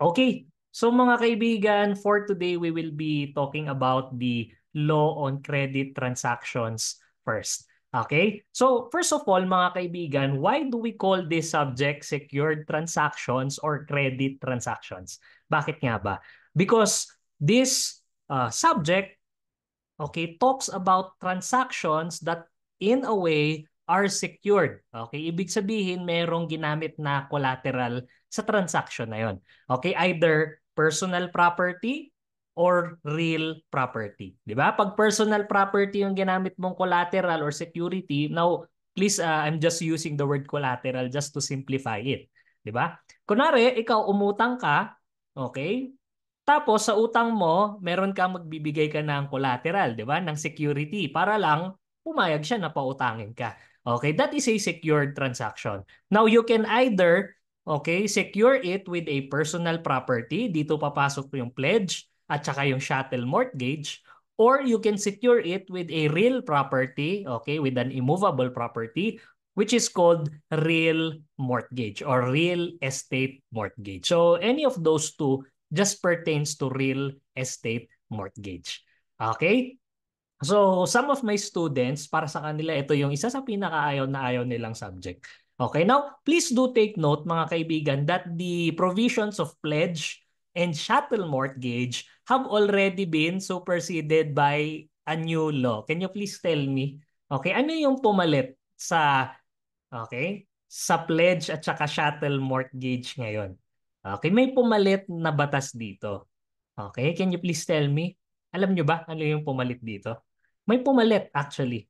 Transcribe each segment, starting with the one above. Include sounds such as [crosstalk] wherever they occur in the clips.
Okay, so mga kaibigan, for today we will be talking about the law on credit transactions first. Okay? So, first of all, mga kaibigan, why do we call this subject secured transactions or credit transactions? Bakit nga ba? Because this uh, subject okay, talks about transactions that in a way are secured. Okay, ibig sabihin merong ginamit na collateral sa transaction na 'yon. Okay, either personal property or real property. 'Di ba? Pag personal property yung ginamit mong collateral or security, now please uh, I'm just using the word collateral just to simplify it. 'Di ba? Kunwari, ikaw umutang ka, okay? Tapos sa utang mo, meron kang magbibigay ka ng collateral, 'di ba? Ng security para lang pumayag siya na pautangin ka. Okay, that is a secured transaction. Now, you can either okay, secure it with a personal property. Dito papasok yung pledge at saka yung chattel mortgage. Or you can secure it with a real property, okay, with an immovable property, which is called real mortgage or real estate mortgage. So any of those two just pertains to real estate mortgage. Okay? So, some of my students, para sa kanila, ito yung isa sa pinakaayaw na ayaw nilang subject. Okay, now, please do take note, mga kaibigan, that the provisions of pledge and chattel mortgage have already been superseded by a new law. Can you please tell me? Okay, ano yung pumalit sa, okay, sa pledge at saka chattel mortgage ngayon? Okay, may pumalit na batas dito. Okay, can you please tell me? Alam nyo ba ano yung pumalit dito? may pumalit actually.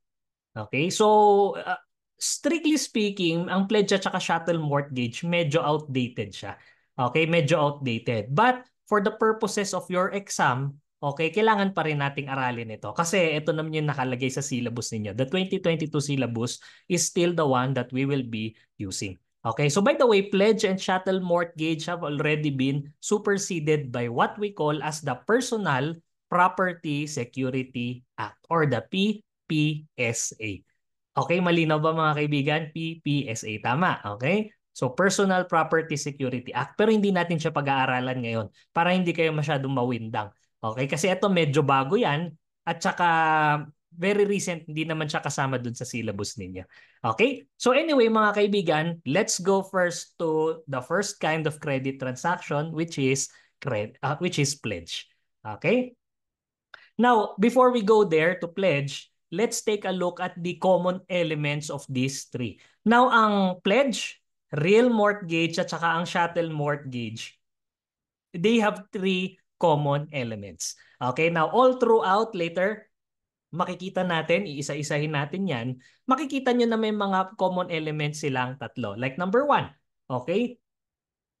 Okay? So, uh, strictly speaking, ang pledge at saka shuttle mortgage, medyo outdated siya. Okay? Medyo outdated. But, for the purposes of your exam, okay, kailangan pa rin nating aralin ito. Kasi ito naman yung nakalagay sa syllabus ninyo. The 2022 syllabus is still the one that we will be using. Okay, so by the way, pledge and chattel mortgage have already been superseded by what we call as the personal Property Security Act or the PPSA. Okay, malinaw ba mga kaibigan? PPSA, tama. Okay? So Personal Property Security Act. Pero hindi natin siya pag-aaralan ngayon para hindi kayo masyadong mawindang. Okay? Kasi ito medyo bago yan at saka very recent, hindi naman siya kasama dun sa syllabus ninyo. Okay? So anyway, mga kaibigan, let's go first to the first kind of credit transaction which is credit uh, which is pledge. Okay? Now, before we go there to pledge, let's take a look at the common elements of these three. Now, ang pledge, real mortgage at saka ang chattel mortgage, they have three common elements. Okay, now all throughout later, makikita natin, iisa-isahin natin yan, makikita nyo na may mga common elements silang tatlo. Like number one, okay,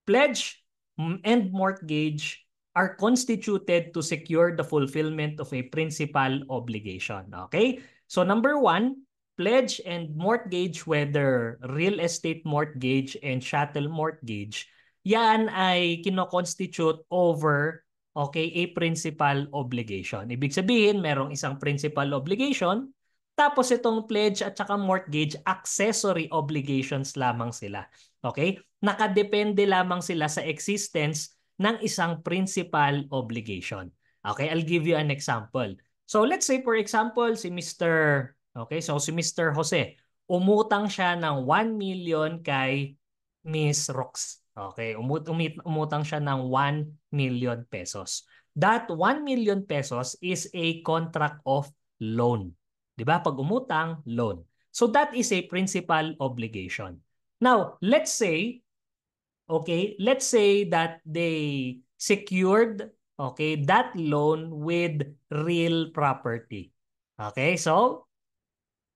pledge mm, and mortgage are constituted to secure the fulfillment of a principal obligation. Okay? So number one, pledge and mortgage, whether real estate mortgage and chattel mortgage, yan ay kinoconstitute over okay, a principal obligation. Ibig sabihin, merong isang principal obligation, tapos itong pledge at saka mortgage, accessory obligations lamang sila. Okay? Nakadepende lamang sila sa existence ng isang principal obligation. Okay, I'll give you an example. So let's say for example, si Mr. Okay, so si Mr. Jose, umutang siya ng 1 million kay Miss Rox. Okay, umut umit umutang siya ng 1 million pesos. That 1 million pesos is a contract of loan. 'Di ba? Pag umutang, loan. So that is a principal obligation. Now, let's say okay, let's say that they secured, okay, that loan with real property. Okay, so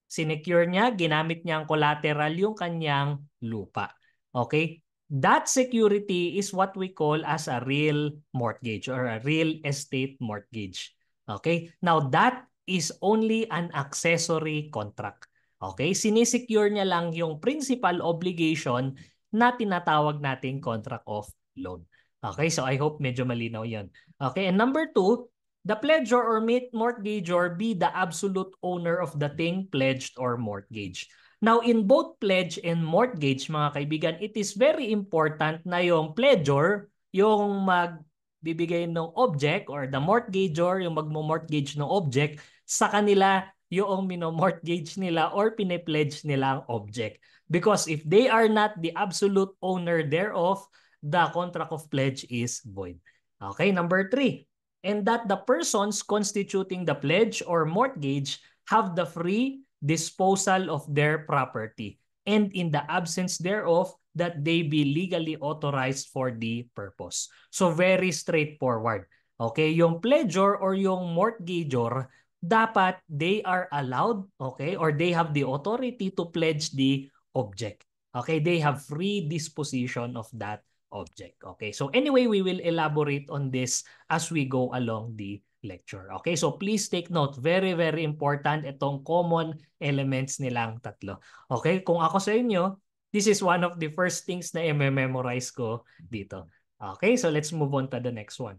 sinecure niya, ginamit niya ang collateral yung kanyang lupa. Okay, that security is what we call as a real mortgage or a real estate mortgage. Okay, now that is only an accessory contract. Okay, sinisecure niya lang yung principal obligation na tinatawag nating contract of loan. Okay, so I hope medyo malinaw yan. Okay, and number two, the pledger or mortgagor be the absolute owner of the thing pledged or mortgage. Now, in both pledge and mortgage, mga kaibigan, it is very important na yung pledger, yung magbibigay ng object or the mortgagor, yung magmo-mortgage ng object, sa kanila yung minomortgage nila or pinipledge nila ang object. Because if they are not the absolute owner thereof, the contract of pledge is void. Okay, number three. And that the persons constituting the pledge or mortgage have the free disposal of their property and in the absence thereof that they be legally authorized for the purpose. So very straightforward. Okay, yung pledger or yung mortgagor, dapat they are allowed, okay, or they have the authority to pledge the object. Okay, they have free disposition of that object. Okay, so anyway, we will elaborate on this as we go along the lecture. Okay, so please take note. Very, very important itong common elements nilang tatlo. Okay, kung ako sa inyo, this is one of the first things na i-memorize ko dito. Okay, so let's move on to the next one.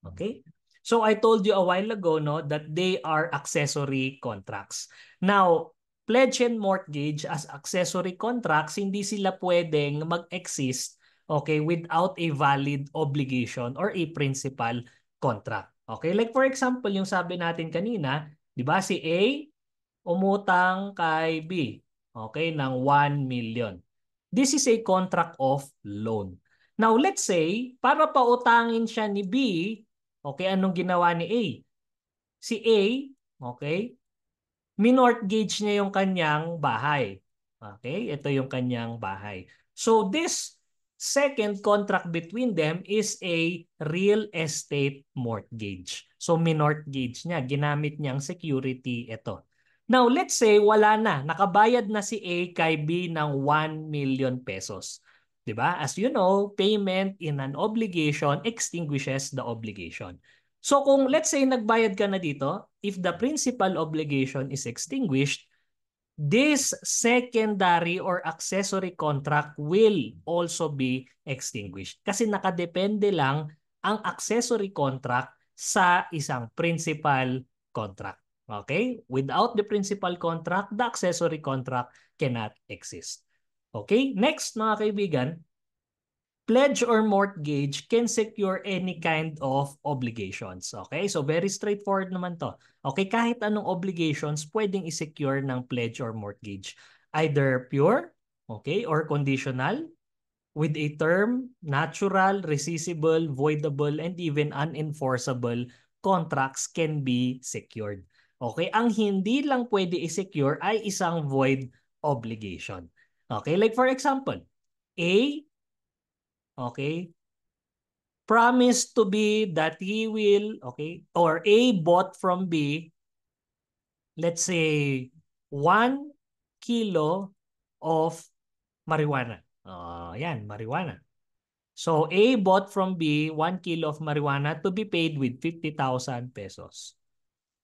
Okay, so I told you a while ago no, that they are accessory contracts. Now, pledge and mortgage as accessory contracts, hindi sila pwedeng mag-exist okay, without a valid obligation or a principal contract. Okay, like for example, yung sabi natin kanina, 'di ba si A umutang kay B, okay, ng 1 million. This is a contract of loan. Now, let's say para pautangin siya ni B, okay, anong ginawa ni A? Si A, okay, minortgage niya yung kanyang bahay. Okay? Ito yung kanyang bahay. So this second contract between them is a real estate mortgage. So minortgage niya, ginamit niyang security ito. Now let's say wala na, nakabayad na si A kay B ng 1 million pesos. 'Di ba? As you know, payment in an obligation extinguishes the obligation. So kung let's say nagbayad ka na dito, if the principal obligation is extinguished, this secondary or accessory contract will also be extinguished. Kasi nakadepende lang ang accessory contract sa isang principal contract. Okay? Without the principal contract, the accessory contract cannot exist. Okay? Next, mga kaibigan, pledge or mortgage can secure any kind of obligations. Okay? So very straightforward naman to. Okay, kahit anong obligations pwedeng i-secure ng pledge or mortgage. Either pure, okay, or conditional with a term, natural, resciscible, voidable, and even unenforceable contracts can be secured. Okay, ang hindi lang pwede i-secure ay isang void obligation. Okay, like for example, A Okay? Promise to be that he will, okay, or A bought from B, let's say, 1 kilo of marijuana. Uh, yan, marijuana. So A bought from B 1 kilo of marijuana to be paid with 50,000 pesos.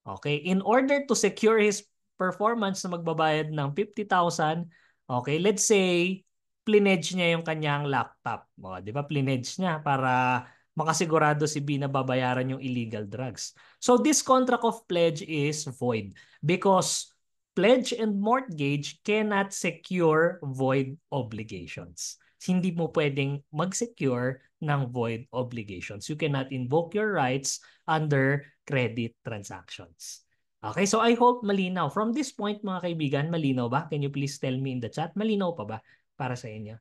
Okay, in order to secure his performance na magbabayad ng 50,000, okay, let's say plinedge niya yung kanyang laptop. O, di ba? Plinedge niya para makasigurado si B na babayaran yung illegal drugs. So this contract of pledge is void because pledge and mortgage cannot secure void obligations. Hindi mo pwedeng mag-secure ng void obligations. You cannot invoke your rights under credit transactions. Okay, so I hope malinaw. From this point, mga kaibigan, malinaw ba? Can you please tell me in the chat? Malinaw pa ba? para sa inyo.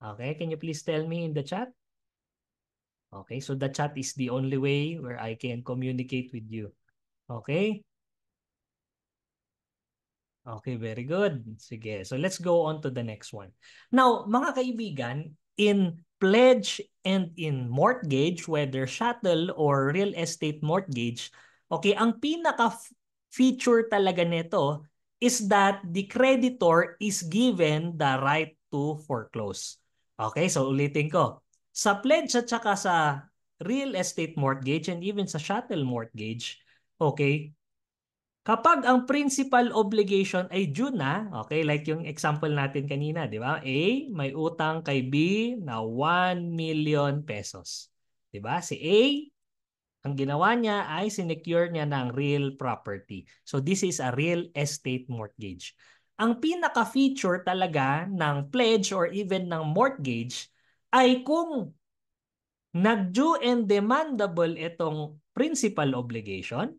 Okay, can you please tell me in the chat? Okay, so the chat is the only way where I can communicate with you. Okay? Okay, very good. Sige, so let's go on to the next one. Now, mga kaibigan, in pledge and in mortgage, whether chattel or real estate mortgage, okay, ang pinaka feature talaga nito is that the creditor is given the right to foreclose. Okay, so ulitin ko. Sa pledge at saka sa real estate mortgage and even sa chattel mortgage, okay, kapag ang principal obligation ay due na, okay, like yung example natin kanina, di ba? A, may utang kay B na 1 million pesos. Di ba? Si A, ang ginawa niya ay sinecure niya ng real property. So this is a real estate mortgage ang pinaka-feature talaga ng pledge or even ng mortgage ay kung nag-due and demandable itong principal obligation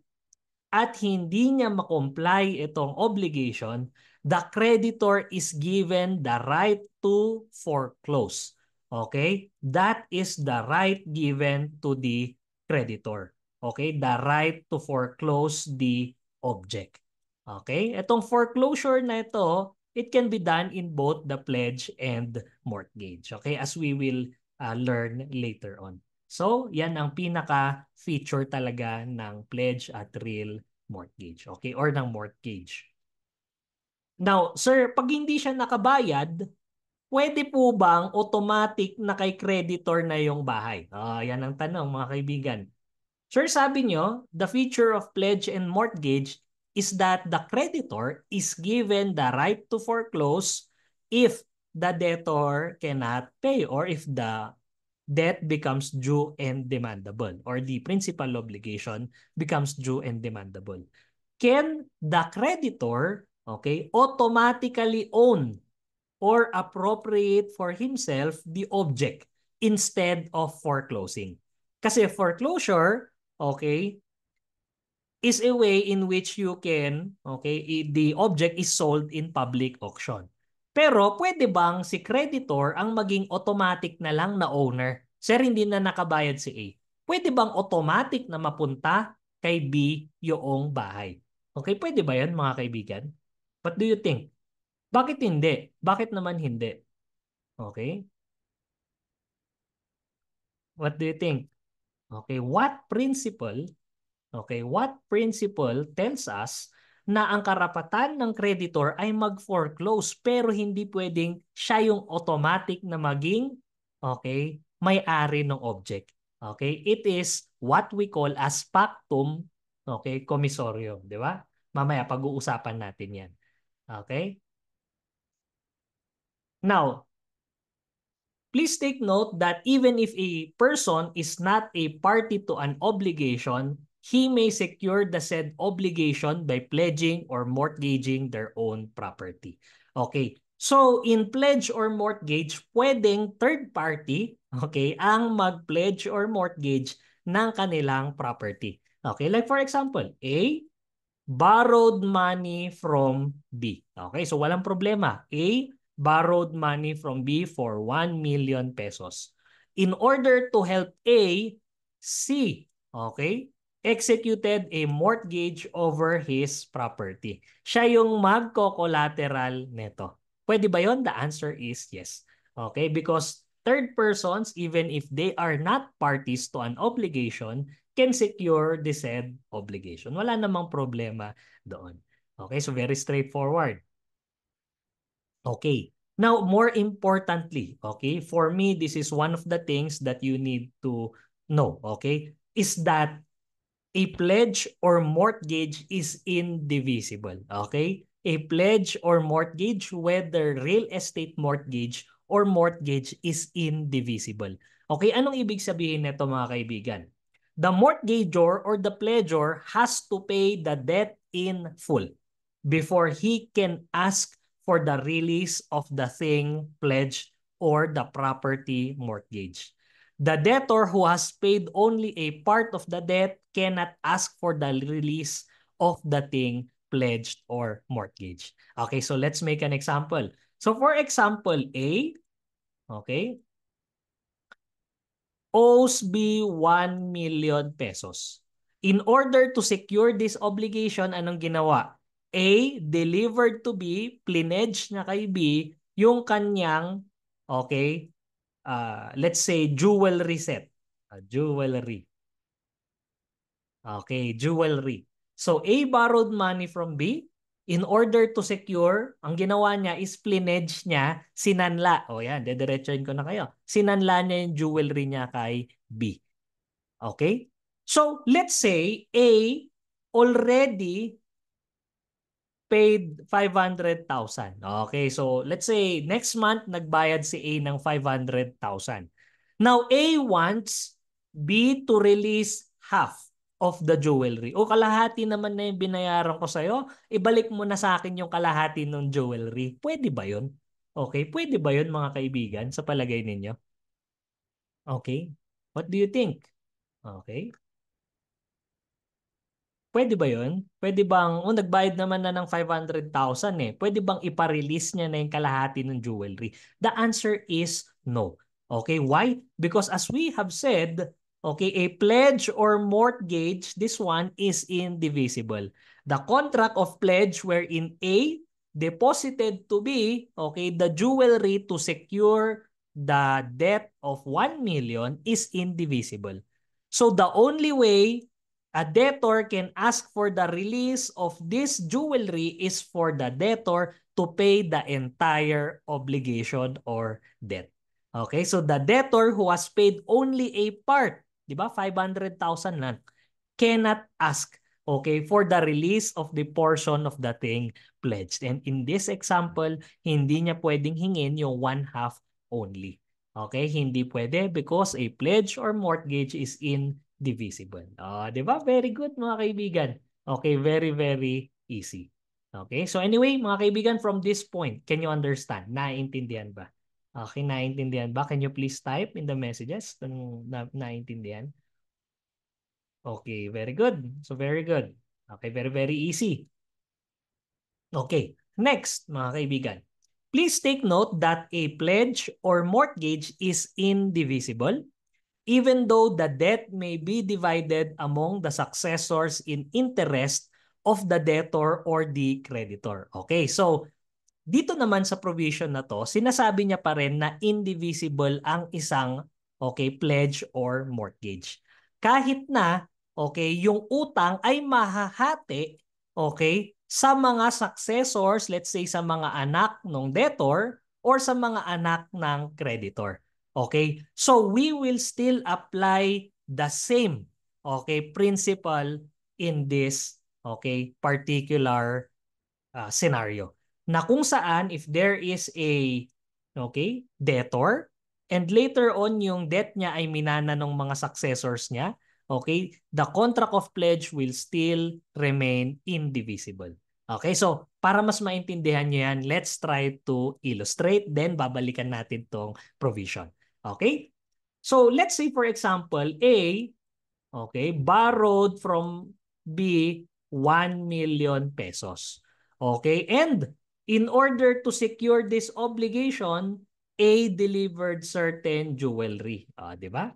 at hindi niya makomply itong obligation, the creditor is given the right to foreclose. Okay? That is the right given to the creditor. Okay? The right to foreclose the object. Okay? Itong foreclosure na ito, it can be done in both the pledge and mortgage. Okay? As we will uh, learn later on. So, yan ang pinaka-feature talaga ng pledge at real mortgage. Okay? Or ng mortgage. Now, sir, pag hindi siya nakabayad, pwede po bang automatic na kay creditor na yung bahay? Uh, yan ang tanong mga kaibigan. Sir, sabi nyo, the feature of pledge and mortgage is that the creditor is given the right to foreclose if the debtor cannot pay or if the debt becomes due and demandable or the principal obligation becomes due and demandable. Can the creditor okay, automatically own or appropriate for himself the object instead of foreclosing? Kasi foreclosure, okay, is a way in which you can, okay, the object is sold in public auction. Pero pwede bang si creditor ang maging automatic na lang na owner? Sir, hindi na nakabayad si A. Pwede bang automatic na mapunta kay B yung bahay? Okay, pwede ba yan mga kaibigan? What do you think? Bakit hindi? Bakit naman hindi? Okay? What do you think? Okay, what principle Okay, what principle tells us na ang karapatan ng creditor ay mag-foreclose pero hindi pwedeng siya yung automatic na maging okay, may-ari ng object. Okay, it is what we call as pactum okay, commissorium, di ba? Mamaya pag-uusapan natin 'yan. Okay? Now, please take note that even if a person is not a party to an obligation, he may secure the said obligation by pledging or mortgaging their own property. Okay, so in pledge or mortgage, pwedeng third party, okay, ang mag-pledge or mortgage ng kanilang property. Okay, like for example, A borrowed money from B. Okay, so walang problema. A borrowed money from B for 1 million pesos. In order to help A, C, okay, executed a mortgage over his property. Siya yung magko-collateral nito. Pwede ba yon? The answer is yes. Okay, because third persons, even if they are not parties to an obligation, can secure the said obligation. Wala namang problema doon. Okay, so very straightforward. Okay, now more importantly, okay, for me, this is one of the things that you need to know, okay, is that A pledge or mortgage is indivisible. Okay? A pledge or mortgage, whether real estate mortgage or mortgage, is indivisible. Okay, anong ibig sabihin nito mga kaibigan? The mortgagor or the pledger has to pay the debt in full before he can ask for the release of the thing pledged or the property mortgage. The debtor who has paid only a part of the debt cannot ask for the release of the thing pledged or mortgage. Okay, so let's make an example. So for example, A, okay, owes B 1 million pesos. In order to secure this obligation, anong ginawa? A, delivered to B, plinedge na kay B, yung kanyang, okay, uh, let's say jewelry set. Uh, jewelry. Okay, jewelry. So A borrowed money from B. In order to secure, ang ginawa niya is plinage niya, sinanla. O oh, yan, dediretsuin ko na kayo. Sinanla niya yung jewelry niya kay B. Okay? So let's say A already paid 500,000. Okay, so let's say next month nagbayad si A ng 500,000. Now A wants B to release half of the jewelry. O kalahati naman na yung binayaran ko sa'yo, ibalik mo na sa akin yung kalahati ng jewelry. Pwede ba 'yon? Okay, pwede ba 'yon mga kaibigan sa palagay ninyo? Okay, what do you think? Okay, Pwede ba yun? Pwede bang, oh, nagbayad naman na ng 500,000 eh. Pwede bang iparelease niya na yung kalahati ng jewelry? The answer is no. Okay, why? Because as we have said, okay, a pledge or mortgage, this one is indivisible. The contract of pledge wherein A deposited to B, okay, the jewelry to secure the debt of 1 million is indivisible. So the only way A debtor can ask for the release of this jewelry is for the debtor to pay the entire obligation or debt. Okay, so the debtor who has paid only a part, di ba, 500,000 lang, cannot ask okay, for the release of the portion of the thing pledged. And in this example, hindi niya pwedeng hingin yung one half only. Okay, hindi pwede because a pledge or mortgage is in divisible. Oh, 'di ba? Very good mga kaibigan. Okay, very very easy. Okay? So anyway, mga kaibigan, from this point, can you understand? Naintindihan ba? Okay, naintindihan ba? Can you please type in the messages kung na naiintindihan? Okay, very good. So very good. Okay, very very easy. Okay, next mga kaibigan. Please take note that a pledge or mortgage is indivisible even though the debt may be divided among the successors in interest of the debtor or the creditor. Okay, so dito naman sa provision na to, sinasabi niya pa rin na indivisible ang isang okay, pledge or mortgage. Kahit na okay, yung utang ay mahahati okay, sa mga successors, let's say sa mga anak ng debtor or sa mga anak ng creditor. Okay? So we will still apply the same okay principle in this okay particular uh, scenario na kung saan if there is a okay debtor and later on yung debt niya ay minana ng mga successors niya okay the contract of pledge will still remain indivisible okay so para mas maintindihan niyo yan let's try to illustrate then babalikan natin tong provision Okay? So let's say for example, A okay, borrowed from B 1 million pesos. Okay? And in order to secure this obligation, A delivered certain jewelry. Uh, di ba?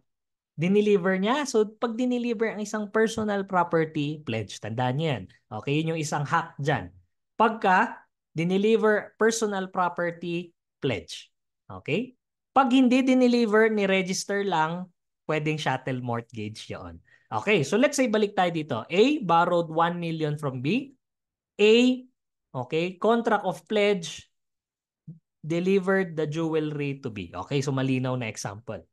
Dineliver niya. So, pag dineliver ang isang personal property pledge, tandaan niya yan. Okay, yun yung isang hack dyan. Pagka, dineliver personal property pledge. Okay? Pag hindi dineliver, ni-register lang, pwedeng shuttle mortgage yon. Okay, so let's say balik tayo dito. A, borrowed 1 million from B. A, okay, contract of pledge, delivered the jewelry to B. Okay, so malinaw na example.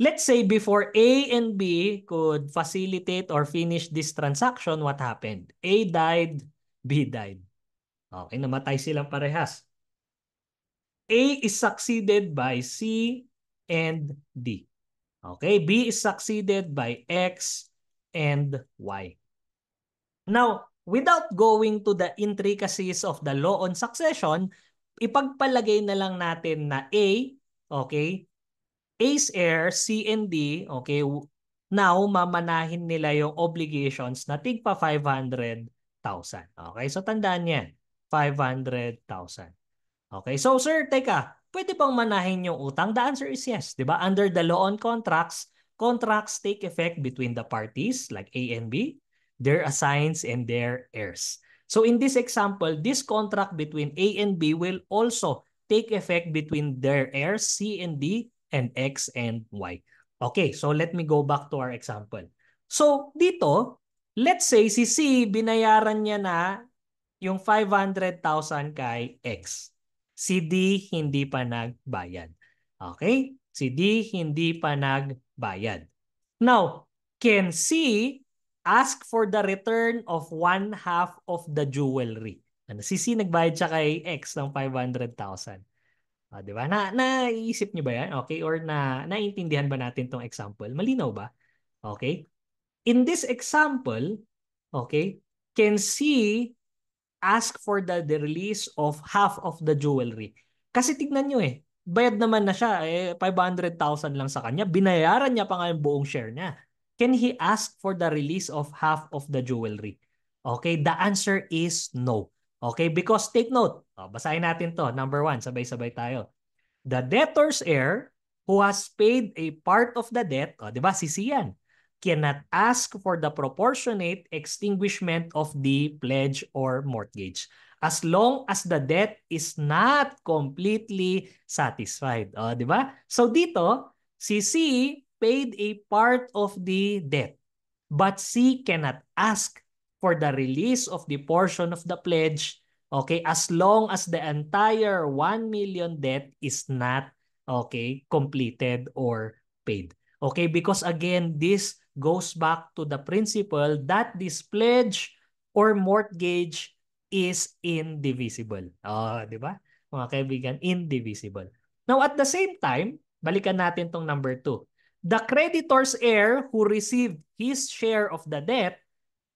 Let's say before A and B could facilitate or finish this transaction, what happened? A died, B died. Okay, namatay silang parehas. A is succeeded by C and D. Okay, B is succeeded by X and Y. Now, without going to the intricacies of the law on succession, ipagpalagay na lang natin na A, okay, A's heir, C and D, okay, now mamanahin nila yung obligations na tigpa 500,000. Okay, so tandaan yan, 500,000. Okay, so sir, teka, pwede bang manahin yung utang? The answer is yes, di ba? Under the law on contracts, contracts take effect between the parties like A and B, their assigns and their heirs. So in this example, this contract between A and B will also take effect between their heirs, C and D, and X and Y. Okay, so let me go back to our example. So dito, let's say si C, binayaran niya na yung 500,000 kay X. Si D hindi pa nagbayad. Okay? Si D hindi pa nagbayad. Now, can C ask for the return of one half of the jewelry? Ano, si C nagbayad siya kay X ng 500,000. Ah, 'di ba? Na naisip niyo ba 'yan? Okay or na naintindihan ba natin tong example? Malinaw ba? Okay? In this example, okay, can C ask for the, the release of half of the jewelry. Kasi tignan nyo eh, bayad naman na siya, eh, 500,000 lang sa kanya, binayaran niya pa nga yung buong share niya. Can he ask for the release of half of the jewelry? Okay, the answer is no. Okay, because take note, oh, basahin natin to, number one, sabay-sabay tayo. The debtor's heir who has paid a part of the debt, oh, di ba, sisiyan, cannot ask for the proportionate extinguishment of the pledge or mortgage as long as the debt is not completely satisfied. O, di ba? So dito, si C paid a part of the debt, but C cannot ask for the release of the portion of the pledge, okay, as long as the entire 1 million debt is not, okay, completed or paid. Okay, because again, this goes back to the principle that this pledge or mortgage is indivisible. Oh, di ba? Mga kaibigan, indivisible. Now, at the same time, balikan natin tong number 2. The creditor's heir who received his share of the debt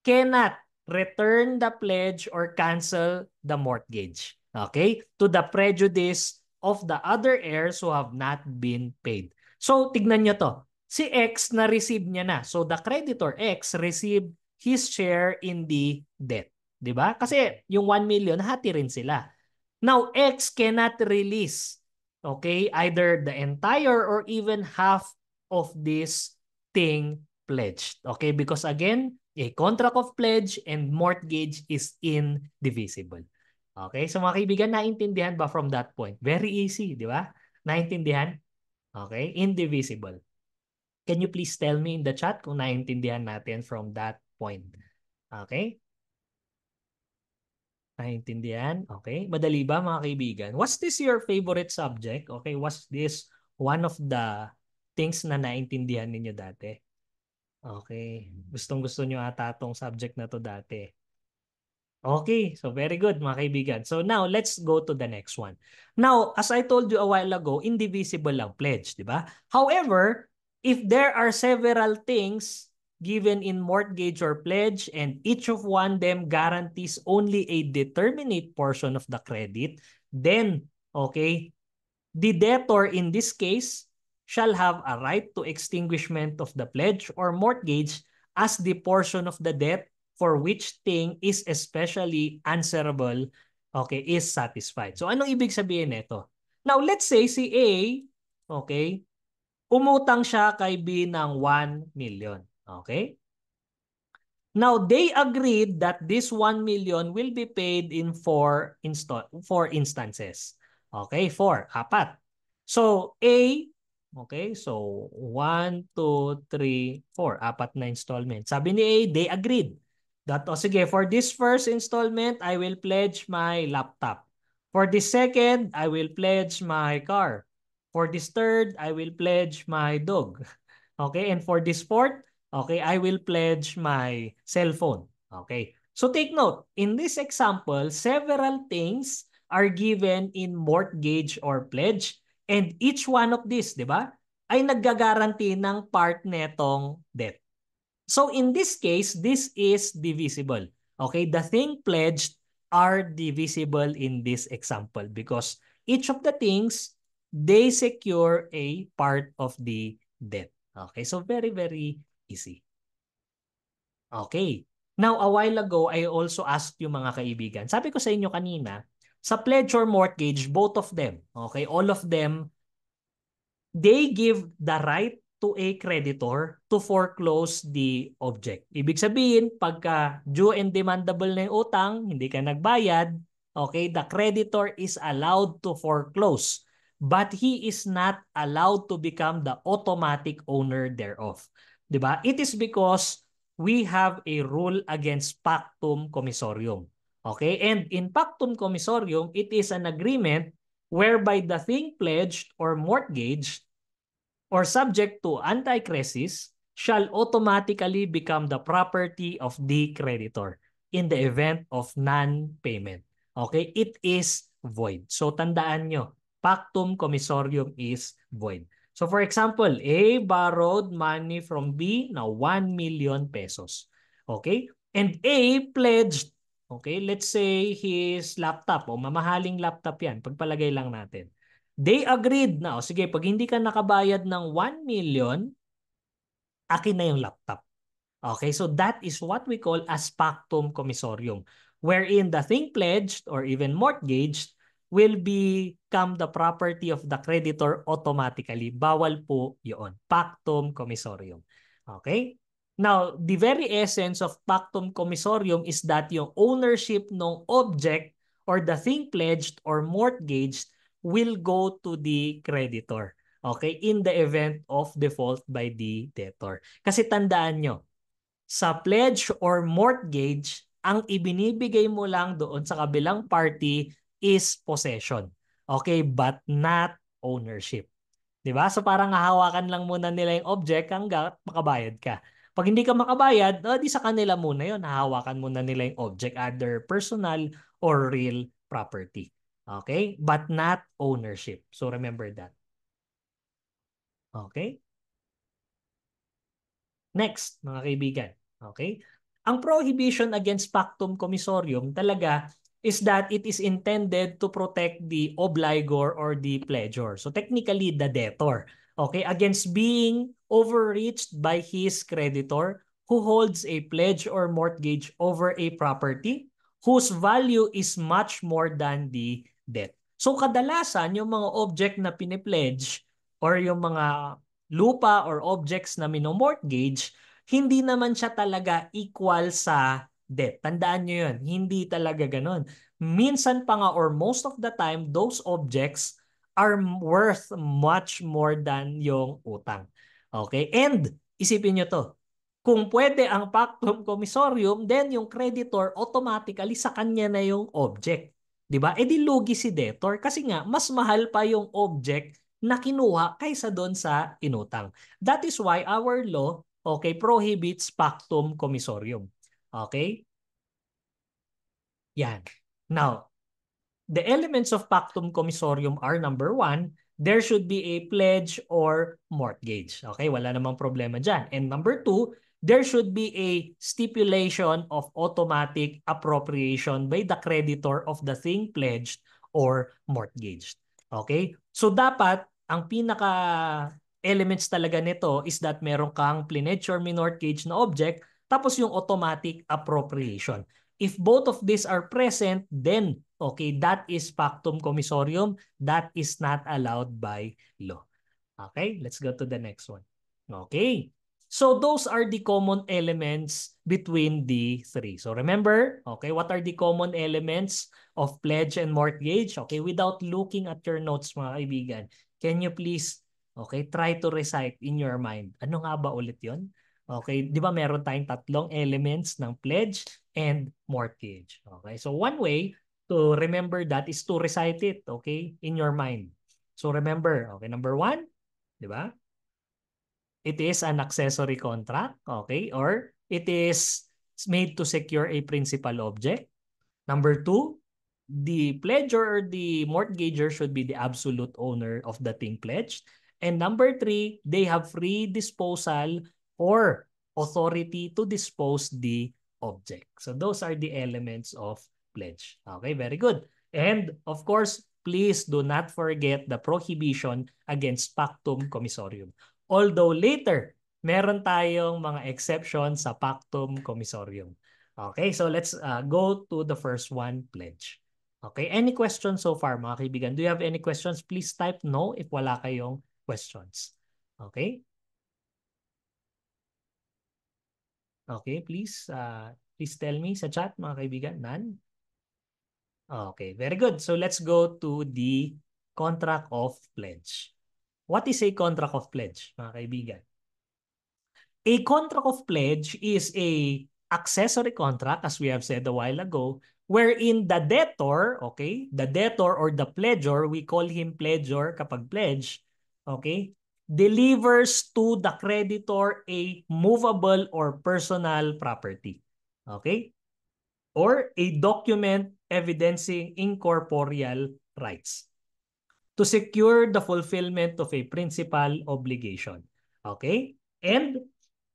cannot return the pledge or cancel the mortgage. Okay? To the prejudice of the other heirs who have not been paid. So, tignan nyo to si X na-receive niya na. So the creditor X received his share in the debt. 'Di ba? Kasi yung 1 million hati rin sila. Now X cannot release okay either the entire or even half of this thing pledged. Okay? Because again, a contract of pledge and mortgage is indivisible. Okay? So mga kaibigan, naintindihan ba from that point? Very easy, di ba? Naintindihan? Okay? Indivisible. Can you please tell me in the chat kung naintindihan natin from that point? Okay? Naintindihan? Okay. Madali ba mga kaibigan? Was this your favorite subject? Okay, was this one of the things na naintindihan ninyo dati? Okay. Gustong-gusto nyo ata tong subject na to dati. Okay, so very good mga kaibigan. So now, let's go to the next one. Now, as I told you a while ago, indivisible lang pledge, di ba? However, if there are several things given in mortgage or pledge and each of one them guarantees only a determinate portion of the credit, then, okay, the debtor in this case shall have a right to extinguishment of the pledge or mortgage as the portion of the debt for which thing is especially answerable, okay, is satisfied. So anong ibig sabihin nito? Now, let's say si A, okay, Umutang siya kay B ng 1 million. Okay? Now, they agreed that this 1 million will be paid in four, insta four instances. Okay, four, apat. So, A, okay, so 1, 2, 3, 4, apat na installment. Sabi ni A, they agreed. That, oh, sige, for this first installment, I will pledge my laptop. For the second, I will pledge my car. For this third, I will pledge my dog. Okay, and for this fourth, okay, I will pledge my cell phone. Okay, so take note, in this example, several things are given in mortgage or pledge and each one of these, di ba, ay nagagaranti ng part netong debt. So in this case, this is divisible. Okay, the thing pledged are divisible in this example because each of the things they secure a part of the debt. Okay, so very, very easy. Okay. Now, a while ago, I also asked yung mga kaibigan. Sabi ko sa inyo kanina, sa pledge or mortgage, both of them, okay, all of them, they give the right to a creditor to foreclose the object. Ibig sabihin, pagka due and demandable na yung utang, hindi ka nagbayad, okay, the creditor is allowed to foreclose but he is not allowed to become the automatic owner thereof. 'Di ba? It is because we have a rule against pactum commissorium. Okay? And in pactum commissorium, it is an agreement whereby the thing pledged or mortgaged or subject to antichresis shall automatically become the property of the creditor in the event of non-payment. Okay? It is void. So tandaan nyo, pactum commissorium is void. So for example, A borrowed money from B na 1 million pesos. Okay? And A pledged, okay, let's say his laptop o mamahaling laptop yan, pagpalagay lang natin. They agreed na, o sige, pag hindi ka nakabayad ng 1 million, akin na yung laptop. Okay, so that is what we call as pactum commissorium, wherein the thing pledged or even mortgaged will become the property of the creditor automatically. Bawal po yon. Pactum commissorium. Okay? Now, the very essence of pactum commissorium is that yung ownership ng object or the thing pledged or mortgaged will go to the creditor. Okay? In the event of default by the debtor. Kasi tandaan nyo, sa pledge or mortgage, ang ibinibigay mo lang doon sa kabilang party is possession. Okay, but not ownership. 'Di ba? So parang hahawakan lang muna nila yung object hangga't makabayad ka. Pag hindi ka makabayad, oh, di sa kanila muna 'yon. Hahawakan muna nila yung object either personal or real property. Okay? But not ownership. So remember that. Okay? Next, mga kaibigan. Okay? Ang prohibition against pactum commissorium talaga is that it is intended to protect the obligor or the pledger. So technically, the debtor. Okay, against being overreached by his creditor who holds a pledge or mortgage over a property whose value is much more than the debt. So kadalasan, yung mga object na pinipledge or yung mga lupa or objects na minomortgage, hindi naman siya talaga equal sa debt. Tandaan nyo yun, hindi talaga ganun. Minsan pa nga or most of the time, those objects are worth much more than yung utang. Okay? And isipin nyo to, kung pwede ang pactum commissorium, then yung creditor automatically sa kanya na yung object. 'Di ba? E di lugi si debtor kasi nga mas mahal pa yung object na kinuha kaysa doon sa inutang. That is why our law okay prohibits pactum commissorium. Okay? Yan. Now, the elements of pactum commissorium are number one, there should be a pledge or mortgage. Okay, wala namang problema dyan. And number two, there should be a stipulation of automatic appropriation by the creditor of the thing pledged or mortgaged. Okay? So dapat, ang pinaka elements talaga nito is that meron kang plenitured minortgage na object tapos yung automatic appropriation. If both of these are present, then okay, that is pactum commissorium. That is not allowed by law. Okay, let's go to the next one. Okay, so those are the common elements between the three. So remember, okay, what are the common elements of pledge and mortgage? Okay, without looking at your notes mga kaibigan, can you please, okay, try to recite in your mind. Ano nga ba ulit yon? Okay, 'di ba meron tayong tatlong elements ng pledge and mortgage. Okay? So one way to remember that is to recite it, okay, in your mind. So remember, okay, number one, 'di ba? It is an accessory contract, okay, or it is made to secure a principal object. Number two, the pledger or the mortgager should be the absolute owner of the thing pledged. And number three, they have free disposal or authority to dispose the object. So those are the elements of pledge. Okay, very good. And of course, please do not forget the prohibition against pactum commissorium. Although later, meron tayong mga exception sa pactum commissorium. Okay, so let's uh, go to the first one, pledge. Okay, any questions so far mga kaibigan? Do you have any questions? Please type no if wala kayong questions. Okay? Okay, please uh, please tell me sa chat mga kaibigan, none? Okay, very good. So let's go to the contract of pledge. What is a contract of pledge, mga kaibigan? A contract of pledge is a accessory contract, as we have said a while ago, wherein the debtor, okay, the debtor or the pledger, we call him pledger kapag pledge, okay, delivers to the creditor a movable or personal property. Okay? Or a document evidencing incorporeal rights to secure the fulfillment of a principal obligation. Okay? And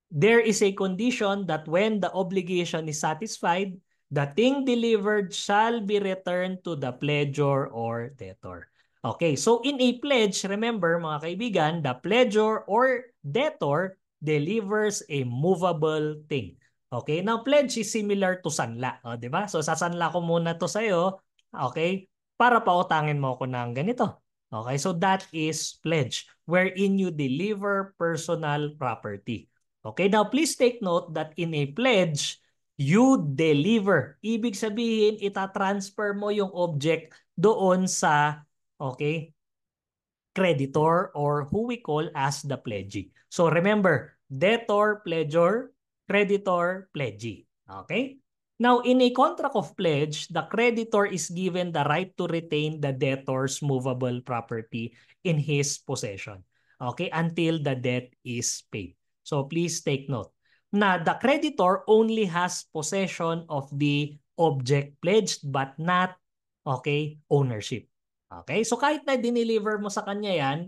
there is a condition that when the obligation is satisfied, the thing delivered shall be returned to the pledger or debtor. Okay, so in a pledge, remember mga kaibigan, the pledger or debtor delivers a movable thing. Okay, now pledge is similar to sanla, o, oh, di ba? So sasanla ko muna to sa iyo, okay? Para pautangin mo ako ng ganito. Okay, so that is pledge wherein you deliver personal property. Okay, now please take note that in a pledge, you deliver. Ibig sabihin, ita-transfer mo yung object doon sa okay, creditor or who we call as the pledgee. So remember, debtor, pledger, creditor, pledgee. Okay? Now, in a contract of pledge, the creditor is given the right to retain the debtor's movable property in his possession. Okay? Until the debt is paid. So please take note na the creditor only has possession of the object pledged but not okay ownership. Okay? So kahit na dineliver mo sa kanya yan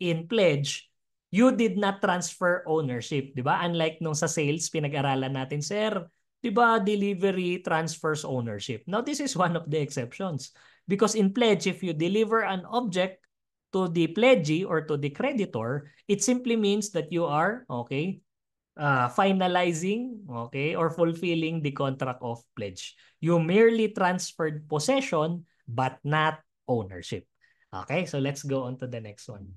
in pledge, you did not transfer ownership, 'di ba? Unlike nung sa sales pinag-aralan natin, sir, 'di ba, delivery transfers ownership. Now this is one of the exceptions because in pledge if you deliver an object to the pledgee or to the creditor, it simply means that you are, okay, uh, finalizing, okay, or fulfilling the contract of pledge. You merely transferred possession but not ownership. Okay, so let's go on to the next one.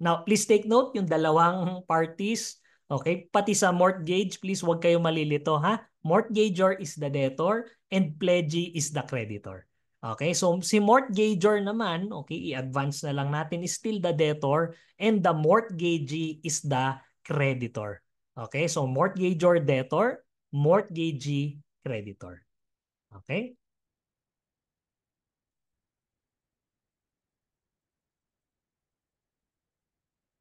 Now, please take note yung dalawang parties. Okay, pati sa mortgage, please wag kayo malilito ha. Mortgagor is the debtor and pledgee is the creditor. Okay, so si mortgagor naman, okay, i-advance na lang natin, is still the debtor and the mortgagee is the creditor. Okay, so mortgagor debtor, mortgagee creditor. Okay?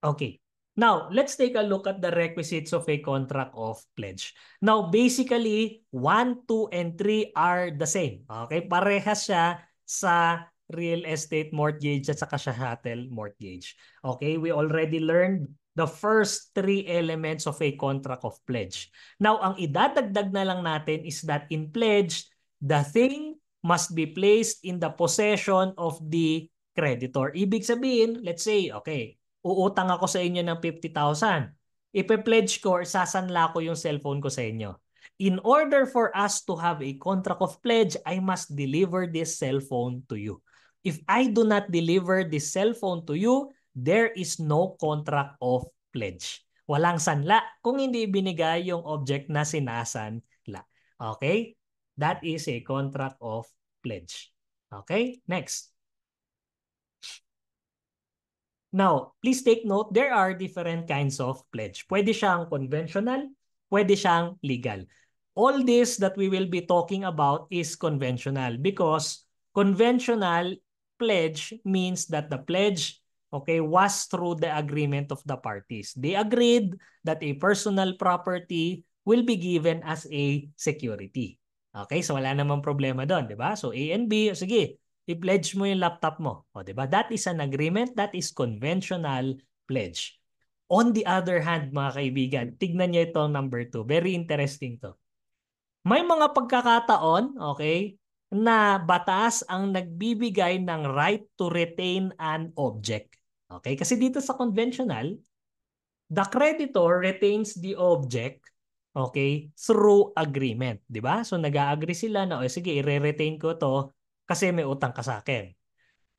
Okay. Now, let's take a look at the requisites of a contract of pledge. Now, basically, 1, 2, and 3 are the same. Okay? Parehas siya sa real estate mortgage at saka sa shuttle mortgage. Okay? We already learned the first three elements of a contract of pledge. Now, ang idadagdag na lang natin is that in pledge, the thing must be placed in the possession of the creditor. Ibig sabihin, let's say, okay, uutang ako sa inyo ng 50,000. Ipe-pledge ko or sasanla ko yung cellphone ko sa inyo. In order for us to have a contract of pledge, I must deliver this cellphone to you. If I do not deliver this cellphone to you, there is no contract of pledge. Walang sanla kung hindi binigay yung object na sinasanla. Okay? That is a contract of pledge. Okay? Next. Now, please take note, there are different kinds of pledge. Pwede siyang conventional, pwede siyang legal. All this that we will be talking about is conventional because conventional pledge means that the pledge okay, was through the agreement of the parties. They agreed that a personal property will be given as a security. Okay, so wala namang problema doon, di ba? So A and B, sige, i-pledge mo yung laptop mo. O, di ba? That is an agreement. That is conventional pledge. On the other hand, mga kaibigan, tignan niyo ito number 2. Very interesting to. May mga pagkakataon, okay, na batas ang nagbibigay ng right to retain an object. Okay? Kasi dito sa conventional, the creditor retains the object okay, through agreement, 'di ba? So nag-agree sila na, oh sige, i-retain ko 'to kasi may utang ka sa akin.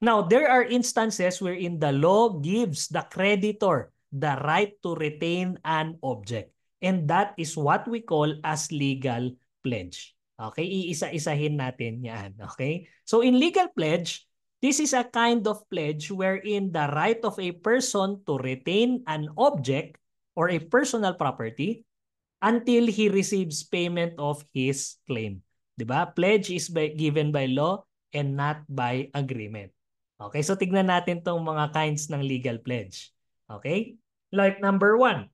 Now, there are instances wherein the law gives the creditor the right to retain an object. And that is what we call as legal pledge. Okay? Iisa-isahin natin yan. Okay? So in legal pledge, this is a kind of pledge wherein the right of a person to retain an object or a personal property until he receives payment of his claim. 'Di ba? Pledge is by, given by law and not by agreement. Okay, so tignan natin tong mga kinds ng legal pledge. Okay? Like number one,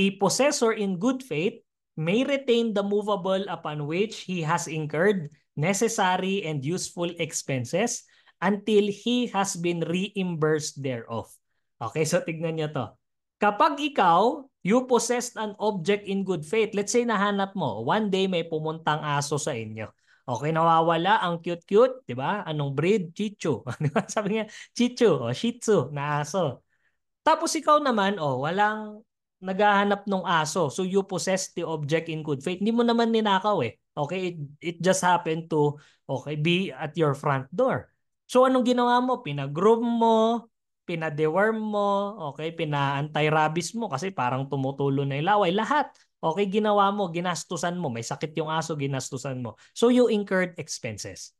the possessor in good faith may retain the movable upon which he has incurred necessary and useful expenses until he has been reimbursed thereof. Okay, so tignan nyo to. Kapag ikaw, you possessed an object in good faith, let's say nahanap mo, one day may pumuntang aso sa inyo. Okay, nawawala ang cute-cute, 'di ba? Anong breed? Chicho. [laughs] Sabi niya, Chichu o Shih Tzu na aso. Tapos ikaw naman, oh, walang naghahanap ng aso. So you possess the object in good faith. Hindi mo naman ninakaw eh. Okay, it, it just happened to okay, be at your front door. So anong ginawa mo? Pinagroom mo, pinadeworm mo, okay, pinaanti-rabies mo kasi parang tumutulo na yung laway. Lahat. Okay, ginawa mo, ginastusan mo, may sakit yung aso, ginastusan mo. So you incurred expenses.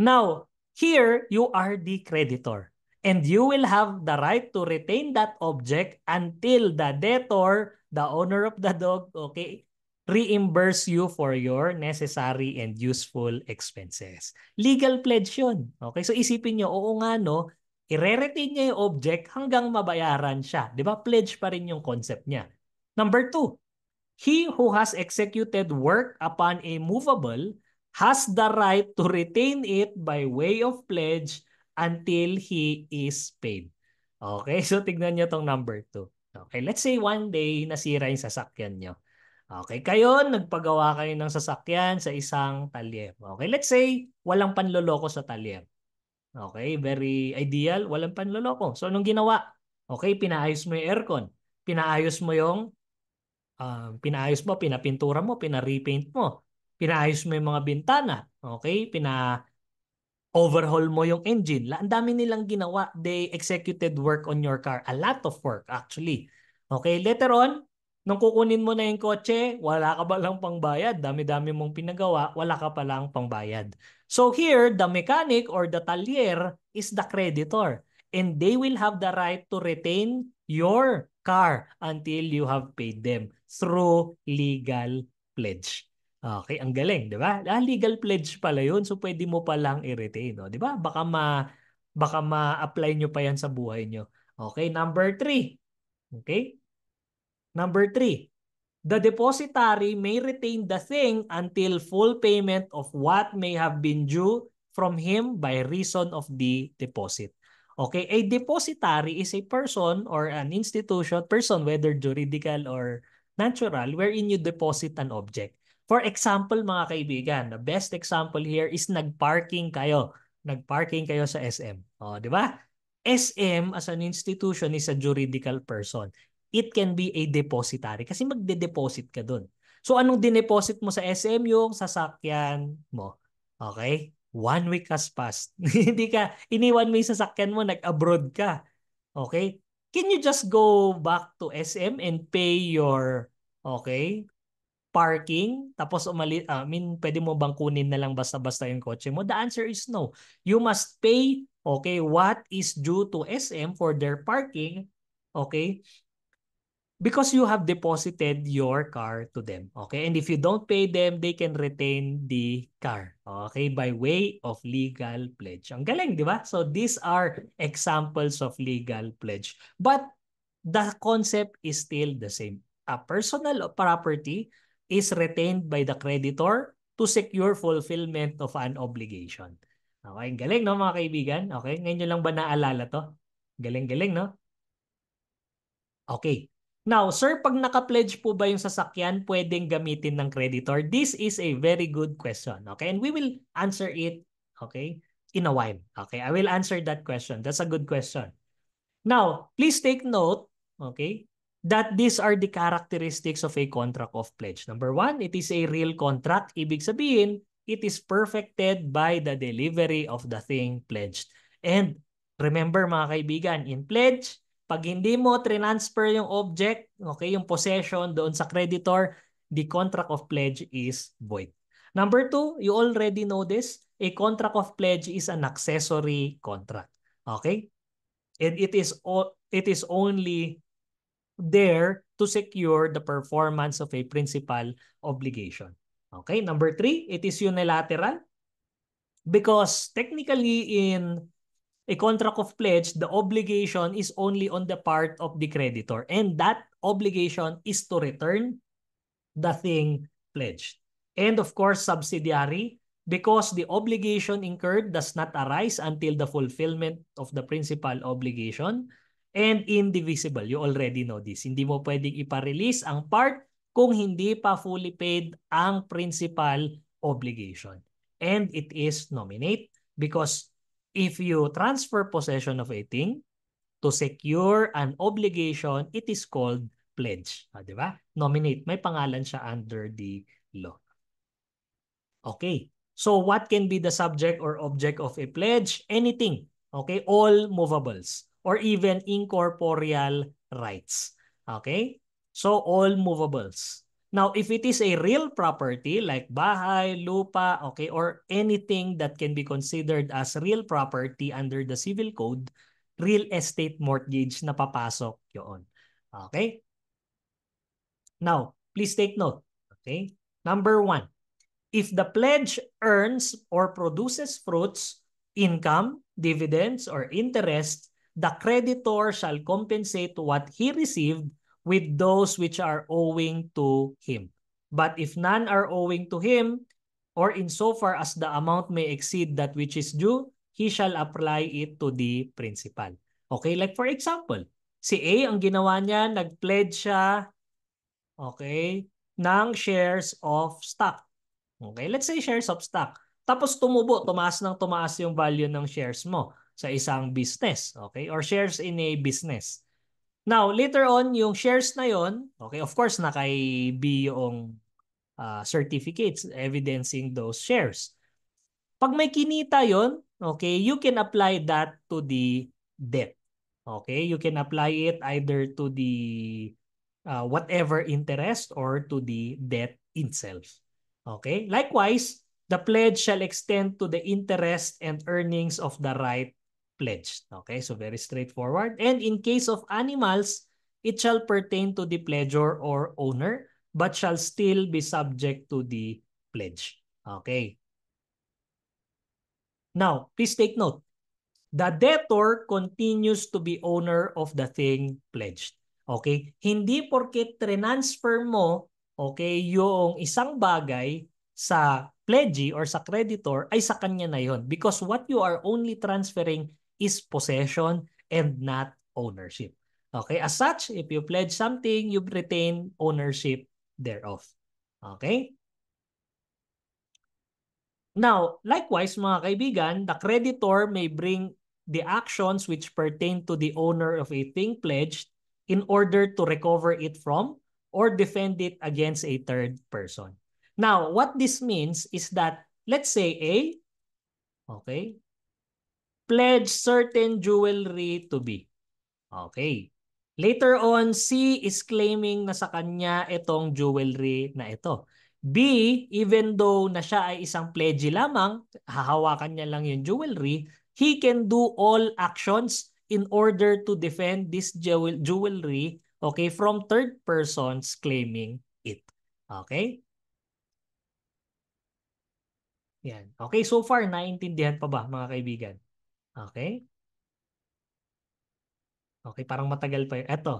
Now, here you are the creditor and you will have the right to retain that object until the debtor, the owner of the dog, okay, reimburse you for your necessary and useful expenses. Legal pledge yun. Okay, so isipin nyo, oo nga no, ire-retain niya yung object hanggang mabayaran siya. Di ba? Pledge pa rin yung concept niya. Number two, He who has executed work upon a movable has the right to retain it by way of pledge until he is paid. Okay, [laughs] so tignan nyo tong number 2. Okay, let's say one day nasira yung sasakyan nyo. Okay, kayo, nagpagawa kayo ng sasakyan sa isang talyer. Okay, let's say walang panloloko sa talyer. Okay, very ideal, walang panloloko. So anong ginawa? Okay, pinaayos mo yung aircon. Pinaayos mo yung Um, pinaayos mo, pinapintura mo, pina-repaint mo. Pinaayos mo yung mga bintana. Okay? Pina overhaul mo yung engine. Ang dami nilang ginawa. They executed work on your car. A lot of work actually. Okay, later on, nung kukunin mo na yung kotse, wala ka ba lang pangbayad? Dami-dami mong pinagawa, wala ka pa lang pangbayad. So here, the mechanic or the talyer is the creditor. And they will have the right to retain your car until you have paid them through legal pledge. Okay, ang galing, 'di ba? Ah, legal pledge pala 'yon, So pwede mo pa lang i-retain, no? 'di ba? Baka ma baka ma-apply niyo pa 'yan sa buhay niyo. Okay, number three. Okay? Number three. The depositary may retain the thing until full payment of what may have been due from him by reason of the deposit. Okay, a depositary is a person or an institution, person whether juridical or natural wherein you deposit an object. For example, mga kaibigan, the best example here is nagparking kayo. Nagparking kayo sa SM. O, oh, di ba? SM as an institution is a juridical person. It can be a depositary kasi magde-deposit ka doon. So anong dineposit mo sa SM yung sasakyan mo? Okay? One week has passed. [laughs] Hindi ka, iniwan mo yung sasakyan mo, nag-abroad ka. Okay? can you just go back to SM and pay your, okay, parking, tapos umali, ah, I mean, pwede mo bang kunin na lang basta-basta yung kotse mo? The answer is no. You must pay, okay, what is due to SM for their parking, okay, because you have deposited your car to them. Okay? And if you don't pay them, they can retain the car. Okay? By way of legal pledge. Ang galing, di ba? So these are examples of legal pledge. But the concept is still the same. A personal property is retained by the creditor to secure fulfillment of an obligation. Okay, galing no mga kaibigan? Okay, ngayon nyo lang ba naalala to? Galing-galing no? Okay, Now, sir, pag naka-pledge po ba yung sasakyan, pwedeng gamitin ng creditor? This is a very good question. Okay? And we will answer it, okay, in a while. Okay? I will answer that question. That's a good question. Now, please take note, okay, that these are the characteristics of a contract of pledge. Number one, it is a real contract. Ibig sabihin, it is perfected by the delivery of the thing pledged. And remember mga kaibigan, in pledge, pag hindi mo transfer yung object, okay, yung possession doon sa creditor, the contract of pledge is void. Number two, you already know this, a contract of pledge is an accessory contract. Okay? And it is it is only there to secure the performance of a principal obligation. Okay, number three, it is unilateral because technically in a contract of pledge, the obligation is only on the part of the creditor. And that obligation is to return the thing pledged. And of course, subsidiary, because the obligation incurred does not arise until the fulfillment of the principal obligation and indivisible. You already know this. Hindi mo pwedeng ipa-release ang part kung hindi pa fully paid ang principal obligation. And it is nominate because If you transfer possession of a thing to secure an obligation, it is called pledge. Ah, di ba? Nominate. May pangalan siya under the law. Okay. So what can be the subject or object of a pledge? Anything. Okay? All movables or even incorporeal rights. Okay? So all movables. Now, if it is a real property like bahay, lupa, okay, or anything that can be considered as real property under the civil code, real estate mortgage na papasok yon. Okay? Now, please take note. Okay? Number one, if the pledge earns or produces fruits, income, dividends, or interest, the creditor shall compensate what he received with those which are owing to him. But if none are owing to him, or in so far as the amount may exceed that which is due, he shall apply it to the principal. Okay, like for example, si A, ang ginawa niya, nag-pledge siya, okay, ng shares of stock. Okay, let's say shares of stock. Tapos tumubo, tumaas ng tumaas yung value ng shares mo sa isang business. Okay, or shares in a business. Now, later on, yung shares na yon, okay, of course, na kay B yung uh, certificates evidencing those shares. Pag may kinita yon, okay, you can apply that to the debt. Okay, you can apply it either to the uh, whatever interest or to the debt itself. Okay, likewise, the pledge shall extend to the interest and earnings of the right pledged. Okay, so very straightforward. And in case of animals, it shall pertain to the pleasure or owner, but shall still be subject to the pledge. Okay. Now, please take note. The debtor continues to be owner of the thing pledged. Okay? Hindi porket transfer mo, okay, yung isang bagay sa pledgee or sa creditor ay sa kanya na yon because what you are only transferring is possession and not ownership. Okay? As such, if you pledge something, you retain ownership thereof. Okay? Now, likewise mga kaibigan, the creditor may bring the actions which pertain to the owner of a thing pledged in order to recover it from or defend it against a third person. Now, what this means is that let's say A, okay, pledge certain jewelry to B. Okay. Later on, C is claiming na sa kanya itong jewelry na ito. B, even though na siya ay isang pledge lamang, hahawakan niya lang yung jewelry, he can do all actions in order to defend this jewel jewelry okay from third persons claiming it okay yan okay so far naintindihan pa ba mga kaibigan Okay? Okay, parang matagal pa yun. Eto.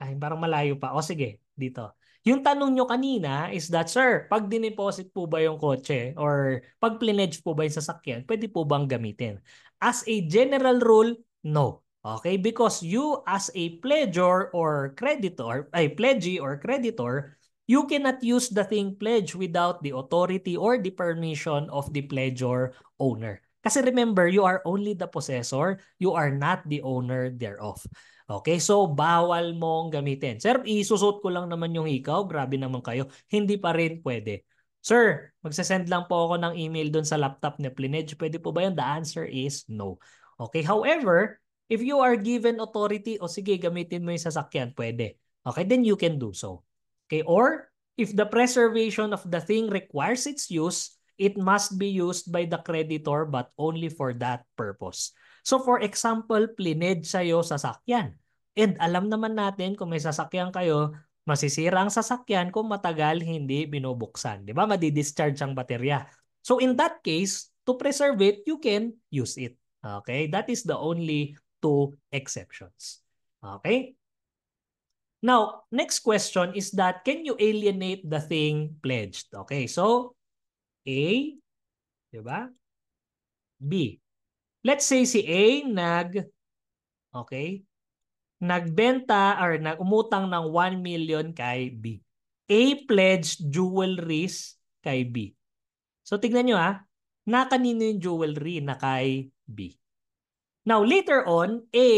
Ay, parang malayo pa. O sige, dito. Yung tanong nyo kanina is that, sir, pag dineposit po ba yung kotse or pag plinedge po ba yung sasakyan, pwede po bang gamitin? As a general rule, no. Okay? Because you as a pledger or creditor, ay pledgee or creditor, you cannot use the thing pledged without the authority or the permission of the pledger owner. Kasi remember, you are only the possessor, you are not the owner thereof. Okay, so bawal mong gamitin. Sir, isusot ko lang naman yung ikaw, grabe naman kayo. Hindi pa rin pwede. Sir, magsasend lang po ako ng email doon sa laptop ni Plinedge. Pwede po ba yun? The answer is no. Okay, however, if you are given authority, o sige, gamitin mo yung sasakyan, pwede. Okay, then you can do so. Okay, or if the preservation of the thing requires its use, it must be used by the creditor but only for that purpose. So for example, plined sa'yo sasakyan. And alam naman natin kung may sasakyan kayo, masisira ang sasakyan kung matagal hindi binubuksan. Di ba? Madi-discharge ang baterya. So in that case, to preserve it, you can use it. Okay? That is the only two exceptions. Okay? Now, next question is that can you alienate the thing pledged? Okay, so A, di ba? B. Let's say si A nag okay, nagbenta or nagumutang ng 1 million kay B. A pledged jewelries kay B. So tignan nyo ha, nakanino yung jewelry na kay B. Now later on, A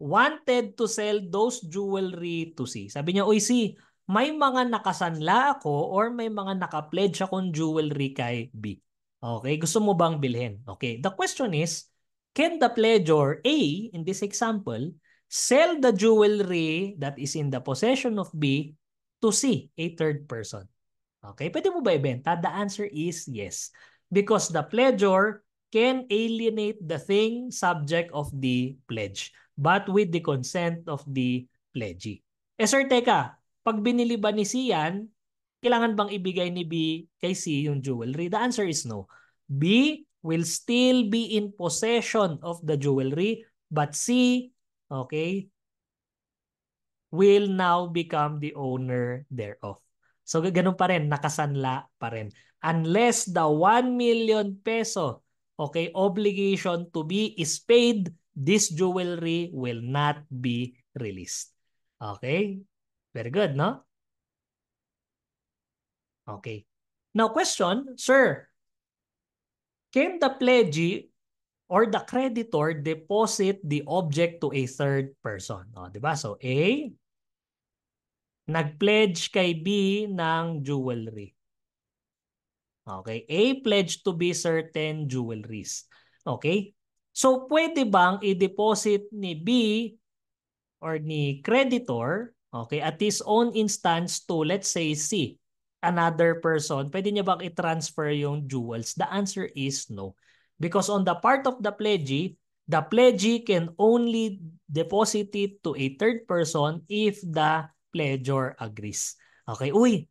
wanted to sell those jewelry to C. Sabi niya, uy C, may mga nakasanla ako or may mga nakapledge akong jewelry kay B. Okay, gusto mo bang bilhin? Okay, the question is, can the pledger A, in this example, sell the jewelry that is in the possession of B to C, a third person? Okay, pwede mo ba ibenta? The answer is yes. Because the pledger can alienate the thing subject of the pledge but with the consent of the pledgee. Eh sir, teka, pag binili ba ni C yan, kailangan bang ibigay ni B kay C yung jewelry? The answer is no. B will still be in possession of the jewelry but C, okay, will now become the owner thereof. So ganun pa rin, nakasanla pa rin. Unless the 1 million peso okay, obligation to be is paid this jewelry will not be released. Okay? Very good, no? Okay. Now question, sir, can the pledgee or the creditor deposit the object to a third person? O, oh, di ba? So A, nag-pledge kay B ng jewelry. Okay, A pledge to B certain jewelries. Okay, So pwede bang i-deposit ni B or ni creditor okay, at his own instance to let's say C, another person, pwede niya bang i-transfer yung jewels? The answer is no. Because on the part of the pledgee, the pledgee can only deposit it to a third person if the pledger agrees. Okay, uy,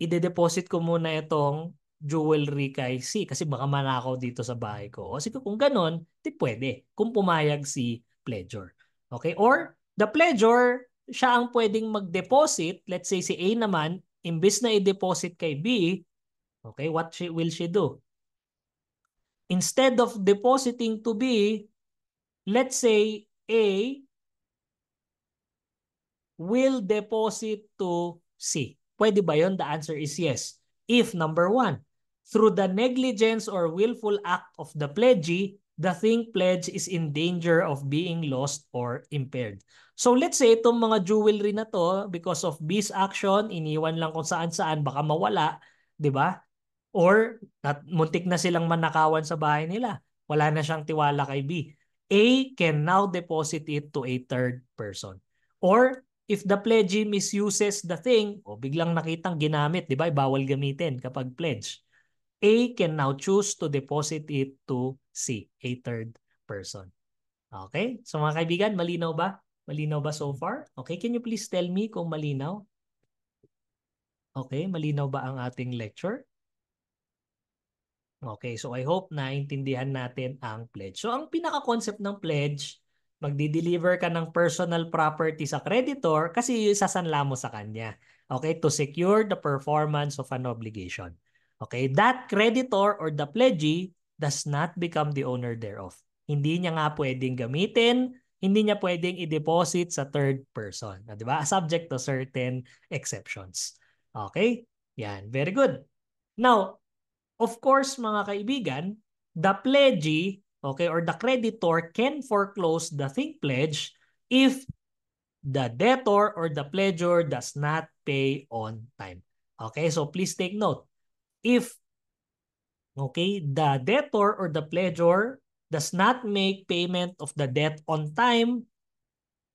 ide-deposit ko muna itong jewelry kay C kasi baka manakaw dito sa bahay ko. O sige, kung ganon, di pwede. Kung pumayag si pleasure. Okay? Or the pleasure, siya ang pwedeng mag-deposit. Let's say si A naman, imbis na i-deposit kay B, okay, what she, will she do? Instead of depositing to B, let's say A will deposit to C. Pwede ba yon? The answer is yes. If number one, through the negligence or willful act of the pledgee, the thing pledged is in danger of being lost or impaired. So let's say itong mga jewelry na to, because of B's action, iniwan lang kung saan-saan, baka mawala, di ba? Or at muntik na silang manakawan sa bahay nila. Wala na siyang tiwala kay B. A can now deposit it to a third person. Or if the pledgee misuses the thing, o biglang nakitang ginamit, di ba? Bawal gamitin kapag pledge. A can now choose to deposit it to C, a third person. Okay? So mga kaibigan, malinaw ba? Malinaw ba so far? Okay, can you please tell me kung malinaw? Okay, malinaw ba ang ating lecture? Okay, so I hope na intindihan natin ang pledge. So ang pinaka-concept ng pledge, magdi-deliver ka ng personal property sa creditor kasi sasanla mo sa kanya. Okay, to secure the performance of an obligation. Okay, that creditor or the pledgee does not become the owner thereof. Hindi niya nga pwedeng gamitin, hindi niya pwedeng i-deposit sa third person. Ah, 'Di ba? Subject to certain exceptions. Okay? Yan, very good. Now, of course mga kaibigan, the pledgee, okay, or the creditor can foreclose the thing pledge if the debtor or the pledger does not pay on time. Okay, so please take note if okay, the debtor or the pledger does not make payment of the debt on time,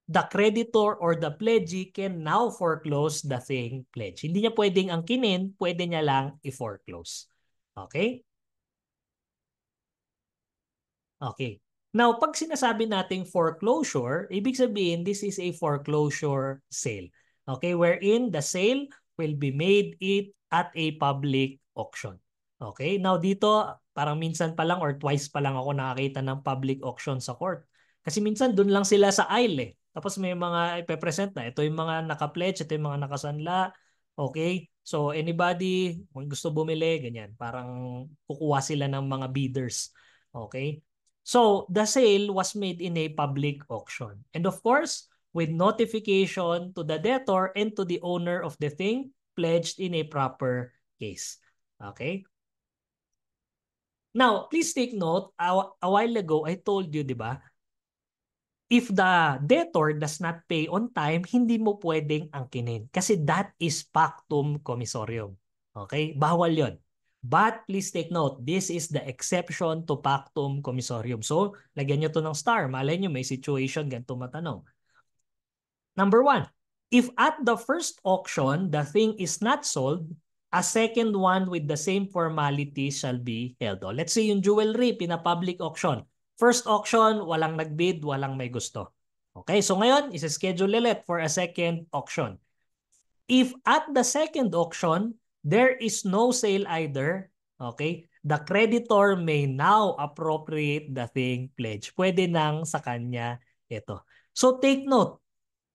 the creditor or the pledgee can now foreclose the thing pledged. Hindi niya pwedeng angkinin, pwede niya lang i-foreclose. Okay? Okay. Now, pag sinasabi nating foreclosure, ibig sabihin this is a foreclosure sale. Okay, wherein the sale will be made it at a public auction. Okay? Now dito, parang minsan pa lang or twice pa lang ako nakakita ng public auction sa court. Kasi minsan doon lang sila sa aisle eh. Tapos may mga ipepresent na. Ito yung mga naka-pledge, ito yung mga nakasanla. Okay? So anybody kung gusto bumili, ganyan. Parang kukuha sila ng mga bidders. Okay? So the sale was made in a public auction. And of course, with notification to the debtor and to the owner of the thing pledged in a proper case. Okay? Now, please take note, a, a while ago, I told you, di ba? If the debtor does not pay on time, hindi mo pwedeng angkinin. Kasi that is pactum commissorium. Okay? Bawal yon. But please take note, this is the exception to pactum commissorium. So, lagyan nyo to ng star. Malay nyo, may situation, ganito matanong. Number one, if at the first auction, the thing is not sold, A second one with the same formality shall be held. Oh, let's say yung jewelry, pina-public auction. First auction, walang nagbid, walang may gusto. Okay, so ngayon, isa-schedule ulit for a second auction. If at the second auction, there is no sale either, okay, the creditor may now appropriate the thing pledged. Pwede nang sa kanya ito. So take note,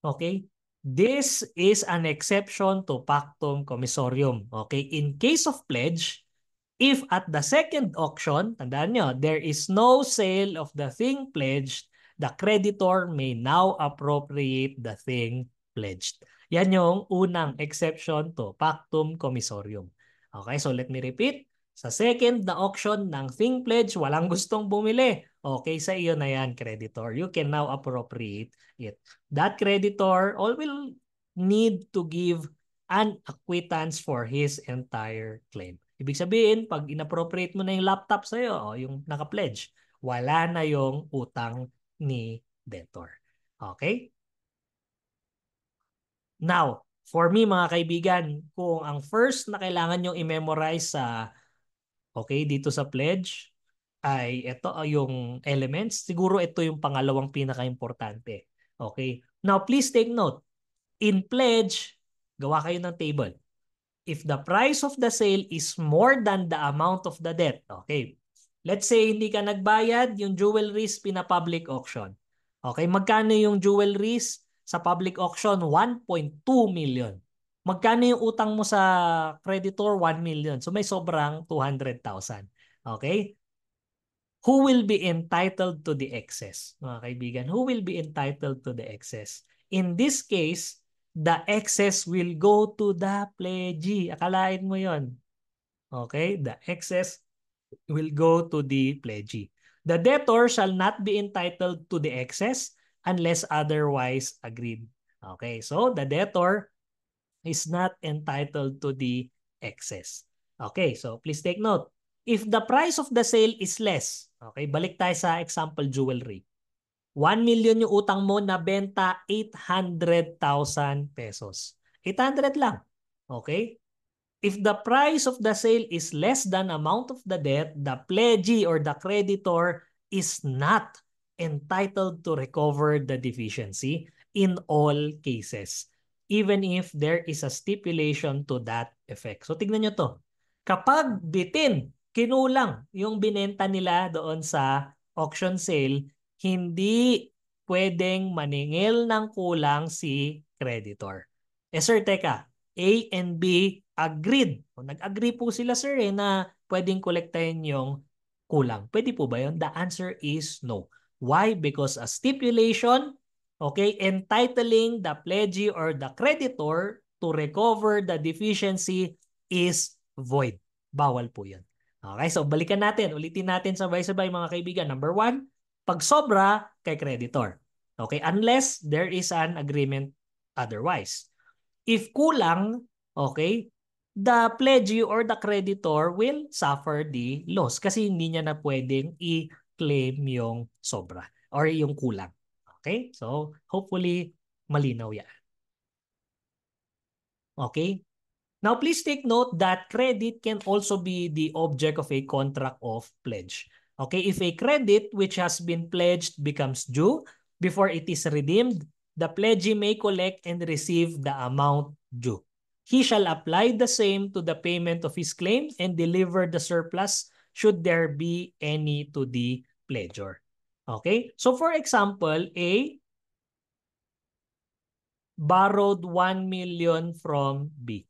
okay? This is an exception to pactum commissorium. Okay, in case of pledge, if at the second auction, tandaan nyo, there is no sale of the thing pledged, the creditor may now appropriate the thing pledged. Yan yung unang exception to pactum commissorium. Okay, so let me repeat. Sa second na auction ng thing Pledge, walang gustong bumili. Okay, sa iyo na yan, creditor. You can now appropriate it. That creditor all will need to give an acquittance for his entire claim. Ibig sabihin, pag inappropriate mo na yung laptop sa'yo, oh, yung naka-pledge, wala na yung utang ni debtor. Okay? Now, for me mga kaibigan, kung ang first na kailangan nyo i-memorize sa uh, Okay, dito sa pledge ay ito yung elements. Siguro ito yung pangalawang pinaka-importante. Okay. Now please take note. In pledge, gawa kayo ng table. If the price of the sale is more than the amount of the debt. Okay. Let's say hindi ka nagbayad, yung jewelries pina-public auction. Okay, magkano yung jewelries sa public auction? 1.2 million. Magkano yung utang mo sa creditor? 1 million. So may sobrang 200,000. Okay? Who will be entitled to the excess? Mga kaibigan, who will be entitled to the excess? In this case, the excess will go to the pledgee. Akalain mo yon. Okay? The excess will go to the pledgee. The debtor shall not be entitled to the excess unless otherwise agreed. Okay, so the debtor is not entitled to the excess. Okay, so please take note. If the price of the sale is less, okay, balik tayo sa example jewelry. 1 million yung utang mo na benta 800,000 pesos. 800 lang. Okay? If the price of the sale is less than amount of the debt, the pledgee or the creditor is not entitled to recover the deficiency in all cases even if there is a stipulation to that effect. So tignan nyo to. Kapag bitin, kinulang yung binenta nila doon sa auction sale, hindi pwedeng maningil ng kulang si creditor. Eh sir, teka, A and B agreed. nag-agree po sila sir eh, na pwedeng kolektahin yung kulang. Pwede po ba yun? The answer is no. Why? Because a stipulation okay, entitling the pledgee or the creditor to recover the deficiency is void. Bawal po yun. Okay, so balikan natin. Ulitin natin sabay-sabay mga kaibigan. Number one, pag sobra kay creditor. Okay, unless there is an agreement otherwise. If kulang, okay, the pledgee or the creditor will suffer the loss kasi hindi niya na pwedeng i-claim yung sobra or yung kulang. Okay? So, hopefully, malinaw yan. Okay? Now, please take note that credit can also be the object of a contract of pledge. Okay? If a credit which has been pledged becomes due before it is redeemed, the pledgee may collect and receive the amount due. He shall apply the same to the payment of his claim and deliver the surplus should there be any to the pledger. Okay? So for example, A borrowed 1 million from B.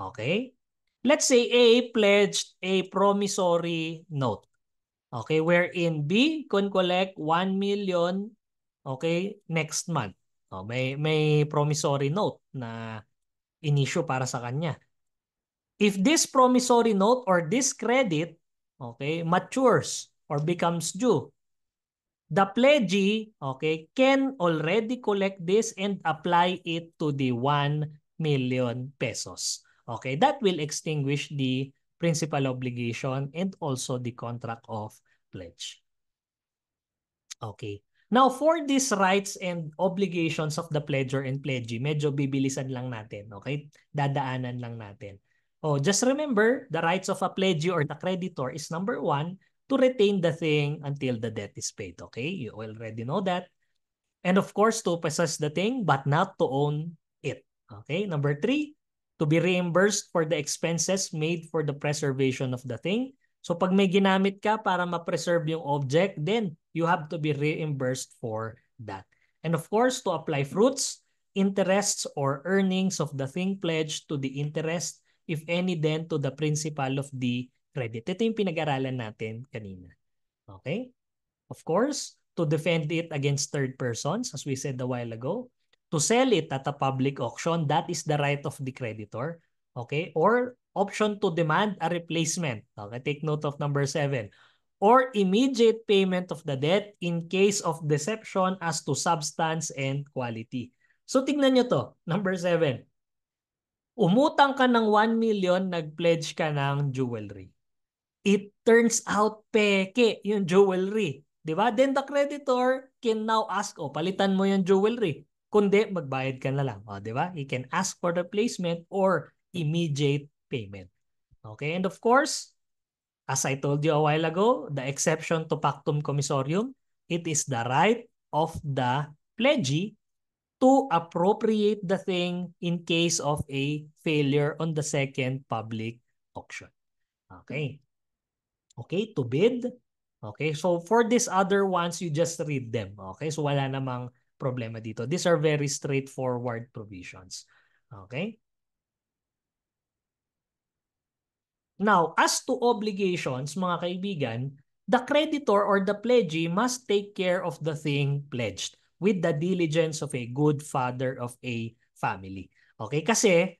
Okay? Let's say A pledged a promissory note. Okay, wherein B can collect 1 million okay next month. Oh, may may promissory note na inissue para sa kanya. If this promissory note or this credit okay matures or becomes due, the pledgee okay, can already collect this and apply it to the 1 million pesos. Okay, that will extinguish the principal obligation and also the contract of pledge. Okay. Now, for these rights and obligations of the pledger and pledgee, medyo bibilisan lang natin. Okay? Dadaanan lang natin. Oh, just remember, the rights of a pledgee or the creditor is number one, to retain the thing until the debt is paid. Okay, you already know that. And of course, to possess the thing but not to own it. Okay, number three, to be reimbursed for the expenses made for the preservation of the thing. So pag may ginamit ka para ma-preserve yung object, then you have to be reimbursed for that. And of course, to apply fruits, interests, or earnings of the thing pledged to the interest, if any then to the principal of the credit. Ito yung pinag-aralan natin kanina. Okay? Of course, to defend it against third persons, as we said a while ago, to sell it at a public auction, that is the right of the creditor. Okay? Or option to demand a replacement. Okay, take note of number seven. Or immediate payment of the debt in case of deception as to substance and quality. So tignan nyo to, number seven. Umutang ka ng 1 million, nag-pledge ka ng jewelry. It turns out peke yung jewelry. Di ba? Then the creditor can now ask, oh, palitan mo yung jewelry. Kundi, magbayad ka na lang. Oh, di ba? He can ask for replacement or immediate payment. Okay, and of course, as I told you a while ago, the exception to pactum commissorium, it is the right of the pledgee to appropriate the thing in case of a failure on the second public auction. Okay. Okay, to bid. Okay, so for these other ones, you just read them. Okay, so wala namang problema dito. These are very straightforward provisions. Okay? Now, as to obligations, mga kaibigan, the creditor or the pledgee must take care of the thing pledged with the diligence of a good father of a family. Okay? Kasi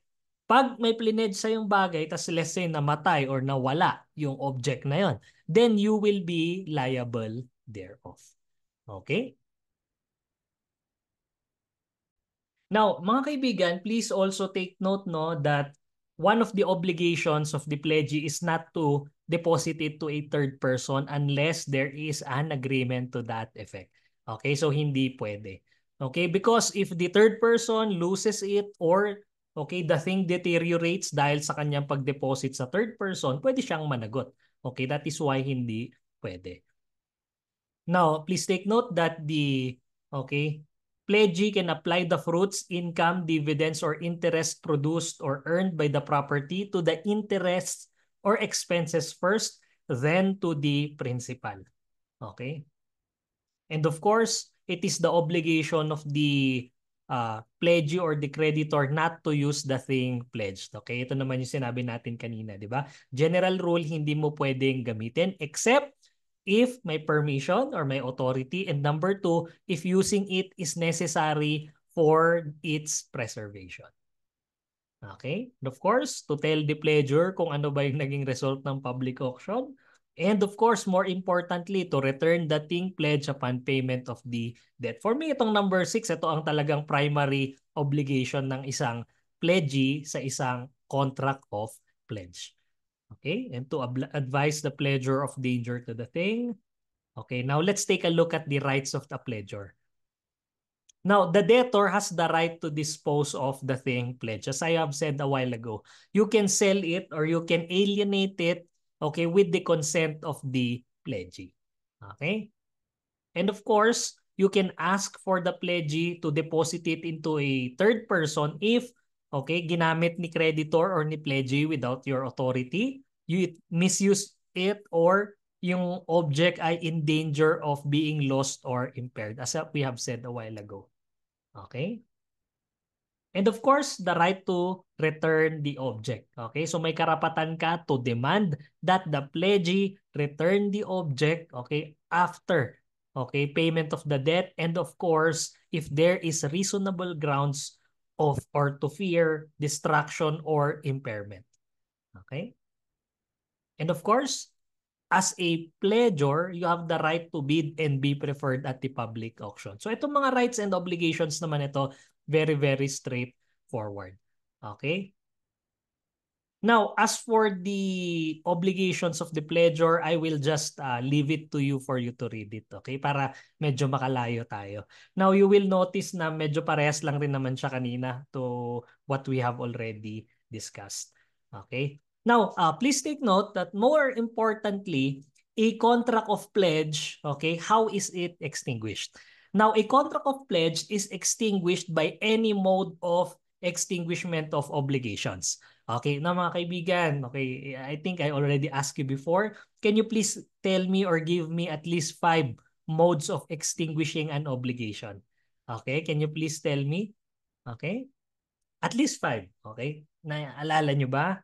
pag may plined sa yung bagay, tas let's say namatay or nawala yung object na yon, then you will be liable thereof. Okay? Now, mga kaibigan, please also take note no that one of the obligations of the pledgee is not to deposit it to a third person unless there is an agreement to that effect. Okay? So hindi pwede. Okay? Because if the third person loses it or Okay, the thing deteriorates dahil sa kanyang pag-deposit sa third person, pwede siyang managot. Okay, that is why hindi pwede. Now, please take note that the okay, pledgee can apply the fruits, income, dividends, or interest produced or earned by the property to the interests or expenses first, then to the principal. Okay? And of course, it is the obligation of the uh, pledge you or the creditor not to use the thing pledged. Okay, ito naman yung sinabi natin kanina, di ba? General rule, hindi mo pwedeng gamitin except if may permission or may authority. And number two, if using it is necessary for its preservation. Okay? And of course, to tell the pledger kung ano ba yung naging result ng public auction And of course, more importantly, to return the thing pledge upon payment of the debt. For me, itong number 6, ito ang talagang primary obligation ng isang pledgee sa isang contract of pledge. Okay? And to advise the pledger of danger to the thing. Okay, now let's take a look at the rights of the pledger. Now, the debtor has the right to dispose of the thing pledged. As I have said a while ago, you can sell it or you can alienate it Okay, with the consent of the pledgee. Okay? And of course, you can ask for the pledgee to deposit it into a third person if okay, ginamit ni creditor or ni pledgee without your authority, you misuse it or yung object ay in danger of being lost or impaired as we have said a while ago. Okay? And of course, the right to return the object. Okay, so may karapatan ka to demand that the pledgee return the object, okay, after, okay, payment of the debt. And of course, if there is reasonable grounds of or to fear destruction or impairment. Okay? And of course, as a pledger, you have the right to bid and be preferred at the public auction. So itong mga rights and obligations naman ito, Very, very straightforward. Okay? Now, as for the obligations of the pledger, I will just uh, leave it to you for you to read it, okay? Para medyo makalayo tayo. Now, you will notice na medyo parehas lang rin naman siya kanina to what we have already discussed, okay? Now, uh, please take note that more importantly, a contract of pledge, okay, how is it extinguished? Now, a contract of pledge is extinguished by any mode of extinguishment of obligations. Okay na mga kaibigan, okay, I think I already asked you before, can you please tell me or give me at least five modes of extinguishing an obligation? Okay, can you please tell me? Okay, at least five, okay? Naalala nyo ba?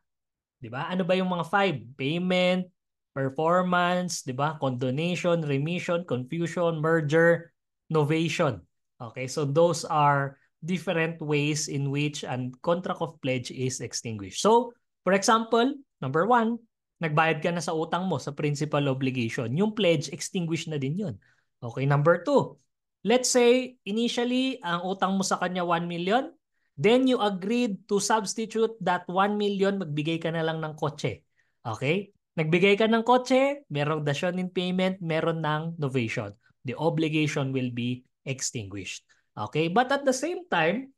Di ba? Ano ba yung mga five? Payment, performance, di ba? Condonation, remission, confusion, merger, novation. Okay, so those are different ways in which a contract of pledge is extinguished. So, for example, number one, nagbayad ka na sa utang mo sa principal obligation. Yung pledge, extinguished na din yun. Okay, number two, let's say initially ang utang mo sa kanya 1 million, then you agreed to substitute that 1 million, magbigay ka na lang ng kotse. Okay? Nagbigay ka ng kotse, merong dasyon in payment, meron ng novation the obligation will be extinguished. Okay, but at the same time,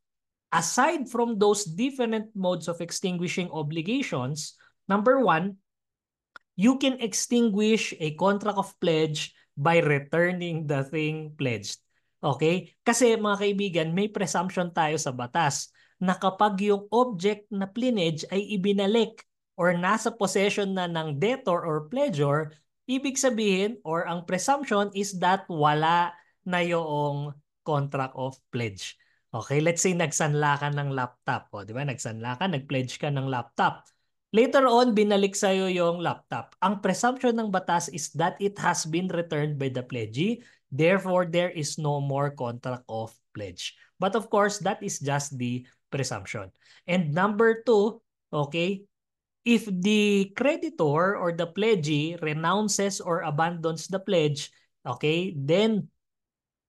aside from those different modes of extinguishing obligations, number one, you can extinguish a contract of pledge by returning the thing pledged. Okay? Kasi mga kaibigan, may presumption tayo sa batas na kapag yung object na pledge ay ibinalik or nasa possession na ng debtor or pledger, Ibig sabihin or ang presumption is that wala na yung contract of pledge. Okay, let's say nagsanla ka ng laptop. O, di ba? Nagsanla ka, nag-pledge ka ng laptop. Later on, binalik sa'yo yung laptop. Ang presumption ng batas is that it has been returned by the pledgee. Therefore, there is no more contract of pledge. But of course, that is just the presumption. And number two, okay, if the creditor or the pledgee renounces or abandons the pledge, okay, then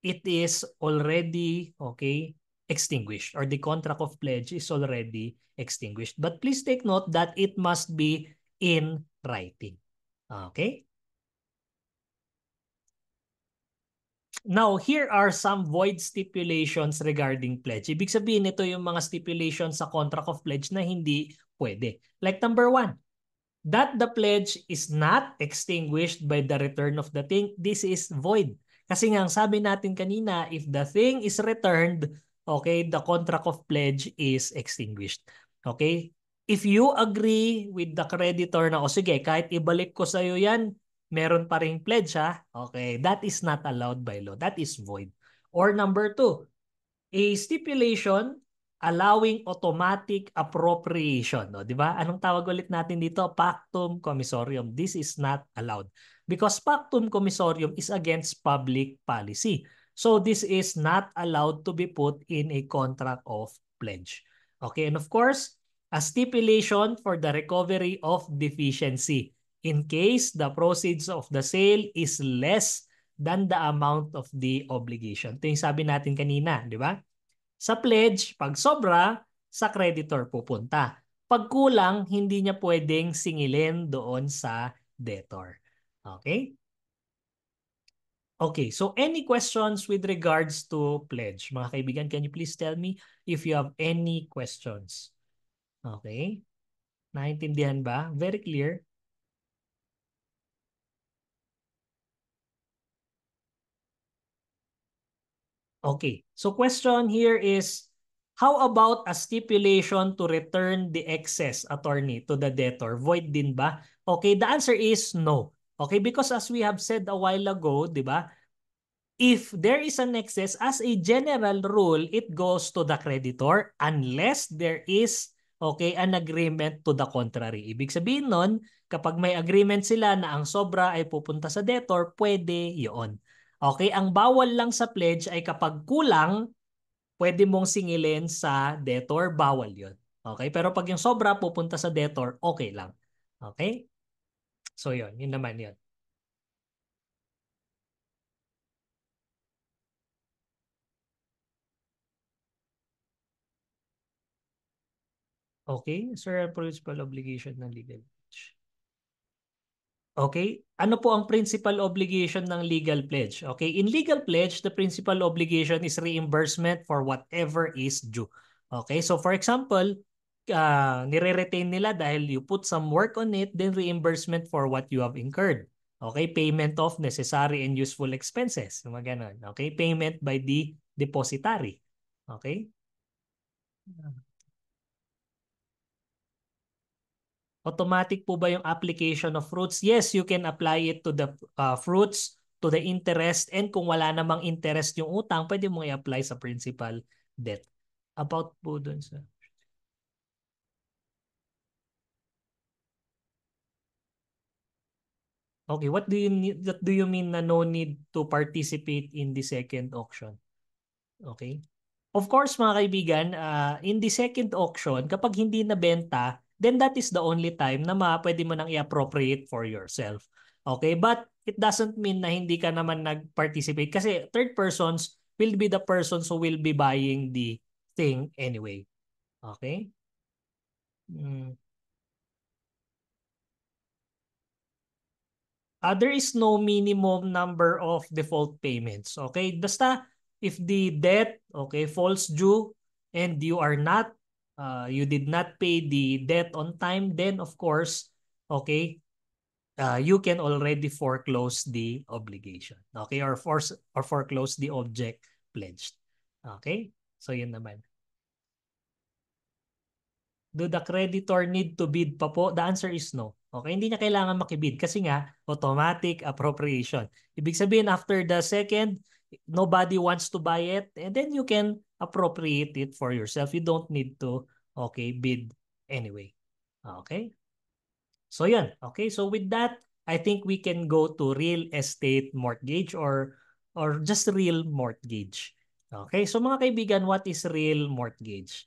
it is already, okay, extinguished or the contract of pledge is already extinguished. But please take note that it must be in writing. Okay? Now, here are some void stipulations regarding pledge. Ibig sabihin, ito yung mga stipulations sa contract of pledge na hindi Pwede. Like number one, that the pledge is not extinguished by the return of the thing, this is void. Kasi nga, ang sabi natin kanina, if the thing is returned, okay, the contract of pledge is extinguished. Okay? If you agree with the creditor na, o oh, sige, kahit ibalik ko sa'yo yan, meron pa rin pledge ha, okay, that is not allowed by law. That is void. Or number two, a stipulation allowing automatic appropriation, no? 'di ba? Anong tawag ulit natin dito? Pactum commissorium. This is not allowed because pactum commissorium is against public policy. So this is not allowed to be put in a contract of pledge. Okay, and of course, a stipulation for the recovery of deficiency in case the proceeds of the sale is less than the amount of the obligation. Ito yung sabi natin kanina, di ba? sa pledge, pag sobra, sa creditor pupunta. Pag kulang, hindi niya pwedeng singilin doon sa debtor. Okay? Okay, so any questions with regards to pledge? Mga kaibigan, can you please tell me if you have any questions? Okay? Naintindihan ba? Very clear? Okay, so question here is, how about a stipulation to return the excess attorney to the debtor? Void din ba? Okay, the answer is no. Okay, because as we have said a while ago, di ba, if there is an excess, as a general rule, it goes to the creditor unless there is okay, an agreement to the contrary. Ibig sabihin nun, kapag may agreement sila na ang sobra ay pupunta sa debtor, pwede yon. Okay, ang bawal lang sa pledge ay kapag kulang, pwede mong singilin sa debtor, bawal yon. Okay, pero pag yung sobra pupunta sa debtor, okay lang. Okay? So yon, yun naman yon. Okay, sir, principal obligation ng legal. Okay? Ano po ang principal obligation ng legal pledge? Okay, in legal pledge, the principal obligation is reimbursement for whatever is due. Okay, so for example, uh, nire-retain nila dahil you put some work on it, then reimbursement for what you have incurred. Okay, payment of necessary and useful expenses. Mga ganun. Okay, payment by the depositary. Okay? Automatic po ba yung application of fruits? Yes, you can apply it to the uh, fruits, to the interest, and kung wala namang interest yung utang, pwede mo i-apply sa principal debt. About po dun sa... Okay, what do you need, what do you mean na no need to participate in the second auction? Okay? Of course, mga kaibigan, uh, in the second auction, kapag hindi nabenta then that is the only time na ma pwede mo nang i-appropriate for yourself. Okay? But it doesn't mean na hindi ka naman nag-participate kasi third persons will be the persons who will be buying the thing anyway. Okay? Mm. Uh, there is no minimum number of default payments. Okay? Basta if the debt okay falls due and you are not uh, you did not pay the debt on time, then of course, okay, uh, you can already foreclose the obligation. Okay, or force or foreclose the object pledged. Okay, so yun naman. Do the creditor need to bid pa po? The answer is no. Okay, hindi niya kailangan makibid kasi nga automatic appropriation. Ibig sabihin after the second nobody wants to buy it and then you can appropriate it for yourself. You don't need to, okay, bid anyway. Okay? So yan. Okay, so with that, I think we can go to real estate mortgage or or just real mortgage. Okay, so mga kaibigan, what is real mortgage?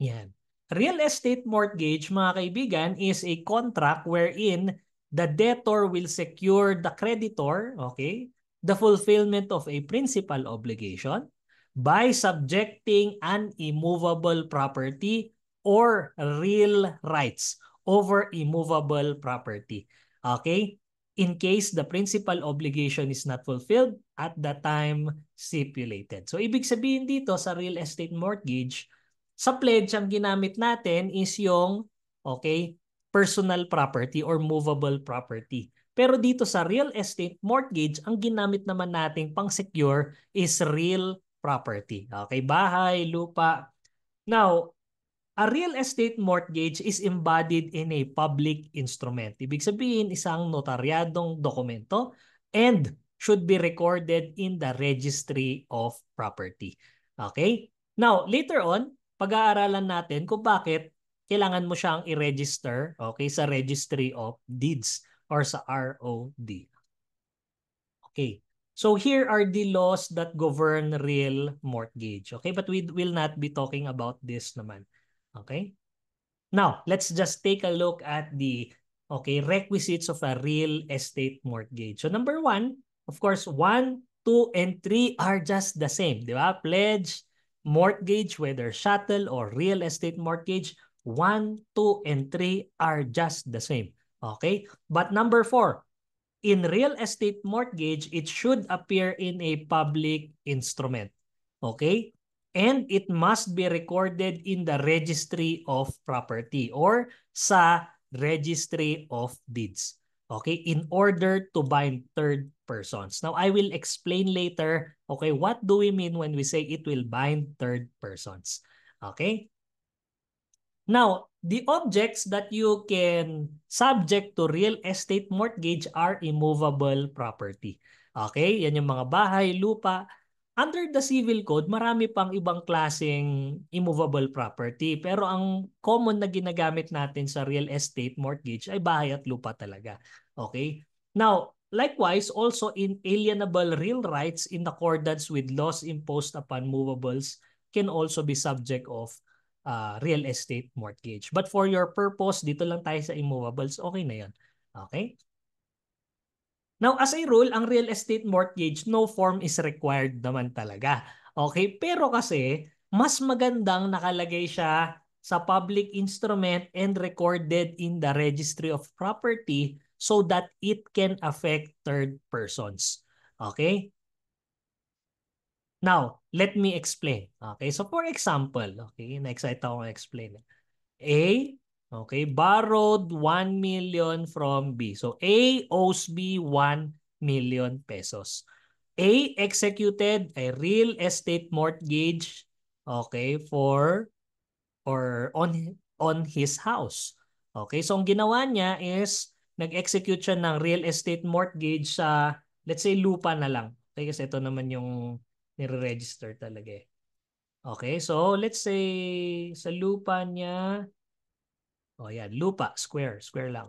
Yan. Real estate mortgage, mga kaibigan, is a contract wherein the debtor will secure the creditor, okay, the fulfillment of a principal obligation by subjecting an immovable property or real rights over immovable property. Okay? In case the principal obligation is not fulfilled at the time stipulated. So ibig sabihin dito sa real estate mortgage, sa pledge ang ginamit natin is yung okay, personal property or movable property. Pero dito sa real estate mortgage, ang ginamit naman nating pang-secure is real property. Okay, bahay, lupa. Now, a real estate mortgage is embodied in a public instrument. Ibig sabihin, isang notaryadong dokumento and should be recorded in the registry of property. Okay? Now, later on, pag-aaralan natin kung bakit kailangan mo siyang i-register okay, sa Registry of Deeds. or sa ROD. Okay. So here are the laws that govern real mortgage. Okay, but we will not be talking about this naman. Okay? Now, let's just take a look at the okay, requisites of a real estate mortgage. So number one, of course, one, two, and three are just the same. Di ba? Pledge, mortgage, whether shuttle or real estate mortgage, one, two, and three are just the same. Okay? But number four, in real estate mortgage, it should appear in a public instrument. Okay? And it must be recorded in the registry of property or sa registry of deeds. Okay? In order to bind third persons. Now, I will explain later, okay, what do we mean when we say it will bind third persons? Okay? Now, The objects that you can subject to real estate mortgage are immovable property. Okay, yan yung mga bahay, lupa. Under the civil code, marami pang ibang klaseng immovable property. Pero ang common na ginagamit natin sa real estate mortgage ay bahay at lupa talaga. Okay? Now, likewise, also in alienable real rights in accordance with laws imposed upon movables can also be subject of uh, real estate mortgage. But for your purpose, dito lang tayo sa immovables, okay na yun. Okay? Now, as a rule, ang real estate mortgage, no form is required naman talaga. Okay? Pero kasi, mas magandang nakalagay siya sa public instrument and recorded in the Registry of Property so that it can affect third persons. Okay? Now, let me explain. Okay, so for example, okay, na-excite ako explain. A, okay, borrowed 1 million from B. So A owes B 1 million pesos. A executed a real estate mortgage, okay, for or on on his house. Okay, so ang ginawa niya is nag-execute siya ng real estate mortgage sa let's say lupa na lang. Okay, kasi ito naman yung nire-register talaga eh. Okay, so let's say sa lupa niya, o oh yan, lupa, square, square lang.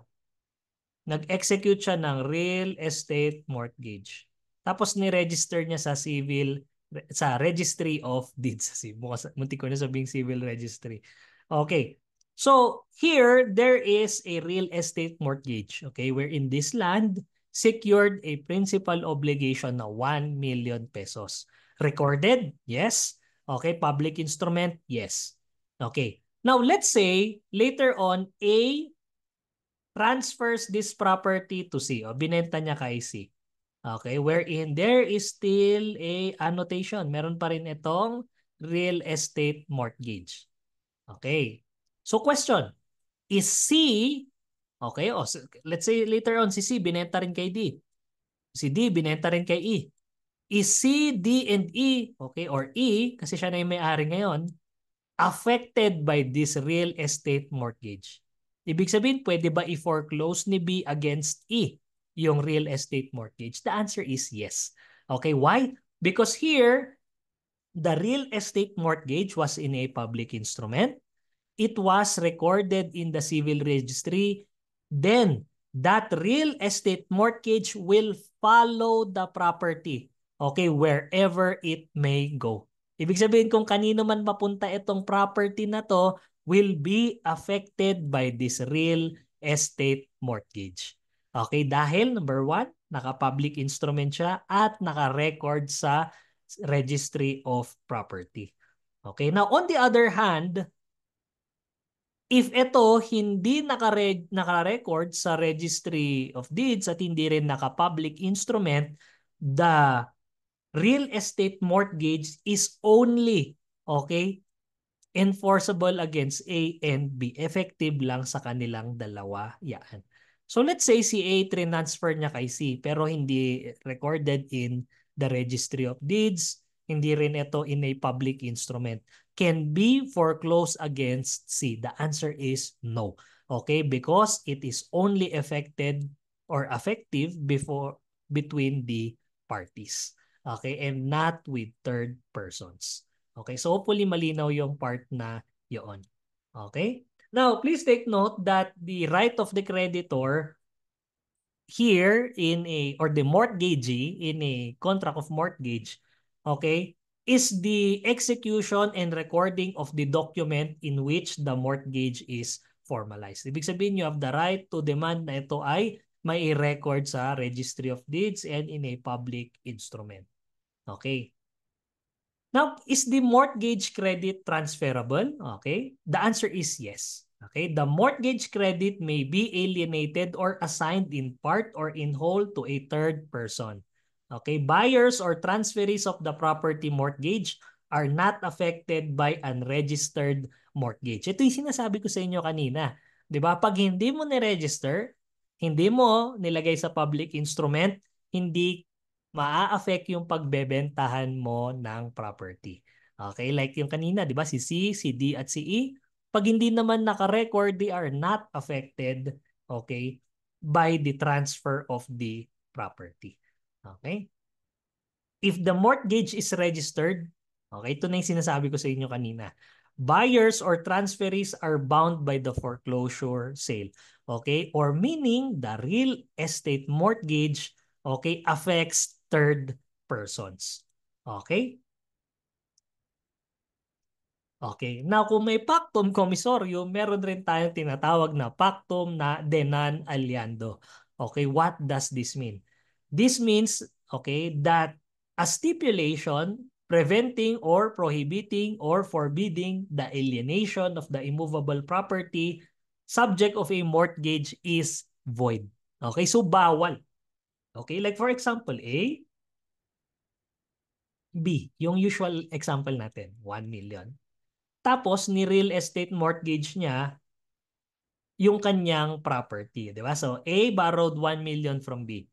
Nag-execute siya ng real estate mortgage. Tapos ni-register niya sa civil, sa registry of deeds. [laughs] Munti ko na sabing civil registry. Okay, so here there is a real estate mortgage. Okay, where in this land secured a principal obligation na 1 million pesos. Recorded? Yes. Okay, public instrument? Yes. Okay. Now, let's say later on, A transfers this property to C. O, binenta niya kay C. Okay, wherein there is still a annotation. Meron pa rin itong real estate mortgage. Okay. So question, is C, okay, o, let's say later on si C binenta rin kay D. Si D binenta rin kay E is e, C, D, and E, okay, or E, kasi siya na yung may-ari ngayon, affected by this real estate mortgage? Ibig sabihin, pwede ba i-foreclose ni B against E yung real estate mortgage? The answer is yes. Okay, why? Because here, the real estate mortgage was in a public instrument. It was recorded in the civil registry. Then, that real estate mortgage will follow the property Okay, wherever it may go. Ibig sabihin kung kanino man papunta itong property na to will be affected by this real estate mortgage. Okay, dahil number one, naka-public instrument siya at naka-record sa Registry of Property. Okay, now on the other hand, if ito hindi naka-record sa Registry of Deeds at hindi rin naka-public instrument, the real estate mortgage is only, okay, enforceable against A and B. Effective lang sa kanilang dalawa. Yan. So let's say si A transfer niya kay C pero hindi recorded in the registry of deeds, hindi rin ito in a public instrument. Can B foreclose against C? The answer is no. Okay, because it is only affected or effective before between the parties. Okay, and not with third persons. Okay, so hopefully malinaw yung part na yon. Okay? Now, please take note that the right of the creditor here in a, or the mortgagee in a contract of mortgage, okay, is the execution and recording of the document in which the mortgage is formalized. Ibig sabihin, you have the right to demand na ito ay may record sa Registry of Deeds and in a public instrument. Okay. Now, is the mortgage credit transferable? Okay. The answer is yes. Okay. The mortgage credit may be alienated or assigned in part or in whole to a third person. Okay. Buyers or transferees of the property mortgage are not affected by unregistered mortgage. Ito yung sinasabi ko sa inyo kanina. 'Di ba? Pag hindi mo ni-register, hindi mo nilagay sa public instrument, hindi maa-affect yung pagbebentahan mo ng property. Okay, like yung kanina, di ba? Si C, si D, at si E. Pag hindi naman naka-record, they are not affected, okay, by the transfer of the property. Okay? If the mortgage is registered, okay, ito na yung sinasabi ko sa inyo kanina. Buyers or transferees are bound by the foreclosure sale. Okay? Or meaning, the real estate mortgage, okay, affects third persons. Okay? Okay. Now, kung may pactum commissorio, meron rin tayong tinatawag na pactum na denan aliando. Okay, what does this mean? This means, okay, that a stipulation preventing or prohibiting or forbidding the alienation of the immovable property subject of a mortgage is void. Okay, so bawal. Okay, like for example, A, B, yung usual example natin, 1 million. Tapos, ni real estate mortgage niya yung kanyang property, di ba? So, A borrowed 1 million from B.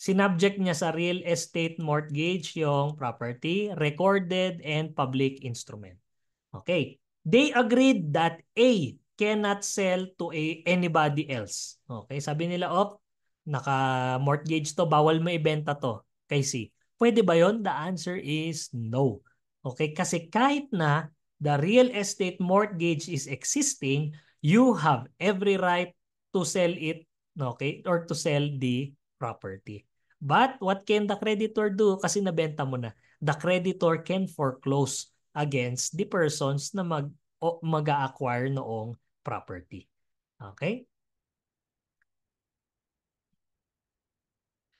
Sinubject niya sa real estate mortgage yung property, recorded and public instrument. Okay. They agreed that A cannot sell to a anybody else. Okay, sabi nila, oh, naka-mortgage to, bawal mo ibenta to kay C. Pwede ba yon? The answer is no. Okay, kasi kahit na the real estate mortgage is existing, you have every right to sell it, okay, or to sell the property. But what can the creditor do? Kasi nabenta mo na. The creditor can foreclose against the persons na mag, mag-acquire noong property. Okay?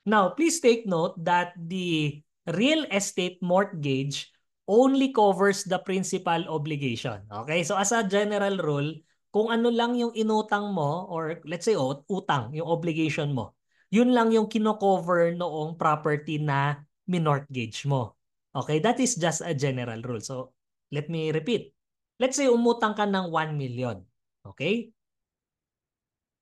Now, please take note that the real estate mortgage only covers the principal obligation. Okay? So as a general rule, kung ano lang yung inutang mo or let's say oh, utang, yung obligation mo, yun lang yung kino-cover noong property na minortgage mo. Okay? That is just a general rule. So let me repeat. Let's say umutang ka ng 1 million. Okay?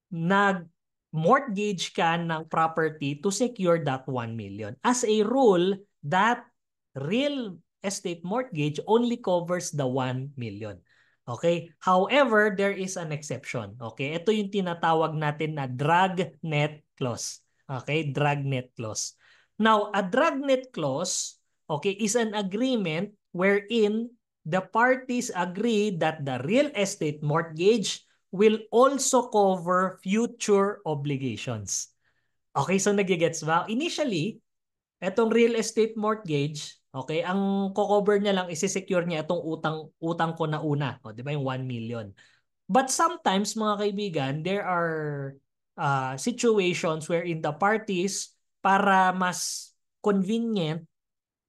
Nag mortgage ka ng property to secure that 1 million. As a rule, that real estate mortgage only covers the 1 million. Okay? However, there is an exception. Okay? Ito yung tinatawag natin na drag net clause. Okay? Drag net clause. Now, a drag net clause, okay, is an agreement wherein the parties agree that the real estate mortgage will also cover future obligations. Okay, so nagigets ba? Initially, etong real estate mortgage, okay, ang co-cover niya lang, isi-secure niya itong utang, utang ko na una. di ba yung 1 million? But sometimes, mga kaibigan, there are uh, situations wherein the parties, para mas convenient,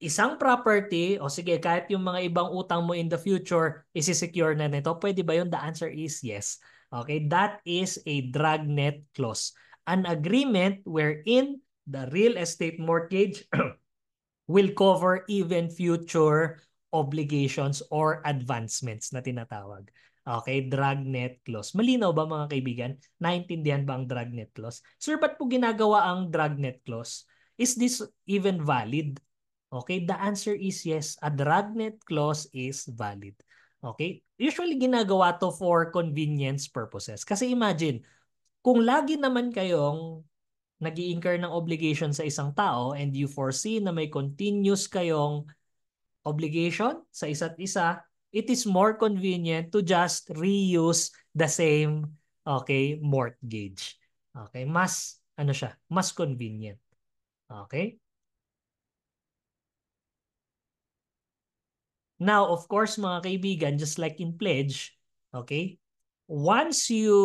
isang property, o sige, kahit yung mga ibang utang mo in the future, isi-secure na nito, pwede ba yun? The answer is yes. Okay, that is a dragnet clause. An agreement wherein the real estate mortgage [clears throat] will cover even future obligations or advancements na tinatawag. Okay, dragnet clause. Malinaw ba mga kaibigan? Naintindihan ba ang dragnet clause? Sir, ba't po ginagawa ang dragnet clause? Is this even valid? Okay, the answer is yes. A dragnet clause is valid. Okay? Usually ginagawa to for convenience purposes. Kasi imagine, kung lagi naman kayong nag incur ng obligation sa isang tao and you foresee na may continuous kayong obligation sa isa't isa, it is more convenient to just reuse the same okay mortgage. Okay, mas ano siya, mas convenient. Okay? Now, of course, mga kaibigan, just like in pledge, okay? Once you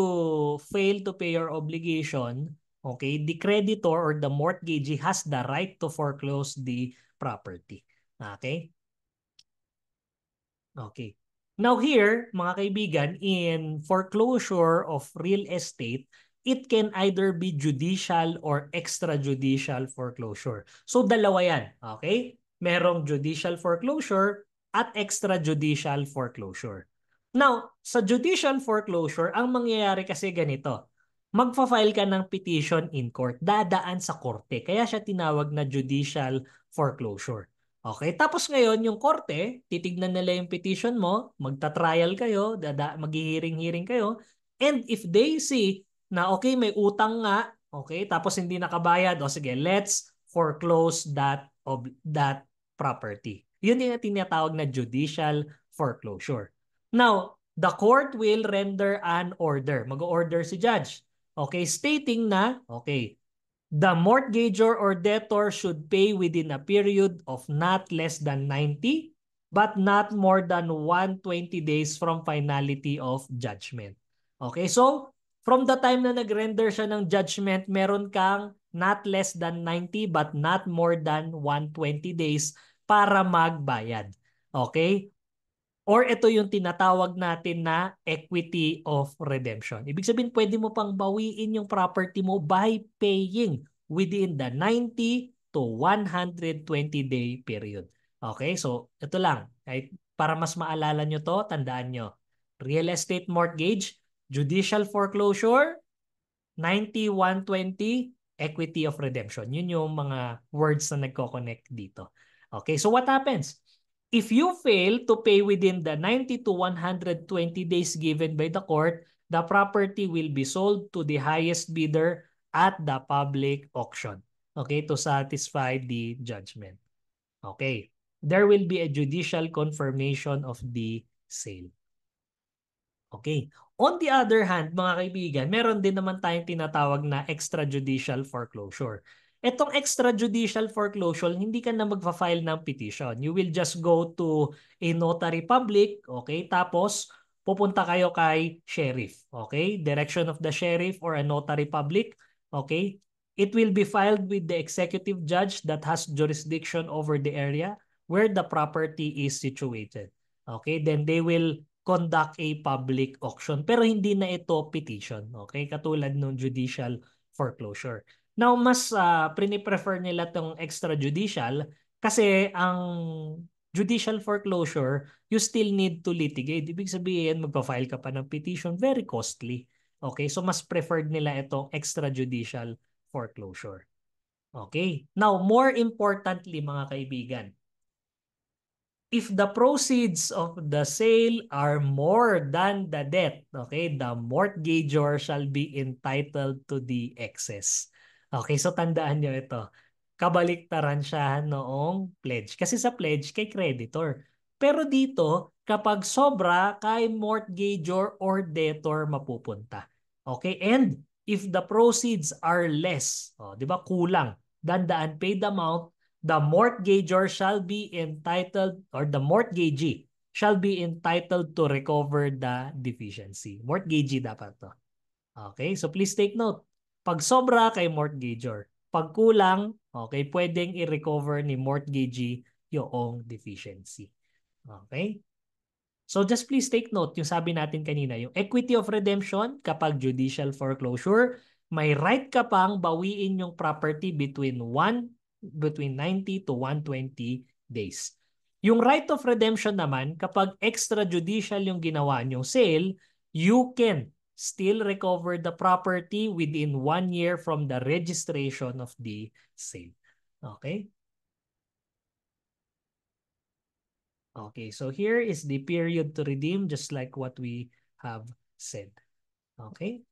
fail to pay your obligation, okay, the creditor or the mortgagee has the right to foreclose the property. Okay? Okay. Now here, mga kaibigan, in foreclosure of real estate, it can either be judicial or extrajudicial foreclosure. So dalawa yan, okay? Merong judicial foreclosure, at extrajudicial foreclosure. Now, sa judicial foreclosure, ang mangyayari kasi ganito. Magfa-file ka ng petition in court, dadaan sa korte. Kaya siya tinawag na judicial foreclosure. Okay, tapos ngayon yung korte, titignan nila yung petition mo, magta-trial kayo, dada, maghihiring-hiring kayo, and if they see na okay, may utang nga, okay, tapos hindi nakabayad, o sige, let's foreclose that of that property. Yun yung tinatawag na judicial foreclosure. Now, the court will render an order. Mag-order si judge. Okay, stating na, okay, the mortgagor or debtor should pay within a period of not less than 90 but not more than 120 days from finality of judgment. Okay, so from the time na nag-render siya ng judgment, meron kang not less than 90 but not more than 120 days para magbayad. Okay? Or ito yung tinatawag natin na equity of redemption. Ibig sabihin, pwede mo pang bawiin yung property mo by paying within the 90 to 120 day period. Okay, so ito lang. para mas maalala nyo to, tandaan nyo. Real estate mortgage, judicial foreclosure, 90-120, equity of redemption. Yun yung mga words na nagko-connect dito. Okay, so what happens? If you fail to pay within the 90 to 120 days given by the court, the property will be sold to the highest bidder at the public auction. Okay, to satisfy the judgment. Okay, there will be a judicial confirmation of the sale. Okay. On the other hand, mga kaibigan, meron din naman tayong tinatawag na extrajudicial foreclosure etong extrajudicial foreclosure, hindi ka na magfa-file ng petition. You will just go to a notary public, okay? Tapos, pupunta kayo kay sheriff, okay? Direction of the sheriff or a notary public, okay? It will be filed with the executive judge that has jurisdiction over the area where the property is situated. Okay, then they will conduct a public auction pero hindi na ito petition okay katulad ng judicial foreclosure Now, mas uh, ah, pre-prefer nila tong extrajudicial kasi ang judicial foreclosure, you still need to litigate. Ibig sabihin, magpa-file ka pa ng petition, very costly. Okay, so mas preferred nila itong extrajudicial foreclosure. Okay, now more importantly mga kaibigan, if the proceeds of the sale are more than the debt, okay, the mortgagor shall be entitled to the excess. Okay, so tandaan nyo ito. Kabaliktaran siya noong pledge. Kasi sa pledge, kay creditor. Pero dito, kapag sobra, kay mortgagor or debtor mapupunta. Okay, and if the proceeds are less, oh, di ba kulang, than the unpaid amount, the mortgagor shall be entitled or the mortgagee shall be entitled to recover the deficiency. Mortgagee dapat to. Okay, so please take note. Pag sobra kay mortgagor. Pag kulang, okay, pwedeng i-recover ni mortgagee yung deficiency. Okay? So just please take note yung sabi natin kanina, yung equity of redemption kapag judicial foreclosure, may right ka pang bawiin yung property between 1 between 90 to 120 days. Yung right of redemption naman kapag extrajudicial yung ginawa yung sale, you can still recover the property within one year from the registration of the sale. Okay? Okay, so here is the period to redeem just like what we have said. Okay?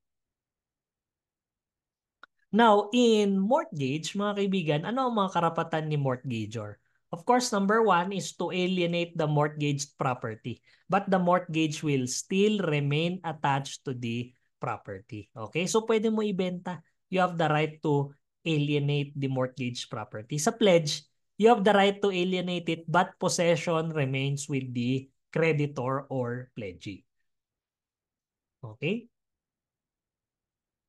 Now, in mortgage, mga kaibigan, ano ang mga karapatan ni mortgagor? Of course, number one is to alienate the mortgaged property. But the mortgage will still remain attached to the property. Okay? So, pwede mo ibenta. You have the right to alienate the mortgage property. Sa pledge, you have the right to alienate it but possession remains with the creditor or pledgee. Okay?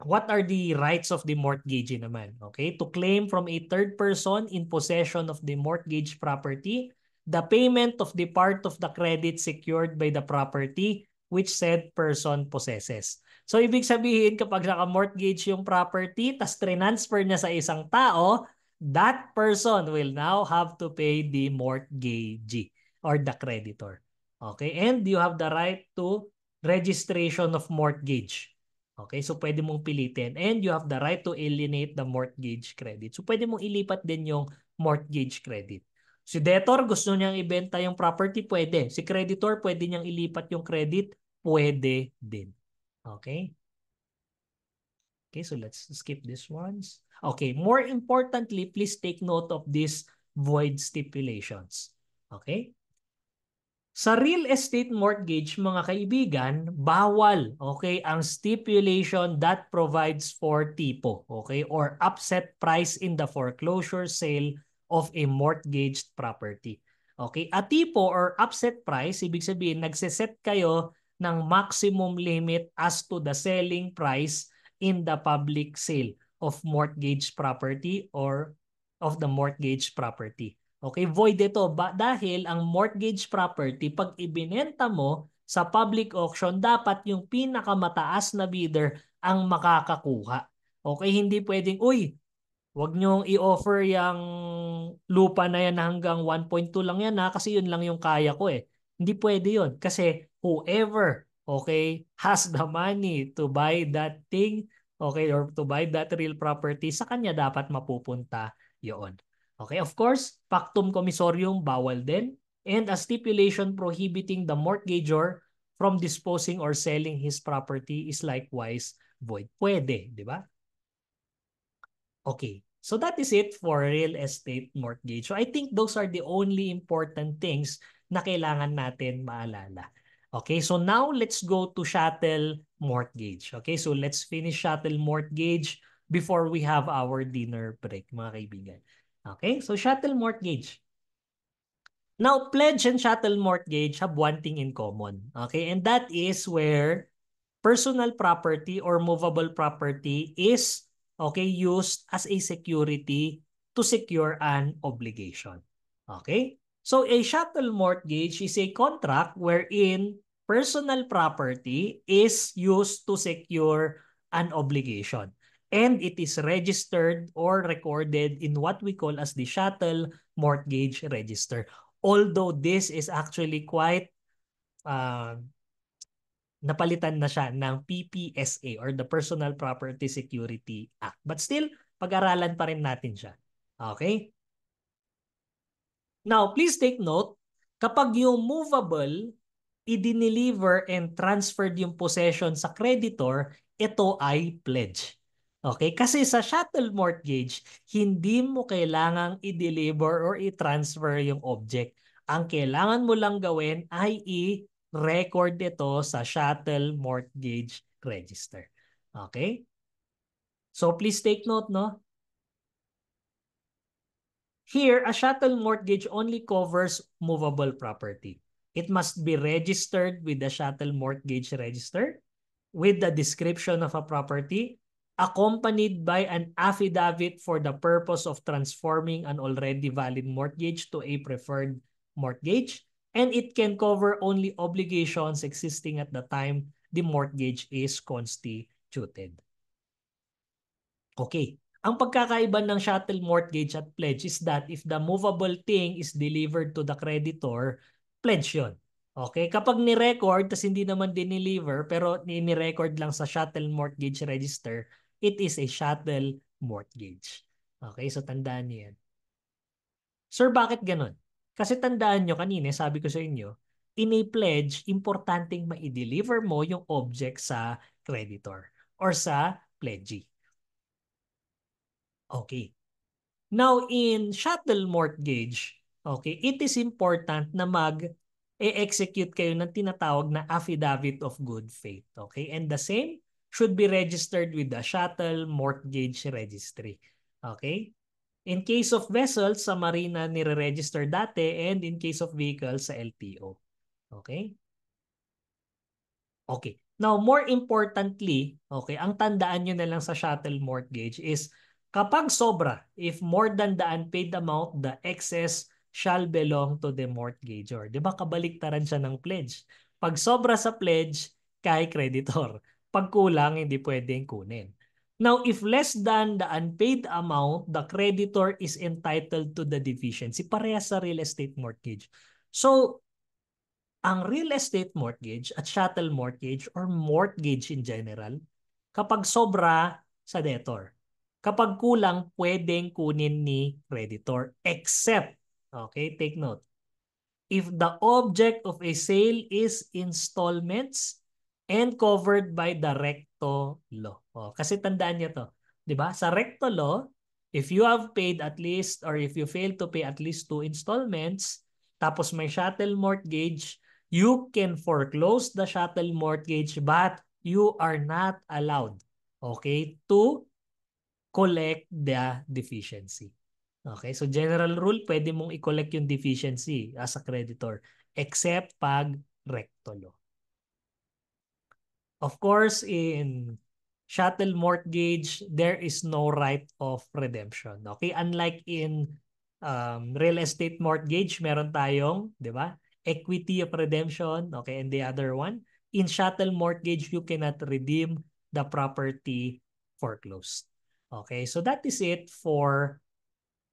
what are the rights of the mortgagee naman? Okay, to claim from a third person in possession of the mortgage property the payment of the part of the credit secured by the property which said person possesses. So ibig sabihin kapag naka-mortgage yung property tas transfer niya sa isang tao, that person will now have to pay the mortgagee or the creditor. Okay? And you have the right to registration of mortgage. Okay, so pwede mong pilitin. And you have the right to alienate the mortgage credit. So pwede mong ilipat din yung mortgage credit. Si debtor gusto niyang ibenta yung property, pwede. Si creditor pwede niyang ilipat yung credit, pwede din. Okay? Okay, so let's skip this ones. Okay, more importantly, please take note of these void stipulations. Okay? Sa real estate mortgage, mga kaibigan, bawal, okay, ang stipulation that provides for tipo, okay, or upset price in the foreclosure sale of a mortgaged property. Okay, a tipo or upset price, ibig sabihin nagseset kayo ng maximum limit as to the selling price in the public sale of mortgage property or of the mortgage property. Okay, void ito ba dahil ang mortgage property pag ibinenta mo sa public auction dapat yung pinakamataas na bidder ang makakakuha. Okay, hindi pwedeng uy, wag niyo i-offer yung lupa na yan hanggang 1.2 lang yan ha kasi yun lang yung kaya ko eh. Hindi pwede yun kasi whoever okay has the money to buy that thing okay or to buy that real property sa kanya dapat mapupunta yon. Okay, of course, pactum commissorium bawal din and a stipulation prohibiting the mortgagor from disposing or selling his property is likewise void. Pwede, di ba? Okay, so that is it for real estate mortgage. So I think those are the only important things na kailangan natin maalala. Okay, so now let's go to chattel mortgage. Okay, so let's finish chattel mortgage before we have our dinner break, mga kaibigan. Okay, so chattel mortgage. Now, pledge and chattel mortgage have one thing in common. Okay, and that is where personal property or movable property is okay used as a security to secure an obligation. Okay, so a chattel mortgage is a contract wherein personal property is used to secure an obligation. and it is registered or recorded in what we call as the chattel mortgage register. Although this is actually quite uh, napalitan na siya ng PPSA or the Personal Property Security Act. But still, pag-aralan pa rin natin siya. Okay? Now, please take note, kapag yung movable, i-deliver and transferred yung possession sa creditor, ito ay pledge. Okay? Kasi sa shuttle mortgage, hindi mo kailangang i-deliver or i-transfer yung object. Ang kailangan mo lang gawin ay i-record ito sa shuttle mortgage register. Okay? So please take note, no? Here, a shuttle mortgage only covers movable property. It must be registered with the shuttle mortgage register, with the description of a property, accompanied by an affidavit for the purpose of transforming an already valid mortgage to a preferred mortgage and it can cover only obligations existing at the time the mortgage is constituted. Okay. Ang pagkakaiba ng chattel mortgage at pledge is that if the movable thing is delivered to the creditor, pledge yun. Okay, kapag ni-record, tas hindi naman din deliver pero ni-record lang sa chattel mortgage register, It is a chattel mortgage. Okay, so tandaan niyo yan. Sir, bakit ganun? Kasi tandaan niyo kanina, sabi ko sa inyo, in a pledge, importanteng ma-deliver mo yung object sa creditor or sa pledgee. Okay. Now, in chattel mortgage, okay, it is important na mag e-execute kayo ng tinatawag na affidavit of good faith. Okay? And the same should be registered with the Shuttle Mortgage Registry. Okay? In case of vessels, sa marina nire-register dati and in case of vehicles, sa LTO. Okay? Okay. Now, more importantly, okay, ang tandaan nyo na lang sa shuttle mortgage is kapag sobra, if more than the unpaid amount, the excess shall belong to the mortgagor. Di ba kabaliktaran siya ng pledge? Pag sobra sa pledge, kay [laughs] creditor pagkulang hindi pwedeng kunin. Now, if less than the unpaid amount, the creditor is entitled to the deficiency. Pareha sa real estate mortgage. So, ang real estate mortgage at chattel mortgage or mortgage in general, kapag sobra sa debtor. Kapag kulang, pwedeng kunin ni creditor except, okay, take note, if the object of a sale is installments and covered by the recto law. Oh, kasi tandaan niyo to. 'di ba? Sa recto law, if you have paid at least or if you fail to pay at least two installments, tapos may chattel mortgage, you can foreclose the chattel mortgage but you are not allowed, okay, to collect the deficiency. Okay, so general rule, pwede mong i-collect yung deficiency as a creditor except pag recto law. Of course, in chattel mortgage, there is no right of redemption. Okay, unlike in um, real estate mortgage, meron tayong, di ba? Equity of redemption, okay, and the other one. In chattel mortgage, you cannot redeem the property foreclosed. Okay, so that is it for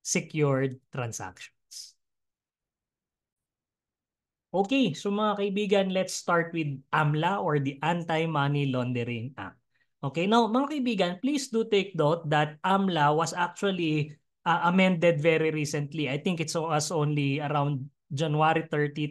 secured transaction. Okay, so mga kaibigan, let's start with AMLA or the Anti-Money Laundering Act. Okay, now mga kaibigan, please do take note that AMLA was actually uh, amended very recently. I think it's was only around January 30,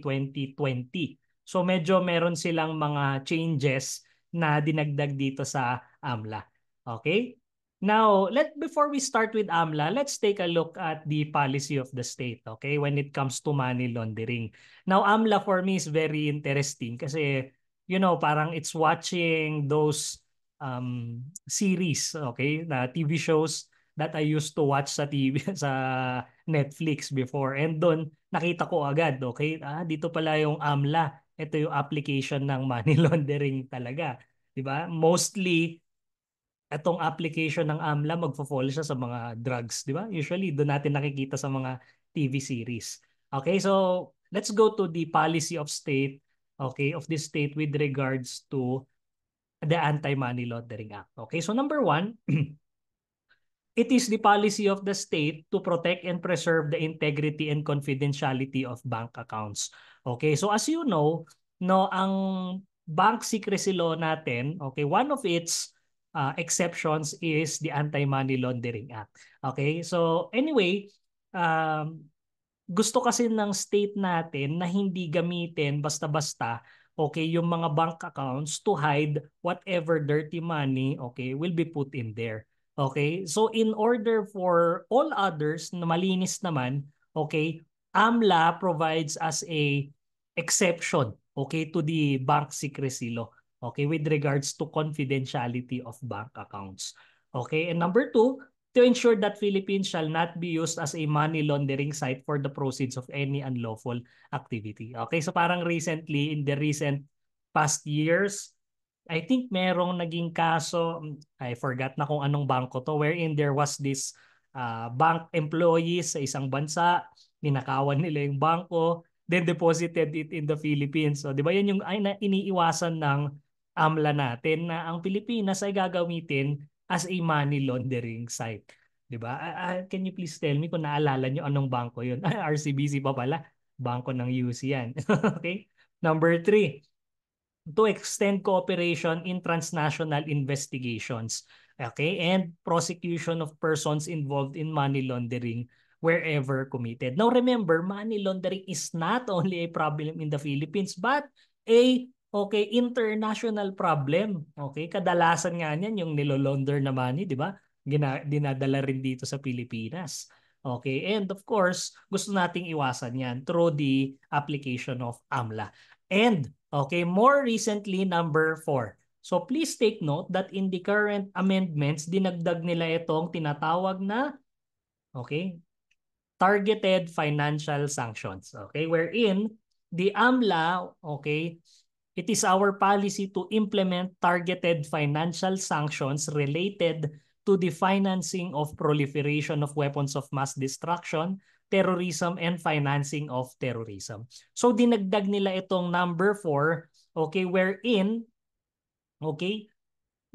2020. So medyo meron silang mga changes na dinagdag dito sa AMLA. Okay? Now, let before we start with AMLA, let's take a look at the policy of the state, okay, when it comes to money laundering. Now, AMLA for me is very interesting kasi, you know, parang it's watching those um, series, okay, na TV shows that I used to watch sa TV, [laughs] sa Netflix before. And doon, nakita ko agad, okay, ah, dito pala yung AMLA. Ito yung application ng money [laughs] laundering talaga. 'di ba? Mostly etong application ng AMLA magfo-fall siya sa mga drugs, di ba? Usually doon natin nakikita sa mga TV series. Okay, so let's go to the policy of state, okay, of this state with regards to the Anti-Money Laundering Act. Okay, so number one, [clears throat] It is the policy of the state to protect and preserve the integrity and confidentiality of bank accounts. Okay, so as you know, no ang bank secrecy law natin, okay, one of its uh, exceptions is the Anti-Money Laundering Act. Okay? So anyway, um, gusto kasi ng state natin na hindi gamitin basta-basta okay, yung mga bank accounts to hide whatever dirty money, okay, will be put in there. Okay? So in order for all others na malinis naman, okay, AMLA provides as a exception, okay, to the bank secrecy law. Okay, with regards to confidentiality of bank accounts. Okay, and number two, to ensure that Philippines shall not be used as a money laundering site for the proceeds of any unlawful activity. Okay, so parang recently, in the recent past years, I think merong naging kaso, I forgot na kung anong bangko to, wherein there was this uh, bank employees sa isang bansa, ninakawan nila yung bangko, then deposited it in the Philippines. So, di ba yan yung ay, na, iniiwasan ng AMLA natin na ang Pilipinas ay gagamitin as a money laundering site. 'Di ba? Uh, can you please tell me kung naalala niyo anong bangko yun? [laughs] RCBC pa pala. Bangko ng UC 'yan. [laughs] okay? Number three, to extend cooperation in transnational investigations. Okay? And prosecution of persons involved in money laundering wherever committed. Now remember, money laundering is not only a problem in the Philippines but a Okay, international problem. Okay, kadalasan nga niyan yung nilolonder na money, di ba? Gina- dinadala rin dito sa Pilipinas. Okay, and of course, gusto nating iwasan yan through the application of AMLA. And, okay, more recently, number 4. So please take note that in the current amendments, dinagdag nila itong tinatawag na, okay, targeted financial sanctions. Okay, wherein the AMLA, okay, It is our policy to implement targeted financial sanctions related to the financing of proliferation of weapons of mass destruction, terrorism, and financing of terrorism. So dinagdag nila itong number 4, okay, wherein, okay,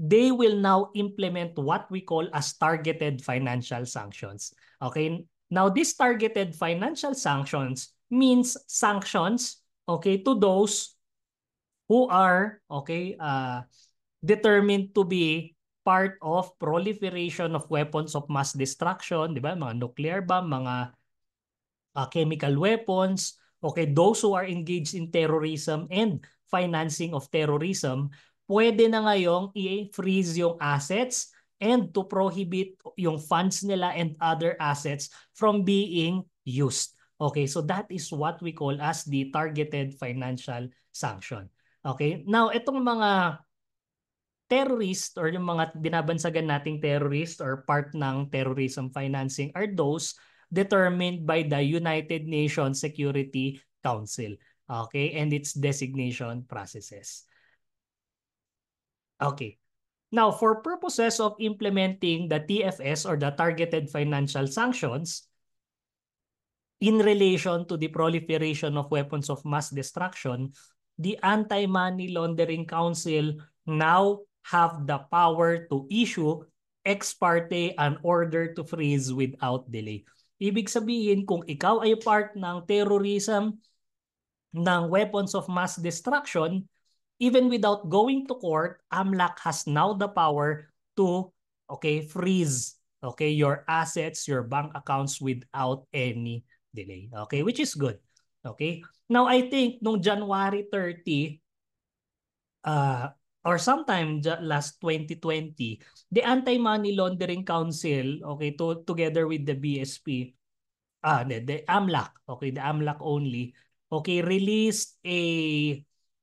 they will now implement what we call as targeted financial sanctions. Okay, now these targeted financial sanctions means sanctions, okay, to those who are okay uh, determined to be part of proliferation of weapons of mass destruction, di ba? Mga nuclear bomb, mga uh, chemical weapons, okay, those who are engaged in terrorism and financing of terrorism, pwede na ngayong i-freeze yung assets and to prohibit yung funds nila and other assets from being used. Okay, so that is what we call as the targeted financial sanction. Okay? Now, itong mga terrorist or yung mga binabansagan nating terrorist or part ng terrorism financing are those determined by the United Nations Security Council. Okay? And its designation processes. Okay. Now, for purposes of implementing the TFS or the Targeted Financial Sanctions, in relation to the proliferation of weapons of mass destruction, the Anti-Money Laundering Council now have the power to issue ex parte an order to freeze without delay. Ibig sabihin, kung ikaw ay part ng terrorism, ng weapons of mass destruction, even without going to court, AMLAC has now the power to okay, freeze okay, your assets, your bank accounts without any delay. Okay, which is good. Okay? Now, I think nung January 30, uh, ah, or sometime last 2020, the Anti-Money Laundering Council, okay, to, together with the BSP, ah, the, the AMLAC, okay, the AMLAC only, okay, released a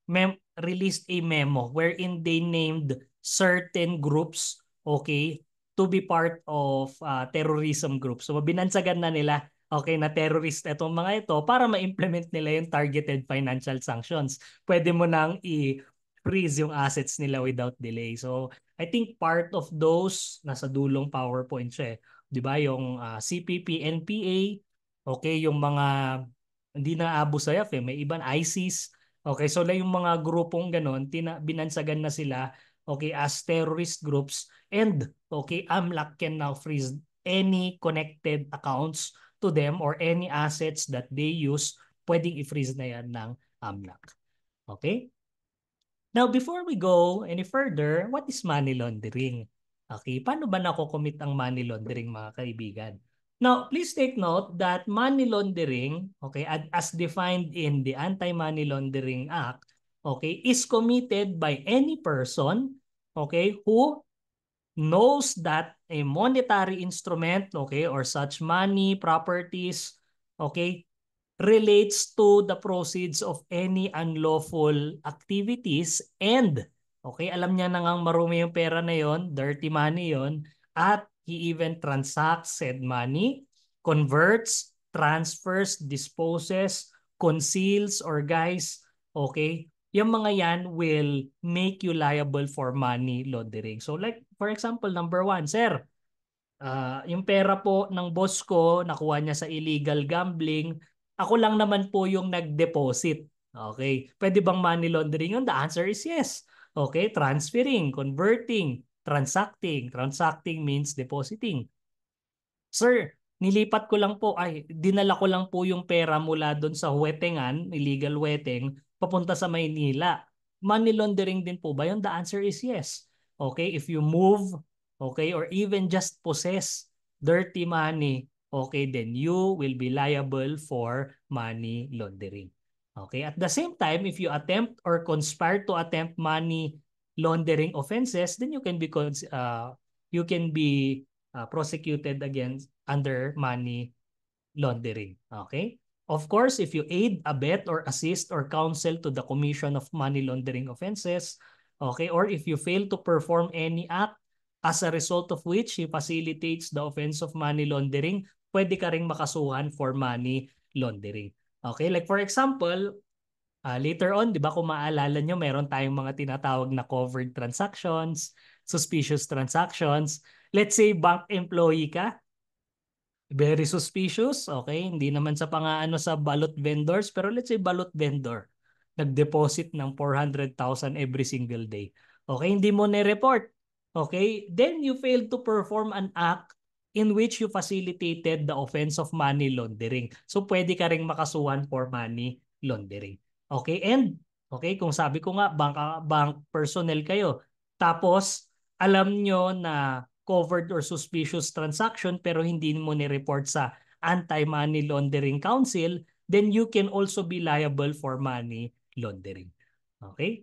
mem released a memo wherein they named certain groups, okay, to be part of uh, terrorism groups. So, binansagan na nila okay, na terrorist itong mga ito para ma-implement nila yung targeted financial sanctions. Pwede mo nang i-freeze yung assets nila without delay. So, I think part of those, nasa dulong PowerPoint siya eh. Di ba? Yung uh, ah, CPP, NPA, okay, yung mga, hindi na Abu Sayyaf eh, may ibang ISIS. Okay, so lang yung mga grupong ganun, tina, binansagan na sila okay, as terrorist groups and okay, AMLAC can now freeze any connected accounts to them or any assets that they use, pwedeng i-freeze na yan ng AMNAC. Okay? Now, before we go any further, what is money laundering? Okay, paano ba nako ang money laundering mga kaibigan? Now, please take note that money laundering, okay, as defined in the Anti-Money Laundering Act, okay, is committed by any person, okay, who knows that a monetary instrument, okay, or such money, properties, okay, relates to the proceeds of any unlawful activities and, okay, alam niya na ngang marumi yung pera na yon, dirty money yon, at he even transacts said money, converts, transfers, disposes, conceals, or guys, okay, yung mga yan will make you liable for money laundering. So like For example, number one, sir, uh, yung pera po ng boss ko, nakuha niya sa illegal gambling, ako lang naman po yung nag-deposit. Okay, pwede bang money laundering yun? The answer is yes. Okay, transferring, converting, transacting. Transacting means depositing. Sir, nilipat ko lang po, ay, dinala ko lang po yung pera mula doon sa wetengan, illegal weteng, papunta sa Maynila. Money laundering din po ba yun? The answer is yes okay, if you move, okay, or even just possess dirty money, okay, then you will be liable for money laundering. Okay, at the same time, if you attempt or conspire to attempt money laundering offenses, then you can be uh, you can be uh, prosecuted against under money laundering. Okay? Of course, if you aid, abet, or assist or counsel to the commission of money laundering offenses, Okay? Or if you fail to perform any act as a result of which he facilitates the offense of money laundering, pwede ka ring makasuhan for money laundering. Okay? Like for example, uh, later on, di ba kung maalala nyo, meron tayong mga tinatawag na covered transactions, suspicious transactions. Let's say bank employee ka, very suspicious, okay? Hindi naman sa pang ano sa balot vendors, pero let's say balot vendor nag-deposit ng 400,000 every single day. Okay, hindi mo ni-report. Okay, then you failed to perform an act in which you facilitated the offense of money laundering. So pwede ka ring makasuhan for money laundering. Okay, and okay, kung sabi ko nga bank bank personnel kayo, tapos alam nyo na covered or suspicious transaction pero hindi mo ni-report sa Anti-Money Laundering Council, then you can also be liable for money laundering. Okay?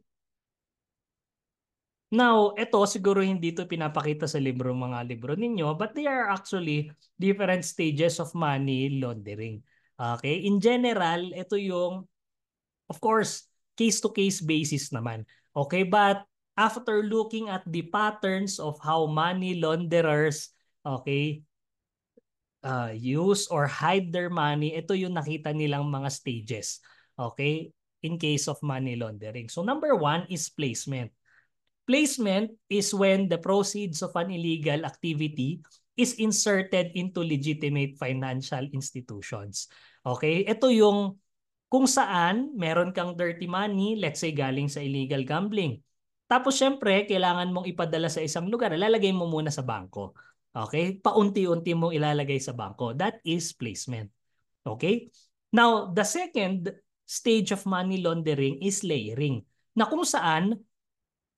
Now, ito siguro hindi ito pinapakita sa libro mga libro ninyo but they are actually different stages of money laundering. Okay? In general, ito yung of course case to -case basis naman. Okay? But after looking at the patterns of how money launderers okay uh, use or hide their money, ito yung nakita nilang mga stages. Okay? in case of money laundering. So number one is placement. Placement is when the proceeds of an illegal activity is inserted into legitimate financial institutions. Okay? Ito yung kung saan meron kang dirty money, let's say galing sa illegal gambling. Tapos syempre, kailangan mong ipadala sa isang lugar, lalagay mo muna sa bangko. Okay? Paunti-unti mo ilalagay sa bangko. That is placement. Okay? Now, the second stage of money laundering is layering na kung saan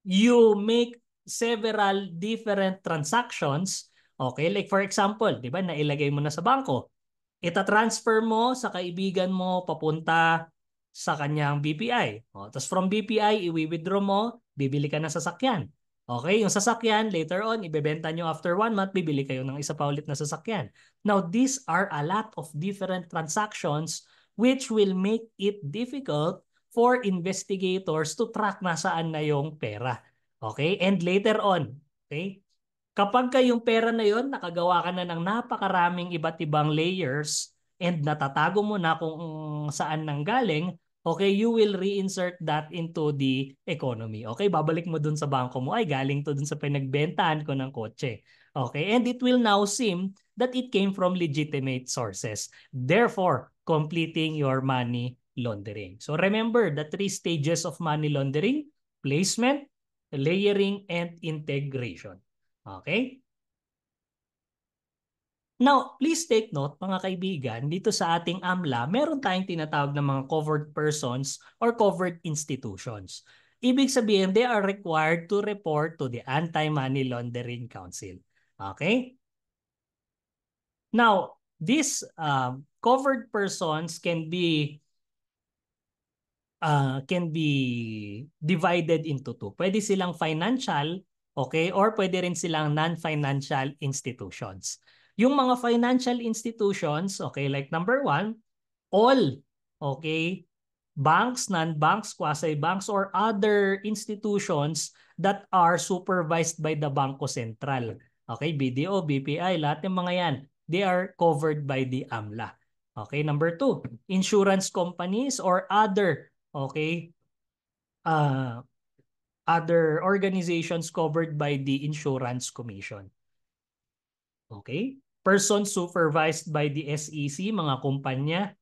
you make several different transactions. Okay, like for example, 'di ba, nailagay mo na sa bangko. Ita-transfer mo sa kaibigan mo papunta sa kanyang BPI. O, tapos from BPI, i-withdraw mo, bibili ka ng sasakyan. Okay, yung sasakyan, later on, ibebenta nyo after one month, bibili kayo ng isa pa ulit na sasakyan. Now, these are a lot of different transactions which will make it difficult for investigators to track nasaan na yung pera. Okay? And later on, okay? Kapag kayong pera na yon nakagawa ka na ng napakaraming iba't ibang layers and natatago mo na kung saan nang galing, okay, you will reinsert that into the economy. Okay, babalik mo dun sa bangko mo, ay galing to dun sa pinagbentahan ko ng kotse. Okay, and it will now seem that it came from legitimate sources. Therefore, completing your money laundering. So remember the three stages of money laundering, placement, layering, and integration. Okay? Now, please take note mga kaibigan, dito sa ating AMLA, meron tayong tinatawag na mga covered persons or covered institutions. Ibig sabihin, they are required to report to the Anti-Money Laundering Council. Okay? Now, these uh, um, covered persons can be uh, can be divided into two. Pwede silang financial, okay, or pwede rin silang non-financial institutions. Yung mga financial institutions, okay, like number one, all, okay, banks, non-banks, quasi-banks, or other institutions that are supervised by the Banko Sentral. Okay, BDO, BPI, lahat ng mga yan they are covered by the AMLA. Okay, number two, insurance companies or other, okay, uh, other organizations covered by the Insurance Commission. Okay? Persons supervised by the SEC, mga kumpanya,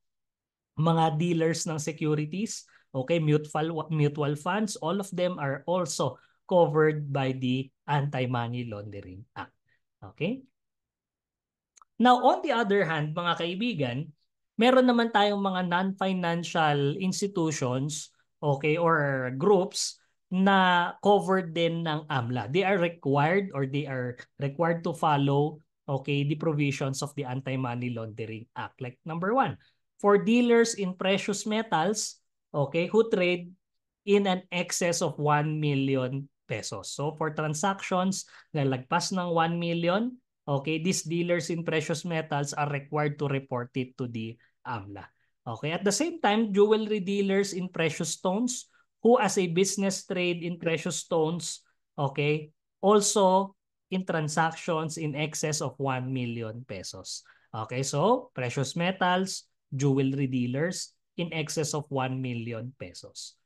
mga dealers ng securities, okay, mutual mutual funds, all of them are also covered by the Anti-Money Laundering Act. Okay? Now, on the other hand, mga kaibigan, meron naman tayong mga non-financial institutions okay or groups na covered din ng AMLA. They are required or they are required to follow okay the provisions of the Anti-Money Laundering Act. Like number one, for dealers in precious metals okay who trade in an excess of 1 million pesos. So for transactions na lagpas ng 1 million, Okay, these dealers in precious metals are required to report it to the AMLA. Okay, at the same time, jewelry dealers in precious stones who as a business trade in precious stones, okay, also in transactions in excess of 1 million pesos. Okay, so precious metals, jewelry dealers in excess of 1 million pesos.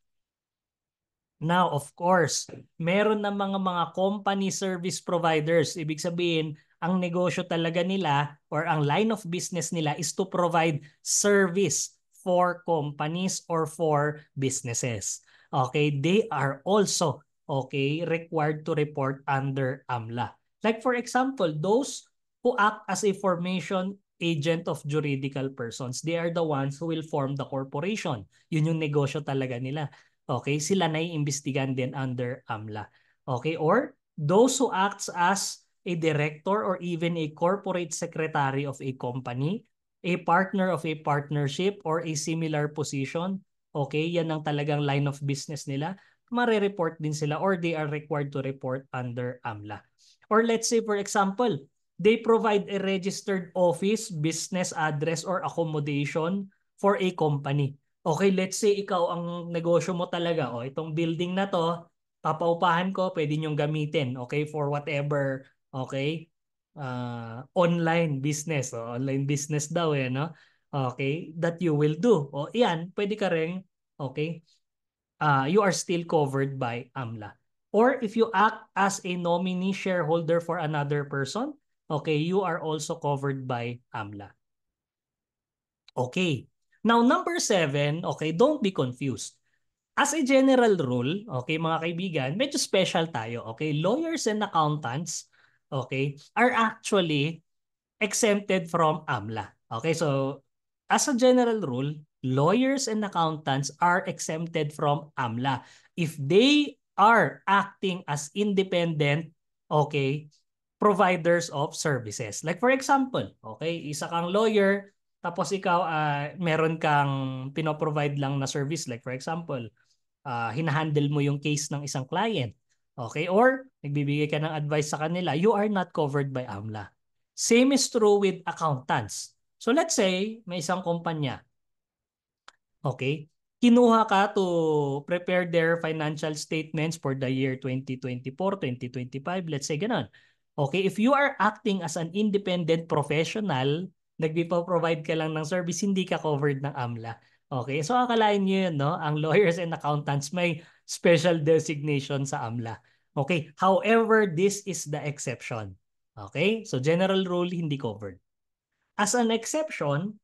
Now, of course, meron na mga mga company service providers. Ibig sabihin, ang negosyo talaga nila or ang line of business nila is to provide service for companies or for businesses. Okay, they are also okay required to report under AMLA. Like for example, those who act as a formation agent of juridical persons, they are the ones who will form the corporation. Yun yung negosyo talaga nila. Okay, sila na iimbestigan din under AMLA. Okay, or those who acts as a director or even a corporate secretary of a company, a partner of a partnership or a similar position. Okay, yan ang talagang line of business nila. Mare-report din sila or they are required to report under AMLA. Or let's say for example, they provide a registered office, business address or accommodation for a company. Okay, let's say ikaw ang negosyo mo talaga. oh, itong building na to, papaupahan ko, pwede nyong gamitin. Okay, for whatever Okay? Uh, online business. Oh, online business daw eh, no? Okay? That you will do. O, oh, yan, pwede ka rin, okay? Uh, you are still covered by AMLA. Or if you act as a nominee shareholder for another person, okay, you are also covered by AMLA. Okay. Now, number seven, okay, don't be confused. As a general rule, okay mga kaibigan, medyo special tayo, okay? Lawyers and accountants, okay, are actually exempted from AMLA. Okay, so as a general rule, lawyers and accountants are exempted from AMLA. If they are acting as independent, okay, providers of services. Like for example, okay, isa kang lawyer, tapos ikaw uh, meron kang pinoprovide lang na service. Like for example, uh, hinahandle mo yung case ng isang client. Okay? Or nagbibigay ka ng advice sa kanila, you are not covered by AMLA. Same is true with accountants. So let's say may isang kumpanya. Okay? Kinuha ka to prepare their financial statements for the year 2024, 2025, let's say ganun. Okay, if you are acting as an independent professional, nagpipo-provide ka lang ng service, hindi ka covered ng AMLA. Okay, so akalain niyo yun, no? Ang lawyers and accountants may special designation sa AMLA. Okay, however, this is the exception. Okay, so general rule, hindi covered. As an exception,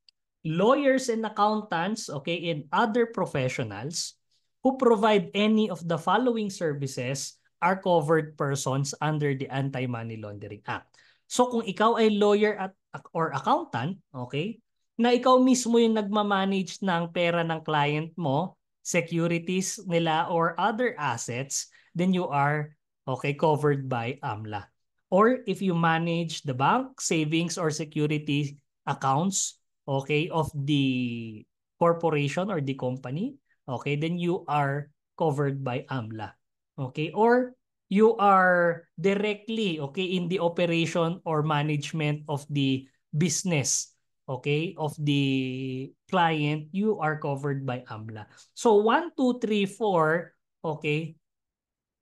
lawyers and accountants, okay, and other professionals who provide any of the following services are covered persons under the Anti-Money Laundering Act. So kung ikaw ay lawyer at or accountant, okay, na ikaw mismo yung nagmamanage ng pera ng client mo, securities nila or other assets, then you are okay covered by AMLA. Or if you manage the bank, savings or security accounts, okay, of the corporation or the company, okay, then you are covered by AMLA. Okay, or you are directly okay in the operation or management of the business okay, of the client, you are covered by AMLA. So 1, 2, 3, 4, okay,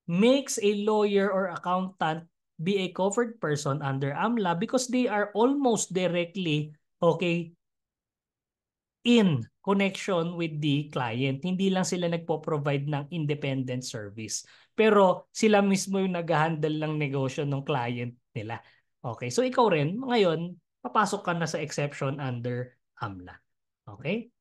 makes a lawyer or accountant be a covered person under AMLA because they are almost directly, okay, in connection with the client. Hindi lang sila nagpo-provide ng independent service. Pero sila mismo yung nag-handle ng negosyo ng client nila. Okay, so ikaw rin, ngayon, papasok ka na sa exception under AMLA. Okay?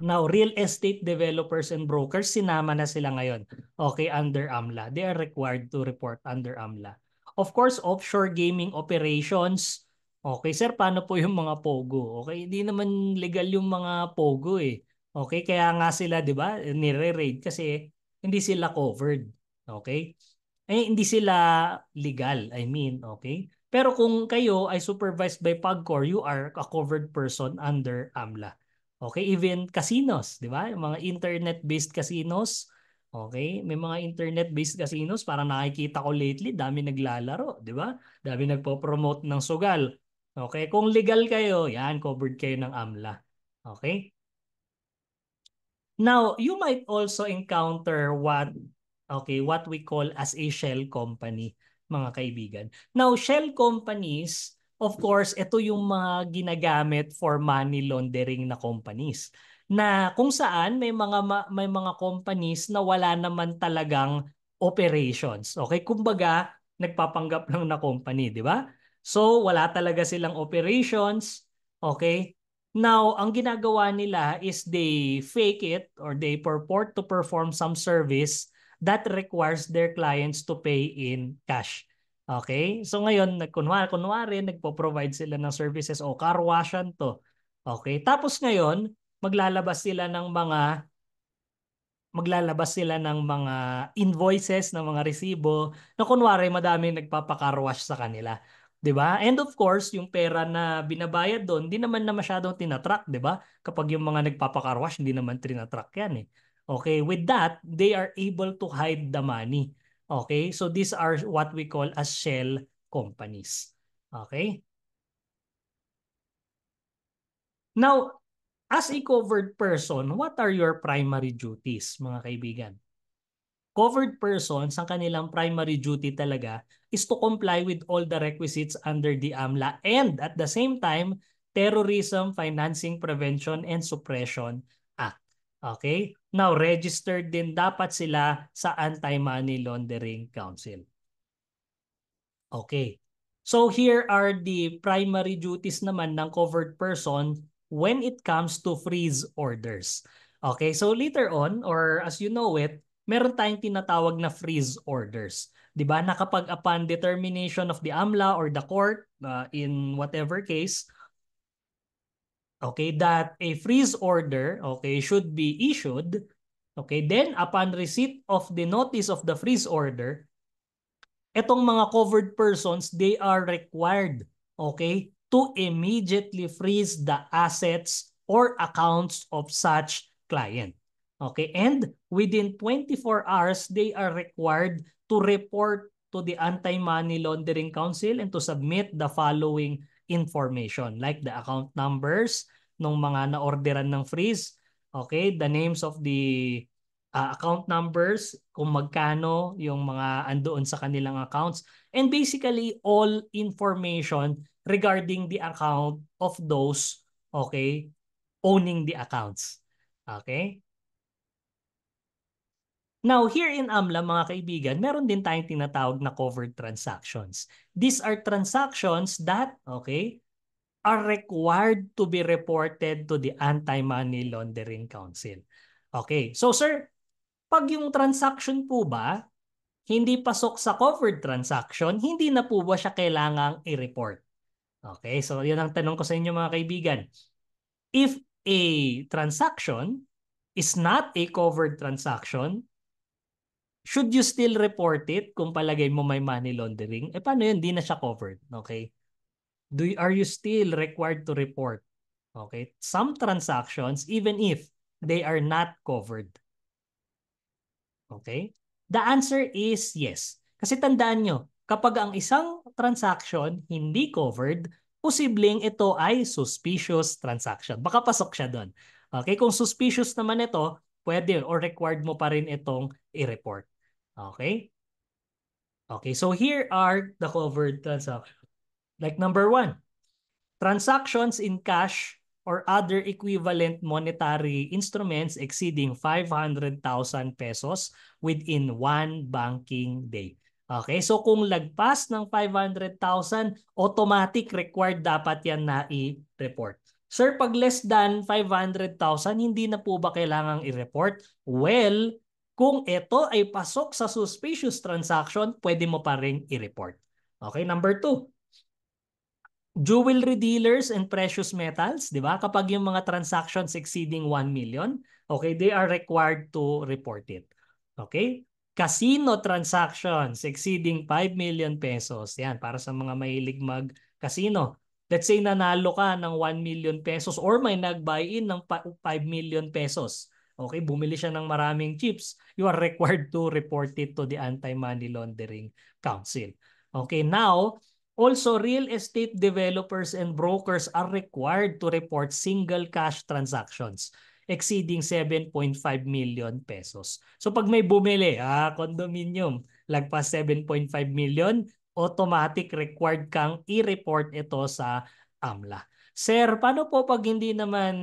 Now, real estate developers and brokers, sinama na sila ngayon. Okay, under AMLA. They are required to report under AMLA. Of course, offshore gaming operations. Okay, sir, paano po yung mga POGO? Okay, hindi naman legal yung mga POGO eh. Okay, kaya nga sila, di ba, nire-raid kasi hindi sila covered. Okay? Eh, hindi sila legal, I mean, okay? Pero kung kayo ay supervised by PAGCOR, you are a covered person under AMLA. Okay, even casinos, 'di ba? Yung mga internet-based casinos, okay? May mga internet-based casinos para nakikita ko lately, dami naglalaro, 'di ba? Dami nagpo-promote ng sugal. Okay, kung legal kayo, 'yan covered kayo ng AMLA. Okay? Now, you might also encounter what okay, what we call as a shell company mga kaibigan. Now, shell companies, of course, ito yung mga ginagamit for money laundering na companies na kung saan may mga may mga companies na wala naman talagang operations. Okay, kumbaga nagpapanggap lang na company, di ba? So wala talaga silang operations. Okay? Now, ang ginagawa nila is they fake it or they purport to perform some service that requires their clients to pay in cash. Okay? So ngayon, kunwari, kunwari nagpo-provide sila ng services o oh, car washan to. Okay? Tapos ngayon, maglalabas sila ng mga maglalabas sila ng mga invoices, ng mga resibo na kunwari madami nagpapakarwash sa kanila. 'di ba? And of course, yung pera na binabayad doon, hindi naman na masyadong tinatrack, 'di ba? Kapag yung mga nagpapakarwash, hindi naman tinatrack 'yan eh. Okay, with that, they are able to hide the money. Okay, so these are what we call as shell companies. Okay? Now, as a covered person, what are your primary duties, mga kaibigan? Covered persons, ang kanilang primary duty talaga is to comply with all the requisites under the AMLA and at the same time, Terrorism Financing Prevention and Suppression Act. Okay? Now, registered din dapat sila sa Anti-Money Laundering Council. Okay. So here are the primary duties naman ng covered person when it comes to freeze orders. Okay, so later on or as you know it, meron tayong tinatawag na freeze orders. 'Di ba? Nakapag upon determination of the AMLA or the court uh, in whatever case, okay, that a freeze order, okay, should be issued, okay, then upon receipt of the notice of the freeze order, etong mga covered persons, they are required, okay, to immediately freeze the assets or accounts of such client. Okay, and within 24 hours, they are required to report to the Anti-Money Laundering Council and to submit the following information like the account numbers ng mga naorderan ng freeze, okay, the names of the uh, account numbers, kung magkano yung mga andoon sa kanilang accounts, and basically all information regarding the account of those, okay, owning the accounts. Okay? Now, here in AMLA, mga kaibigan, meron din tayong tinatawag na covered transactions. These are transactions that, okay, are required to be reported to the Anti-Money Laundering Council. Okay, so sir, pag yung transaction po ba, hindi pasok sa covered transaction, hindi na po ba siya kailangang i-report? Okay, so yun ang tanong ko sa inyo mga kaibigan. If a transaction is not a covered transaction, should you still report it kung palagay mo may money laundering? Eh paano yun? Di na siya covered. Okay? Do you, are you still required to report? Okay? Some transactions, even if they are not covered. Okay? The answer is yes. Kasi tandaan nyo, kapag ang isang transaction hindi covered, posibleng ito ay suspicious transaction. Baka pasok siya doon. Okay, kung suspicious naman ito, pwede or required mo pa rin itong i-report. Okay? Okay, so here are the covered transactions. Like number one, transactions in cash or other equivalent monetary instruments exceeding 500,000 pesos within one banking day. Okay, so kung lagpas ng 500,000, automatic required dapat yan na i-report. Sir, pag less than 500,000, hindi na po ba kailangang i-report? Well, kung ito ay pasok sa suspicious transaction, pwede mo pa rin i-report. Okay, number two. Jewelry dealers and precious metals, di ba? Kapag yung mga transactions exceeding 1 million, okay, they are required to report it. Okay? Casino transactions exceeding 5 million pesos. Yan, para sa mga mahilig mag-casino. Let's say nanalo ka ng 1 million pesos or may nag-buy-in ng 5 million pesos. Okay, bumili siya ng maraming chips. You are required to report it to the Anti-Money Laundering Council. Okay, now, also real estate developers and brokers are required to report single cash transactions exceeding 7.5 million pesos. So pag may bumili, ah, condominium, lagpas 7.5 million, automatic required kang i-report ito sa AMLA. Sir, paano po pag hindi naman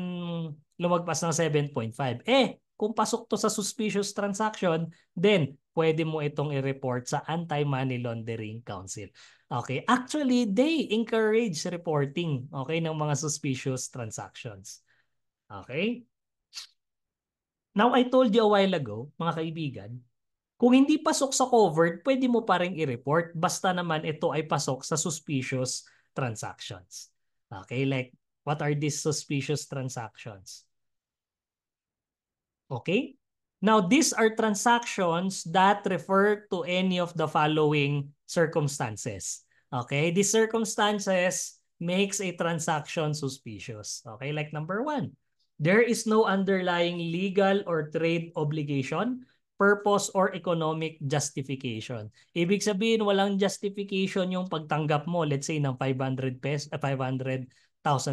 lumagpas ng 7.5? Eh, kung pasok to sa suspicious transaction, then pwede mo itong i-report sa Anti-Money Laundering Council. Okay, actually they encourage reporting, okay, ng mga suspicious transactions. Okay? Now I told you a while ago, mga kaibigan, kung hindi pasok sa covered, pwede mo pa rin i-report basta naman ito ay pasok sa suspicious transactions. Okay, like what are these suspicious transactions? Okay? Now, these are transactions that refer to any of the following circumstances. Okay? These circumstances makes a transaction suspicious. Okay? Like number one, there is no underlying legal or trade obligation purpose or economic justification. Ibig sabihin, walang justification yung pagtanggap mo, let's say, ng 500 pesos, 500,000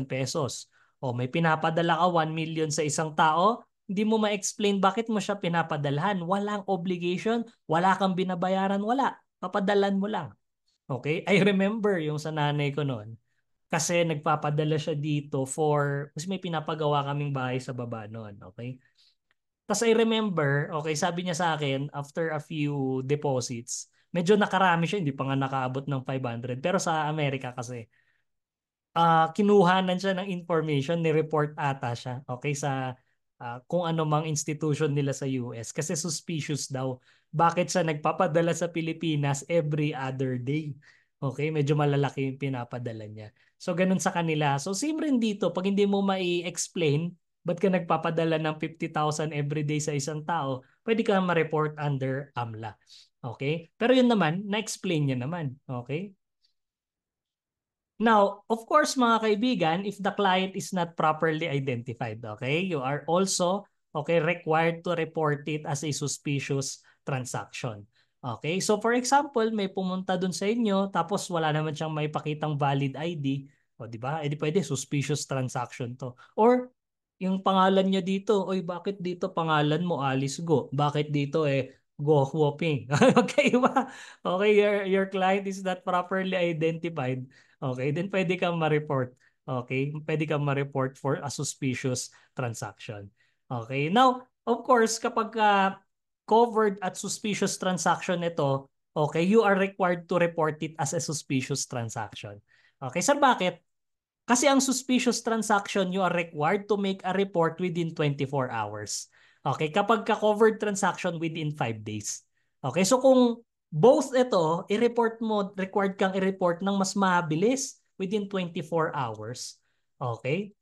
pesos. O may pinapadala ka 1 million sa isang tao, hindi mo ma-explain bakit mo siya pinapadalhan. Walang obligation, wala kang binabayaran, wala. Papadalan mo lang. Okay? I remember yung sa nanay ko noon. Kasi nagpapadala siya dito for, kasi may pinapagawa kaming bahay sa baba noon. Okay? Tapos I remember, okay, sabi niya sa akin, after a few deposits, medyo nakarami siya, hindi pa nga nakaabot ng 500. Pero sa Amerika kasi, uh, ah, kinuhanan siya ng information, ni-report ata siya, okay, sa uh, kung ano mang institution nila sa US. Kasi suspicious daw, bakit siya nagpapadala sa Pilipinas every other day. Okay, medyo malalaki yung pinapadala niya. So, ganun sa kanila. So, same rin dito, pag hindi mo mai-explain ba't ka nagpapadala ng 50,000 everyday sa isang tao, pwede ka ma-report under AMLA. Okay? Pero yun naman, na-explain niya naman. Okay? Now, of course mga kaibigan, if the client is not properly identified, okay, you are also okay required to report it as a suspicious transaction. Okay, so for example, may pumunta dun sa inyo tapos wala naman siyang may pakitang valid ID, o di ba? Eh di pwede suspicious transaction to. Or yung pangalan niya dito, oy bakit dito pangalan mo Alice Go? Bakit dito eh Go Whopping? [laughs] okay ba? Okay, your, your client is not properly identified. Okay, then pwede kang ma-report. Okay, pwede kang ma-report for a suspicious transaction. Okay, now, of course, kapag uh, covered at suspicious transaction ito, okay, you are required to report it as a suspicious transaction. Okay, sir, bakit? Kasi ang suspicious transaction, you are required to make a report within 24 hours. Okay, kapag ka-covered transaction within 5 days. Okay, so kung both ito, i-report mo, required kang i-report ng mas mabilis within 24 hours. Okay?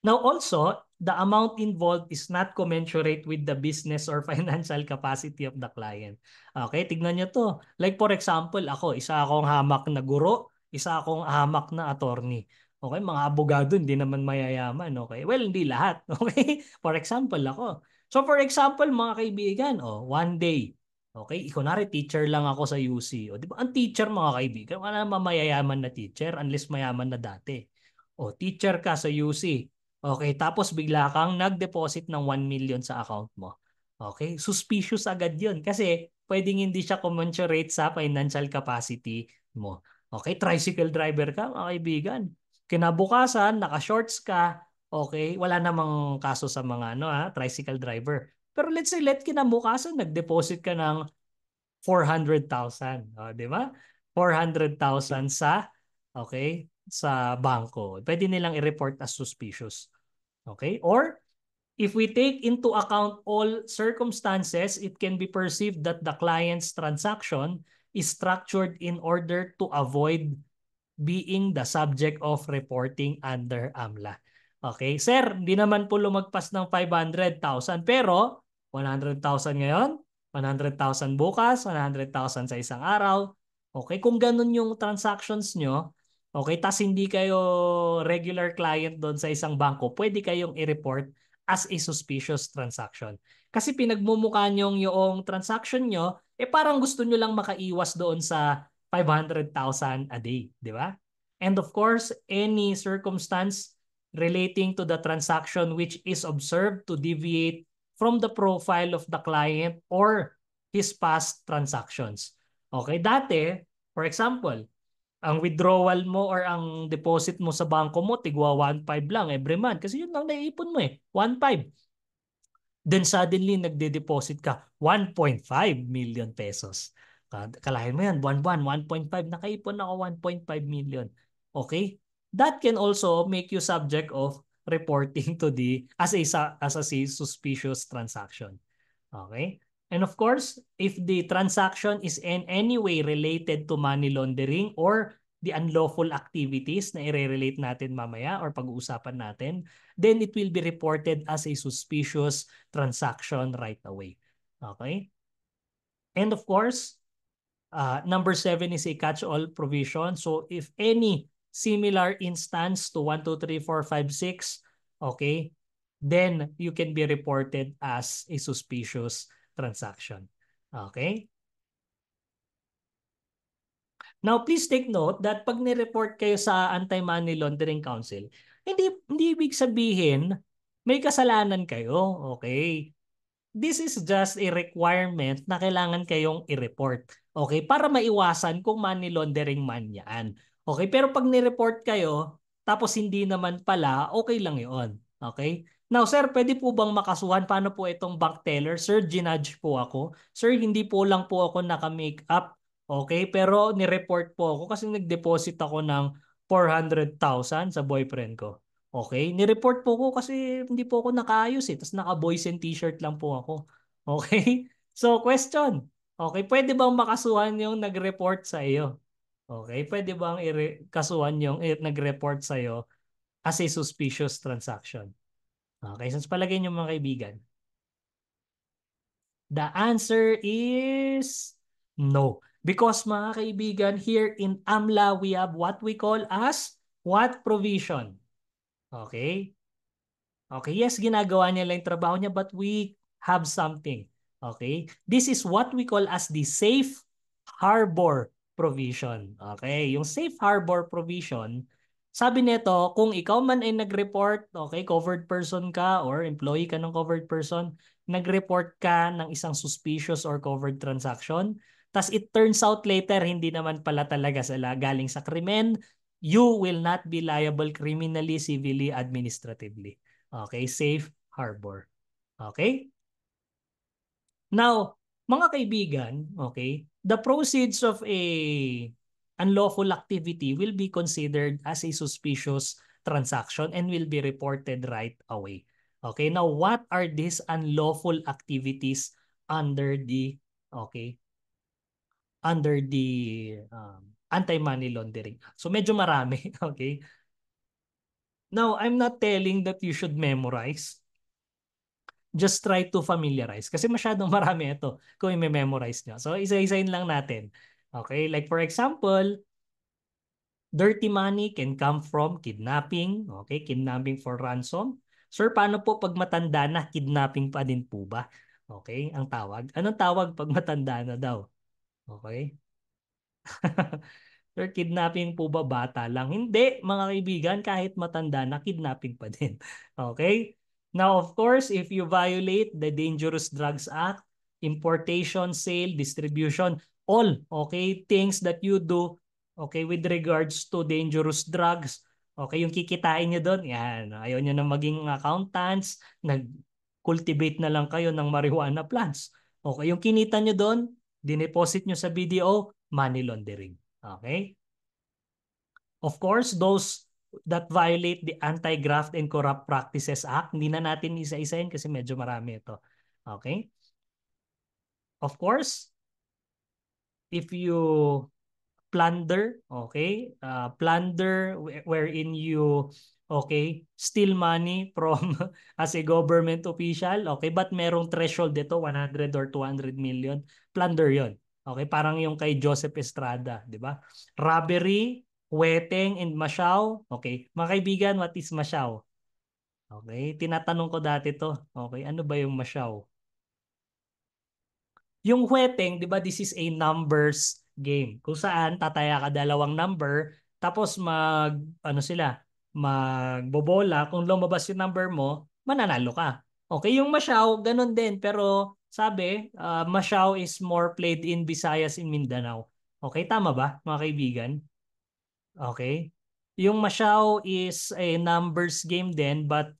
Now also, the amount involved is not commensurate with the business or [laughs] financial capacity of the client. Okay, tignan nyo to. Like for example, ako, isa akong hamak na guro isa akong hamak na attorney. Okay, mga abogado hindi naman mayayaman, okay? Well, hindi lahat, [laughs] okay? For example, ako. So for example, mga kaibigan, oh, one day, okay? Ikunari teacher lang ako sa UC. O, oh, di ba? Ang teacher, mga kaibigan, wala naman mayayaman na teacher unless mayaman na dati. O, oh, teacher ka sa UC. Okay, tapos bigla kang nag-deposit ng 1 million sa account mo. Okay, suspicious agad yun kasi pwedeng hindi siya commensurate sa financial capacity mo. Okay, tricycle driver ka, mga kaibigan. Kinabukasan, naka-shorts ka, okay, wala namang kaso sa mga ano, ha, ah, tricycle driver. Pero let's say, let kinabukasan, nag-deposit ka ng 400,000. O, di ba? 400,000 sa, okay, sa bangko. Pwede nilang i-report as suspicious. Okay? Or, if we take into account all circumstances, it can be perceived that the client's transaction is structured in order to avoid being the subject of reporting under AMLA. Okay, sir, hindi naman po lumagpas ng 500,000 pero 100,000 ngayon, 100,000 bukas, 100,000 sa isang araw. Okay, kung ganun yung transactions nyo, okay, tas hindi kayo regular client doon sa isang bangko, pwede kayong i-report as a suspicious transaction. Kasi pinagmumukha nyo yung transaction nyo eh parang gusto nyo lang makaiwas doon sa 500,000 a day, di ba? And of course, any circumstance relating to the transaction which is observed to deviate from the profile of the client or his past transactions. Okay, dati, for example, ang withdrawal mo or ang deposit mo sa bangko mo, tigwa 1.5 lang every month. Kasi yun lang naiipon mo eh, 1.5. Then suddenly nagde-deposit ka 1.5 million pesos. Kalahin mo yan, one buwan, 1.5, nakaipon ako 1.5 million. Okay? That can also make you subject of reporting to the as a as a suspicious transaction. Okay? And of course, if the transaction is in any way related to money laundering or the unlawful activities na irerelate natin mamaya or pag-uusapan natin, then it will be reported as a suspicious transaction right away. Okay? And of course, uh, number seven is a catch-all provision. So if any similar instance to 1, 2, 3, 4, 5, 6, okay, then you can be reported as a suspicious transaction. Okay? Now, please take note that pag ni-report kayo sa Anti-Money Laundering Council, hindi, hindi ibig sabihin may kasalanan kayo, okay? This is just a requirement na kailangan kayong i-report, okay? Para maiwasan kung money laundering man yan. Okay, pero pag ni-report kayo, tapos hindi naman pala, okay lang yon okay? Now, sir, pwede po bang makasuhan? Paano po itong back teller? Sir, ginudge po ako. Sir, hindi po lang po ako naka-make up Okay, pero ni-report po ako kasi nag-deposit ako ng 400,000 sa boyfriend ko. Okay, ni-report po ko kasi hindi po ako nakaayos eh. Tapos naka-boys and t-shirt lang po ako. [laughs] Okay? So question. Okay, pwede bang makasuhan yung nag-report sa iyo? Okay, pwede bang kasuhan yung eh, nag-report sa iyo as a suspicious transaction? Okay, since palagay niyo mga kaibigan? The answer is no. Because mga kaibigan, here in AMLA, we have what we call as what provision. Okay? Okay, yes, ginagawa niya lang trabaho niya but we have something. Okay? This is what we call as the safe harbor provision. Okay? Yung safe harbor provision, sabi nito, kung ikaw man ay nag-report, okay, covered person ka or employee ka ng covered person, nag-report ka ng isang suspicious or covered transaction, tapos it turns out later, hindi naman pala talaga sila galing sa krimen. You will not be liable criminally, civilly, administratively. Okay, safe harbor. Okay? Now, mga kaibigan, okay, the proceeds of a unlawful activity will be considered as a suspicious transaction and will be reported right away. Okay, now what are these unlawful activities under the okay under the um, Anti-Money Laundering Act. So medyo marami, [laughs] okay? Now, I'm not telling that you should memorize. Just try to familiarize kasi masyadong [laughs] marami ito kung i-memorize nyo. So isa-isayin lang natin. Okay, like for example, dirty money can come from kidnapping, okay, kidnapping for ransom. Sir, paano po pag matanda na, kidnapping pa din po ba? Okay, ang tawag. Anong tawag pag matanda na daw? Okay? [laughs] Sir, kidnapping po ba bata lang? Hindi, mga kaibigan, kahit matanda na kidnapping pa din. [laughs] Okay? Now, of course, if you violate the Dangerous Drugs Act, importation, sale, distribution, all, okay, things that you do, okay, with regards to dangerous drugs, okay, yung kikitain nyo doon, yan, ayaw nyo na maging accountants, nag-cultivate na lang kayo ng marijuana plants. Okay, yung kinita nyo doon, dineposit nyo sa BDO, money laundering. Okay? Of course, those that violate the Anti-Graft and Corrupt Practices Act, hindi na natin isa-isahin isa kasi medyo marami ito. Okay? Of course, if you plunder, okay? Uh, plunder wherein you okay? Steal money from [laughs] as a government official, okay? But merong threshold dito, 100 or 200 million. Plunder yon Okay, parang yung kay Joseph Estrada, di ba? Robbery, Weteng, and Masyao. Okay, mga kaibigan, what is Masyao? Okay, tinatanong ko dati to. Okay, ano ba yung Masyao? Yung Weteng, di ba, this is a numbers game. Kung saan tataya ka dalawang number, tapos mag, ano sila, magbobola, kung lumabas yung number mo, mananalo ka. Okay, yung Masyao, ganun din. Pero sabi, uh, Masyao is more played in Visayas in Mindanao. Okay, tama ba mga kaibigan? Okay. Yung Masyao is a numbers game din but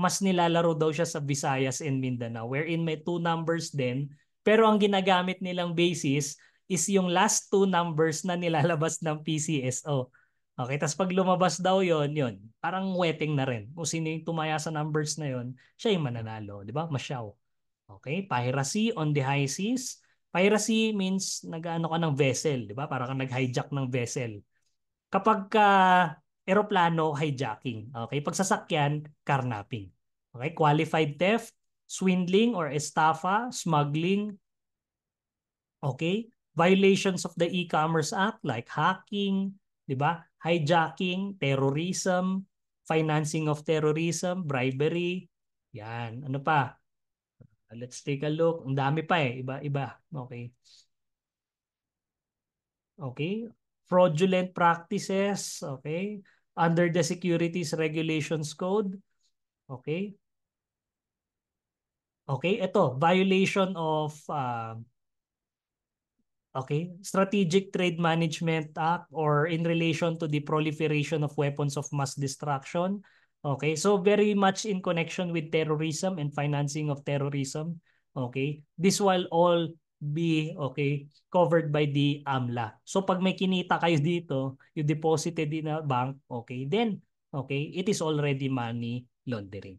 mas nilalaro daw siya sa Visayas and Mindanao wherein may two numbers din pero ang ginagamit nilang basis is yung last two numbers na nilalabas ng PCSO. Okay, tapos pag lumabas daw yon yon parang wetting na rin. Kung sino yung tumaya sa numbers na yon siya yung mananalo, di ba? Masyaw. Okay, piracy on the high seas. Piracy means nag-ano ka ng vessel, di ba? Para kang nag-hijack ng vessel. Kapag ka uh, eroplano, hijacking. Okay, pag sasakyan, carnapping. Okay, qualified theft, swindling or estafa, smuggling. Okay, violations of the e-commerce act like hacking, 'di ba? hijacking, terrorism, financing of terrorism, bribery. Yan. Ano pa? Let's take a look. Ang dami pa eh. Iba-iba. Okay. Okay. Fraudulent practices. Okay. Under the Securities Regulations Code. Okay. Okay. Ito. Violation of uh, Okay? Strategic Trade Management Act or in relation to the proliferation of weapons of mass destruction. Okay? So very much in connection with terrorism and financing of terrorism. Okay? This will all be okay covered by the AMLA. So pag may kinita kayo dito, you deposited in a bank, okay? Then okay, it is already money laundering.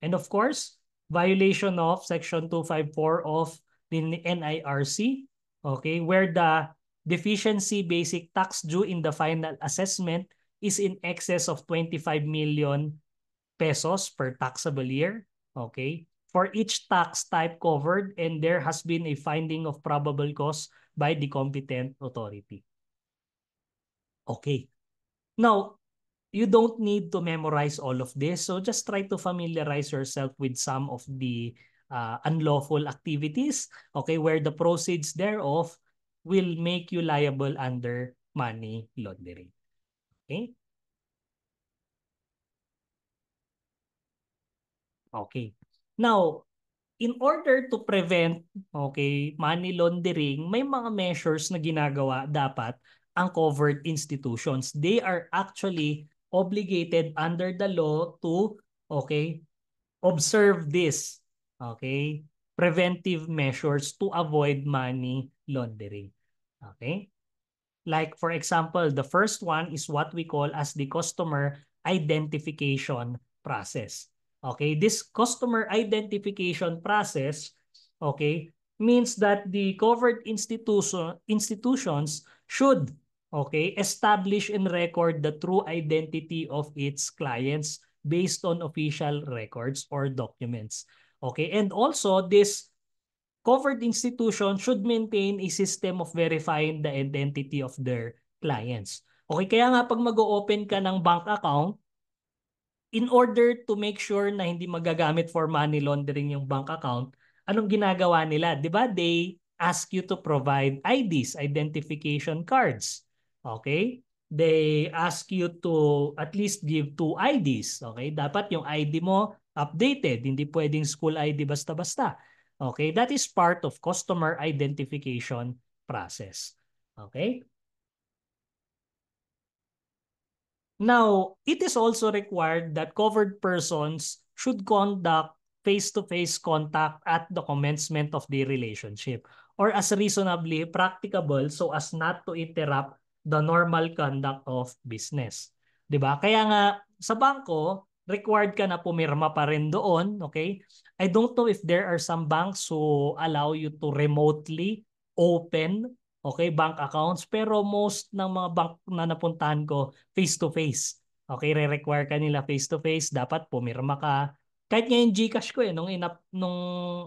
And of course, violation of section 254 of the NIRC Okay, where the deficiency basic tax due in the final assessment is in excess of 25 million pesos per taxable year. Okay, for each tax type covered and there has been a finding of probable cause by the competent authority. Okay. Now, you don't need to memorize all of this. So just try to familiarize yourself with some of the uh, unlawful activities, okay, where the proceeds thereof will make you liable under money laundering. Okay? Okay. Now, in order to prevent okay, money laundering, may mga measures na ginagawa dapat ang covered institutions. They are actually obligated under the law to okay, observe this Okay? Preventive measures to avoid money laundering. Okay? Like for example, the first one is what we call as the customer identification process. Okay? This customer identification process, okay, means that the covered institution institutions should okay, establish and record the true identity of its clients based on official records or documents. Okay, and also this covered institution should maintain a system of verifying the identity of their clients. Okay, kaya nga pag mag-open ka ng bank account, in order to make sure na hindi magagamit for money laundering yung bank account, anong ginagawa nila? 'Di ba? They ask you to provide IDs, identification cards. Okay? They ask you to at least give two IDs. Okay? Dapat yung ID mo updated. Hindi pwedeng school ID basta-basta. Okay? That is part of customer identification process. Okay? Now, it is also required that covered persons should conduct face-to-face -face contact at the commencement of the relationship or as reasonably practicable so as not to interrupt the normal conduct of business. 'Di ba? Kaya nga sa bangko, required ka na pumirma pa rin doon, okay? I don't know if there are some banks who allow you to remotely open okay, bank accounts, pero most ng mga bank na napuntahan ko face-to-face. -face. Okay, re-require ka nila face-to-face, -face, dapat pumirma ka. Kahit ngayon GCash ko eh, nung, inap, nung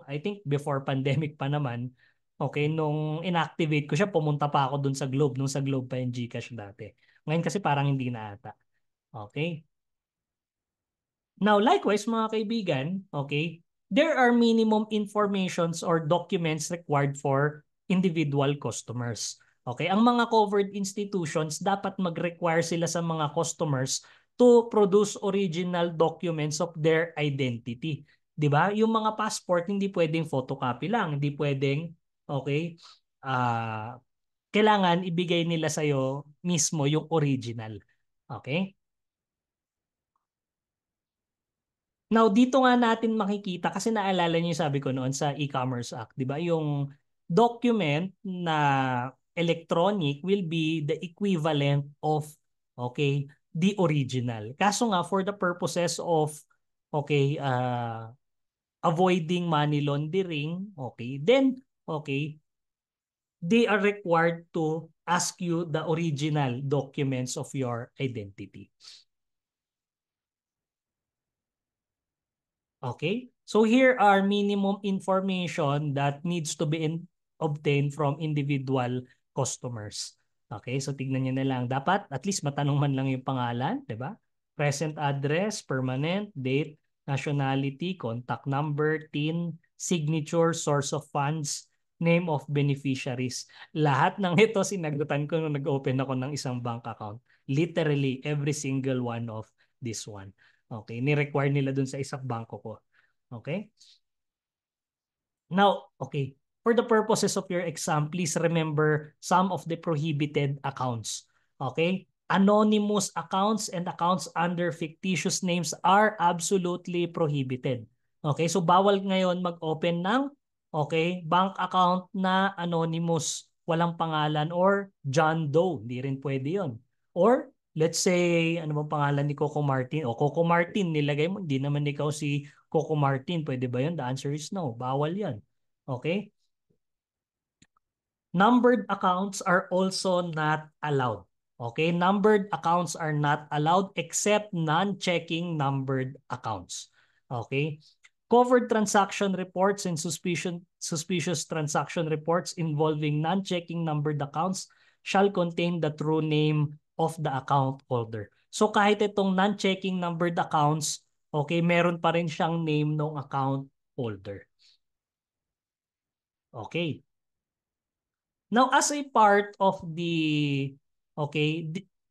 I think before pandemic pa naman, okay, nung inactivate ko siya, pumunta pa ako dun sa Globe, nung sa Globe pa yung GCash dati. Ngayon kasi parang hindi na ata. Okay. Now, likewise mga kaibigan, okay, there are minimum informations or documents required for individual customers. Okay, ang mga covered institutions dapat mag-require sila sa mga customers to produce original documents of their identity. 'Di ba? Yung mga passport hindi pwedeng photocopy lang, hindi pwedeng okay, uh, kailangan ibigay nila sa iyo mismo yung original. Okay? Now, dito nga natin makikita kasi naalala niyo sabi ko noon sa e-commerce act, di ba? Yung document na electronic will be the equivalent of okay the original kaso nga for the purposes of okay uh, avoiding money laundering okay then okay they are required to ask you the original documents of your identity Okay? So here are minimum information that needs to be in, obtained from individual customers. Okay? So tignan niyo na lang. Dapat at least matanong man lang yung pangalan, 'di ba? Present address, permanent, date, nationality, contact number, TIN, signature, source of funds, name of beneficiaries. Lahat ng [laughs] ito sinagutan ko nung nag-open ako ng isang bank account. Literally every single one of this one. Okay, ni-require nila dun sa isang bangko ko. Okay? Now, okay, for the purposes of your exam, please remember some of the prohibited accounts. Okay? Anonymous accounts and accounts under fictitious names are absolutely prohibited. Okay? So bawal ngayon mag-open ng okay, bank account na anonymous, walang pangalan or John Doe, hindi rin pwede 'yon. Or let's say, ano bang pangalan ni Coco Martin? O Coco Martin, nilagay mo, hindi naman ikaw si Coco Martin. Pwede ba yun? The answer is no. Bawal yan. Okay? Numbered accounts are also not allowed. Okay? Numbered accounts are not allowed except non-checking numbered accounts. Okay? Covered transaction reports and suspicion, suspicious transaction reports involving non-checking numbered accounts shall contain the true name of the account holder. So kahit itong non-checking numbered accounts, okay, meron pa rin siyang name ng account holder. Okay. Now as a part of the okay,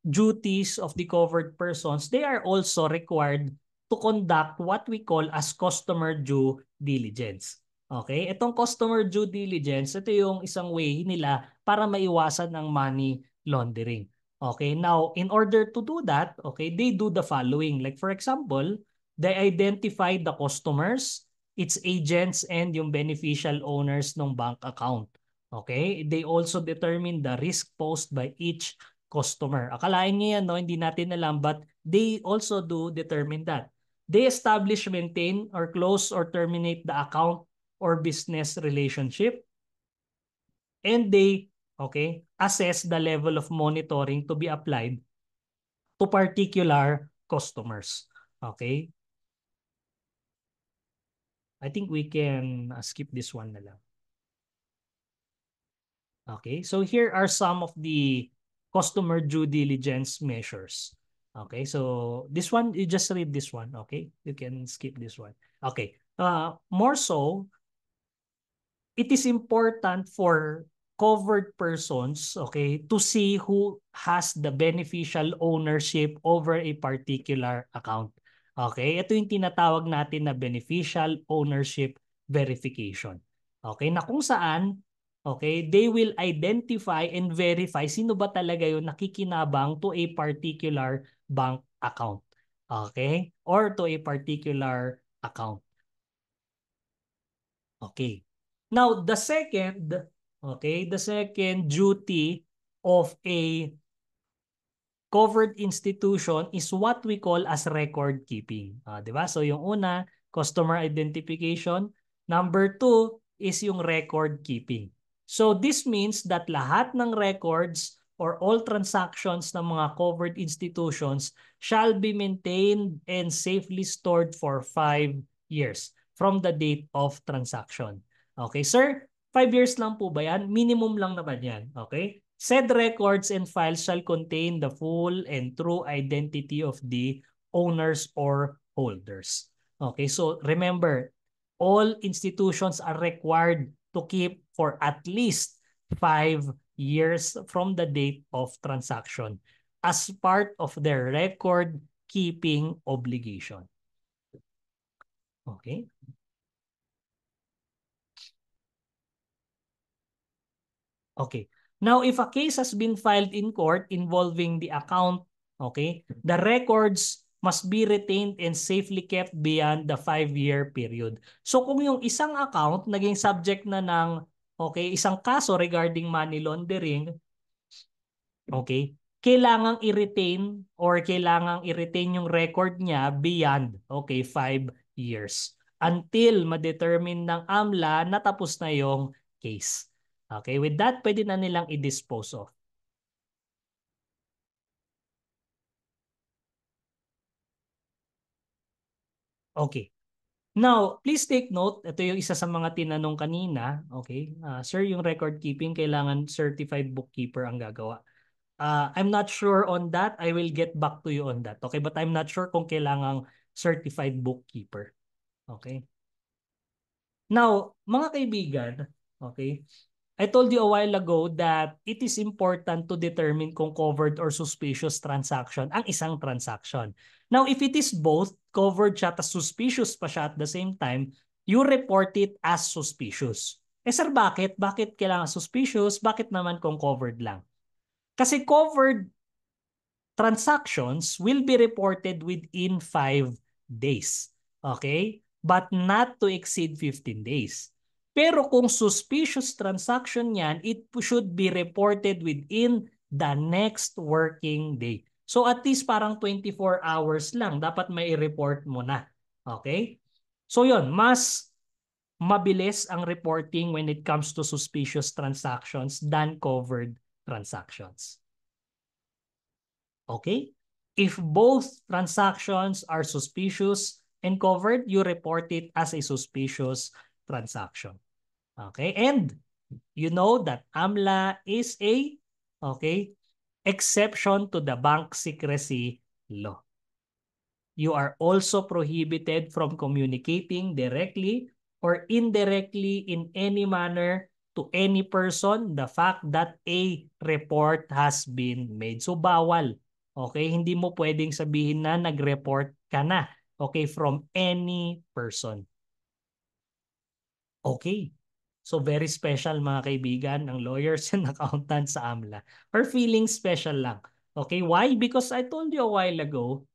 duties of the covered persons, they are also required to conduct what we call as customer due diligence. Okay? Itong customer due diligence, ito yung isang way nila para maiwasan ang money laundering. Okay, now in order to do that, okay, they do the following. Like for example, they identify the customers, its agents, and yung beneficial owners ng bank account. Okay, they also determine the risk posed by each customer. Akalain niya yan, no? hindi natin alam, but they also do determine that. They establish, maintain, or close or terminate the account or business relationship. And they okay, assess the level of monitoring to be applied to particular customers. Okay? I think we can uh, skip this one na lang. Okay, so here are some of the customer due diligence measures. Okay, so this one, you just read this one, okay? You can skip this one. Okay, uh, more so, it is important for covered persons, okay, to see who has the beneficial ownership over a particular account. Okay, ito yung tinatawag natin na beneficial ownership verification. Okay, na kung saan, okay, they will identify and verify sino ba talaga yung nakikinabang to a particular bank account. Okay, or to a particular account. Okay. Now, the second Okay? The second duty of a covered institution is what we call as record keeping. Uh, 'di ba? So yung una, customer identification. Number two is yung record keeping. So this means that lahat ng records or all transactions ng mga covered institutions shall be maintained and safely stored for 5 years from the date of transaction. Okay, sir? 5 years lang po ba yan? Minimum lang naman yan. Okay? Said records and files shall contain the full and true identity of the owners or holders. Okay, so remember, all institutions are required to keep for at least 5 years from the date of transaction as part of their record keeping obligation. Okay? Okay. Now, if a case has been filed in court involving the account, okay, the records must be retained and safely kept beyond the five-year period. So kung yung isang account naging subject na ng okay, isang kaso regarding money laundering, okay, kailangang i-retain or kailangang i-retain yung record niya beyond okay, five years until ma-determine ng AMLA na tapos na yung case. Okay, with that, pwede na nilang i-dispose of. Okay. Now, please take note, ito yung isa sa mga tinanong kanina. Okay, uh, sir, yung record keeping, kailangan certified bookkeeper ang gagawa. Uh, I'm not sure on that. I will get back to you on that. Okay, but I'm not sure kung kailangan certified bookkeeper. Okay. Now, mga kaibigan, okay, I told you a while ago that it is important to determine kung covered or suspicious transaction ang isang transaction. Now, if it is both, covered siya tas suspicious pa siya at the same time, you report it as suspicious. Eh sir, bakit? Bakit kailangan suspicious? Bakit naman kung covered lang? Kasi covered transactions will be reported within 5 days. Okay? But not to exceed 15 days. Pero kung suspicious transaction yan, it should be reported within the next working day. So at least parang 24 hours lang. Dapat may report mo na. Okay? So yon mas mabilis ang reporting when it comes to suspicious transactions than covered transactions. Okay? If both transactions are suspicious and covered, you report it as a suspicious transaction. Okay? And you know that AMLA is a okay, exception to the bank secrecy law. You are also prohibited from communicating directly or indirectly in any manner to any person the fact that a report has been made. So bawal. Okay, hindi mo pwedeng sabihin na nag-report ka na. Okay, from any person. Okay, So very special mga kaibigan, ang lawyers and [laughs] accountants sa AMLA are feeling special lang. Okay, why? Because I told you a while ago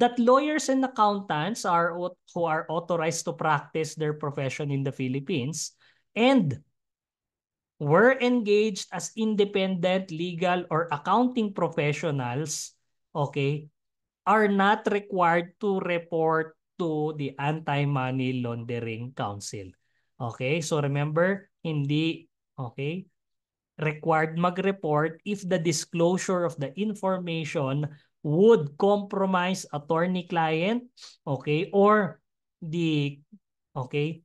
that lawyers and accountants are who are authorized to practice their profession in the Philippines and were engaged as independent legal or accounting professionals, okay, are not required to report to the Anti-Money Laundering Council. Okay? So remember, hindi, okay, required mag-report if the disclosure of the information would compromise attorney-client, okay, or the, okay,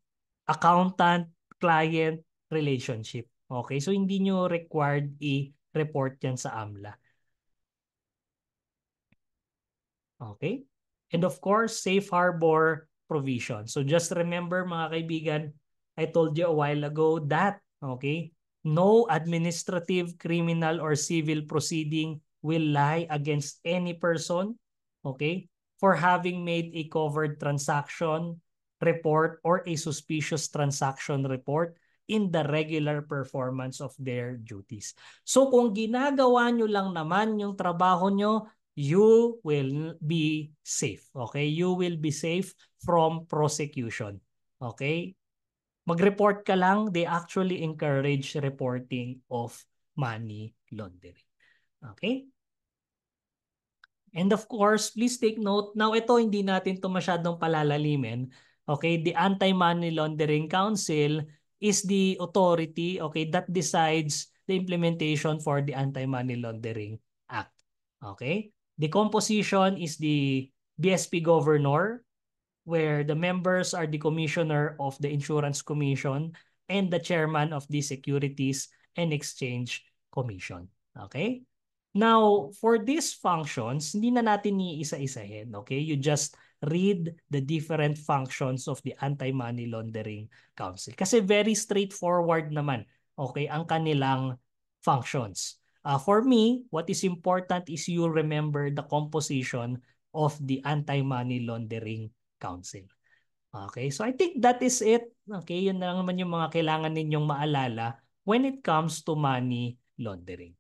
accountant-client relationship. Okay, so hindi nyo required i-report yan sa AMLA. Okay? And of course, safe harbor provision. So just remember mga kaibigan, I told you a while ago that, okay, no administrative, criminal, or civil proceeding will lie against any person, okay, for having made a covered transaction report or a suspicious transaction report in the regular performance of their duties. So kung ginagawa nyo lang naman yung trabaho nyo, you will be safe. Okay? You will be safe from prosecution. Okay? mag-report ka lang, they actually encourage reporting of money laundering. Okay? And of course, please take note, now ito hindi natin ito masyadong palalalimin. Okay, the Anti-Money Laundering Council is the authority okay, that decides the implementation for the Anti-Money Laundering Act. Okay? The composition is the BSP governor, where the members are the commissioner of the Insurance Commission and the chairman of the Securities and Exchange Commission. Okay? Now, for these functions, hindi na natin iisa-isahin. Okay? You just read the different functions of the Anti-Money Laundering Council. Kasi very straightforward naman, okay, ang kanilang functions. Uh, for me, what is important is you remember the composition of the Anti-Money Laundering Council. Okay, so I think that is it. Okay, yun na lang naman yung mga kailangan ninyong maalala when it comes to money laundering.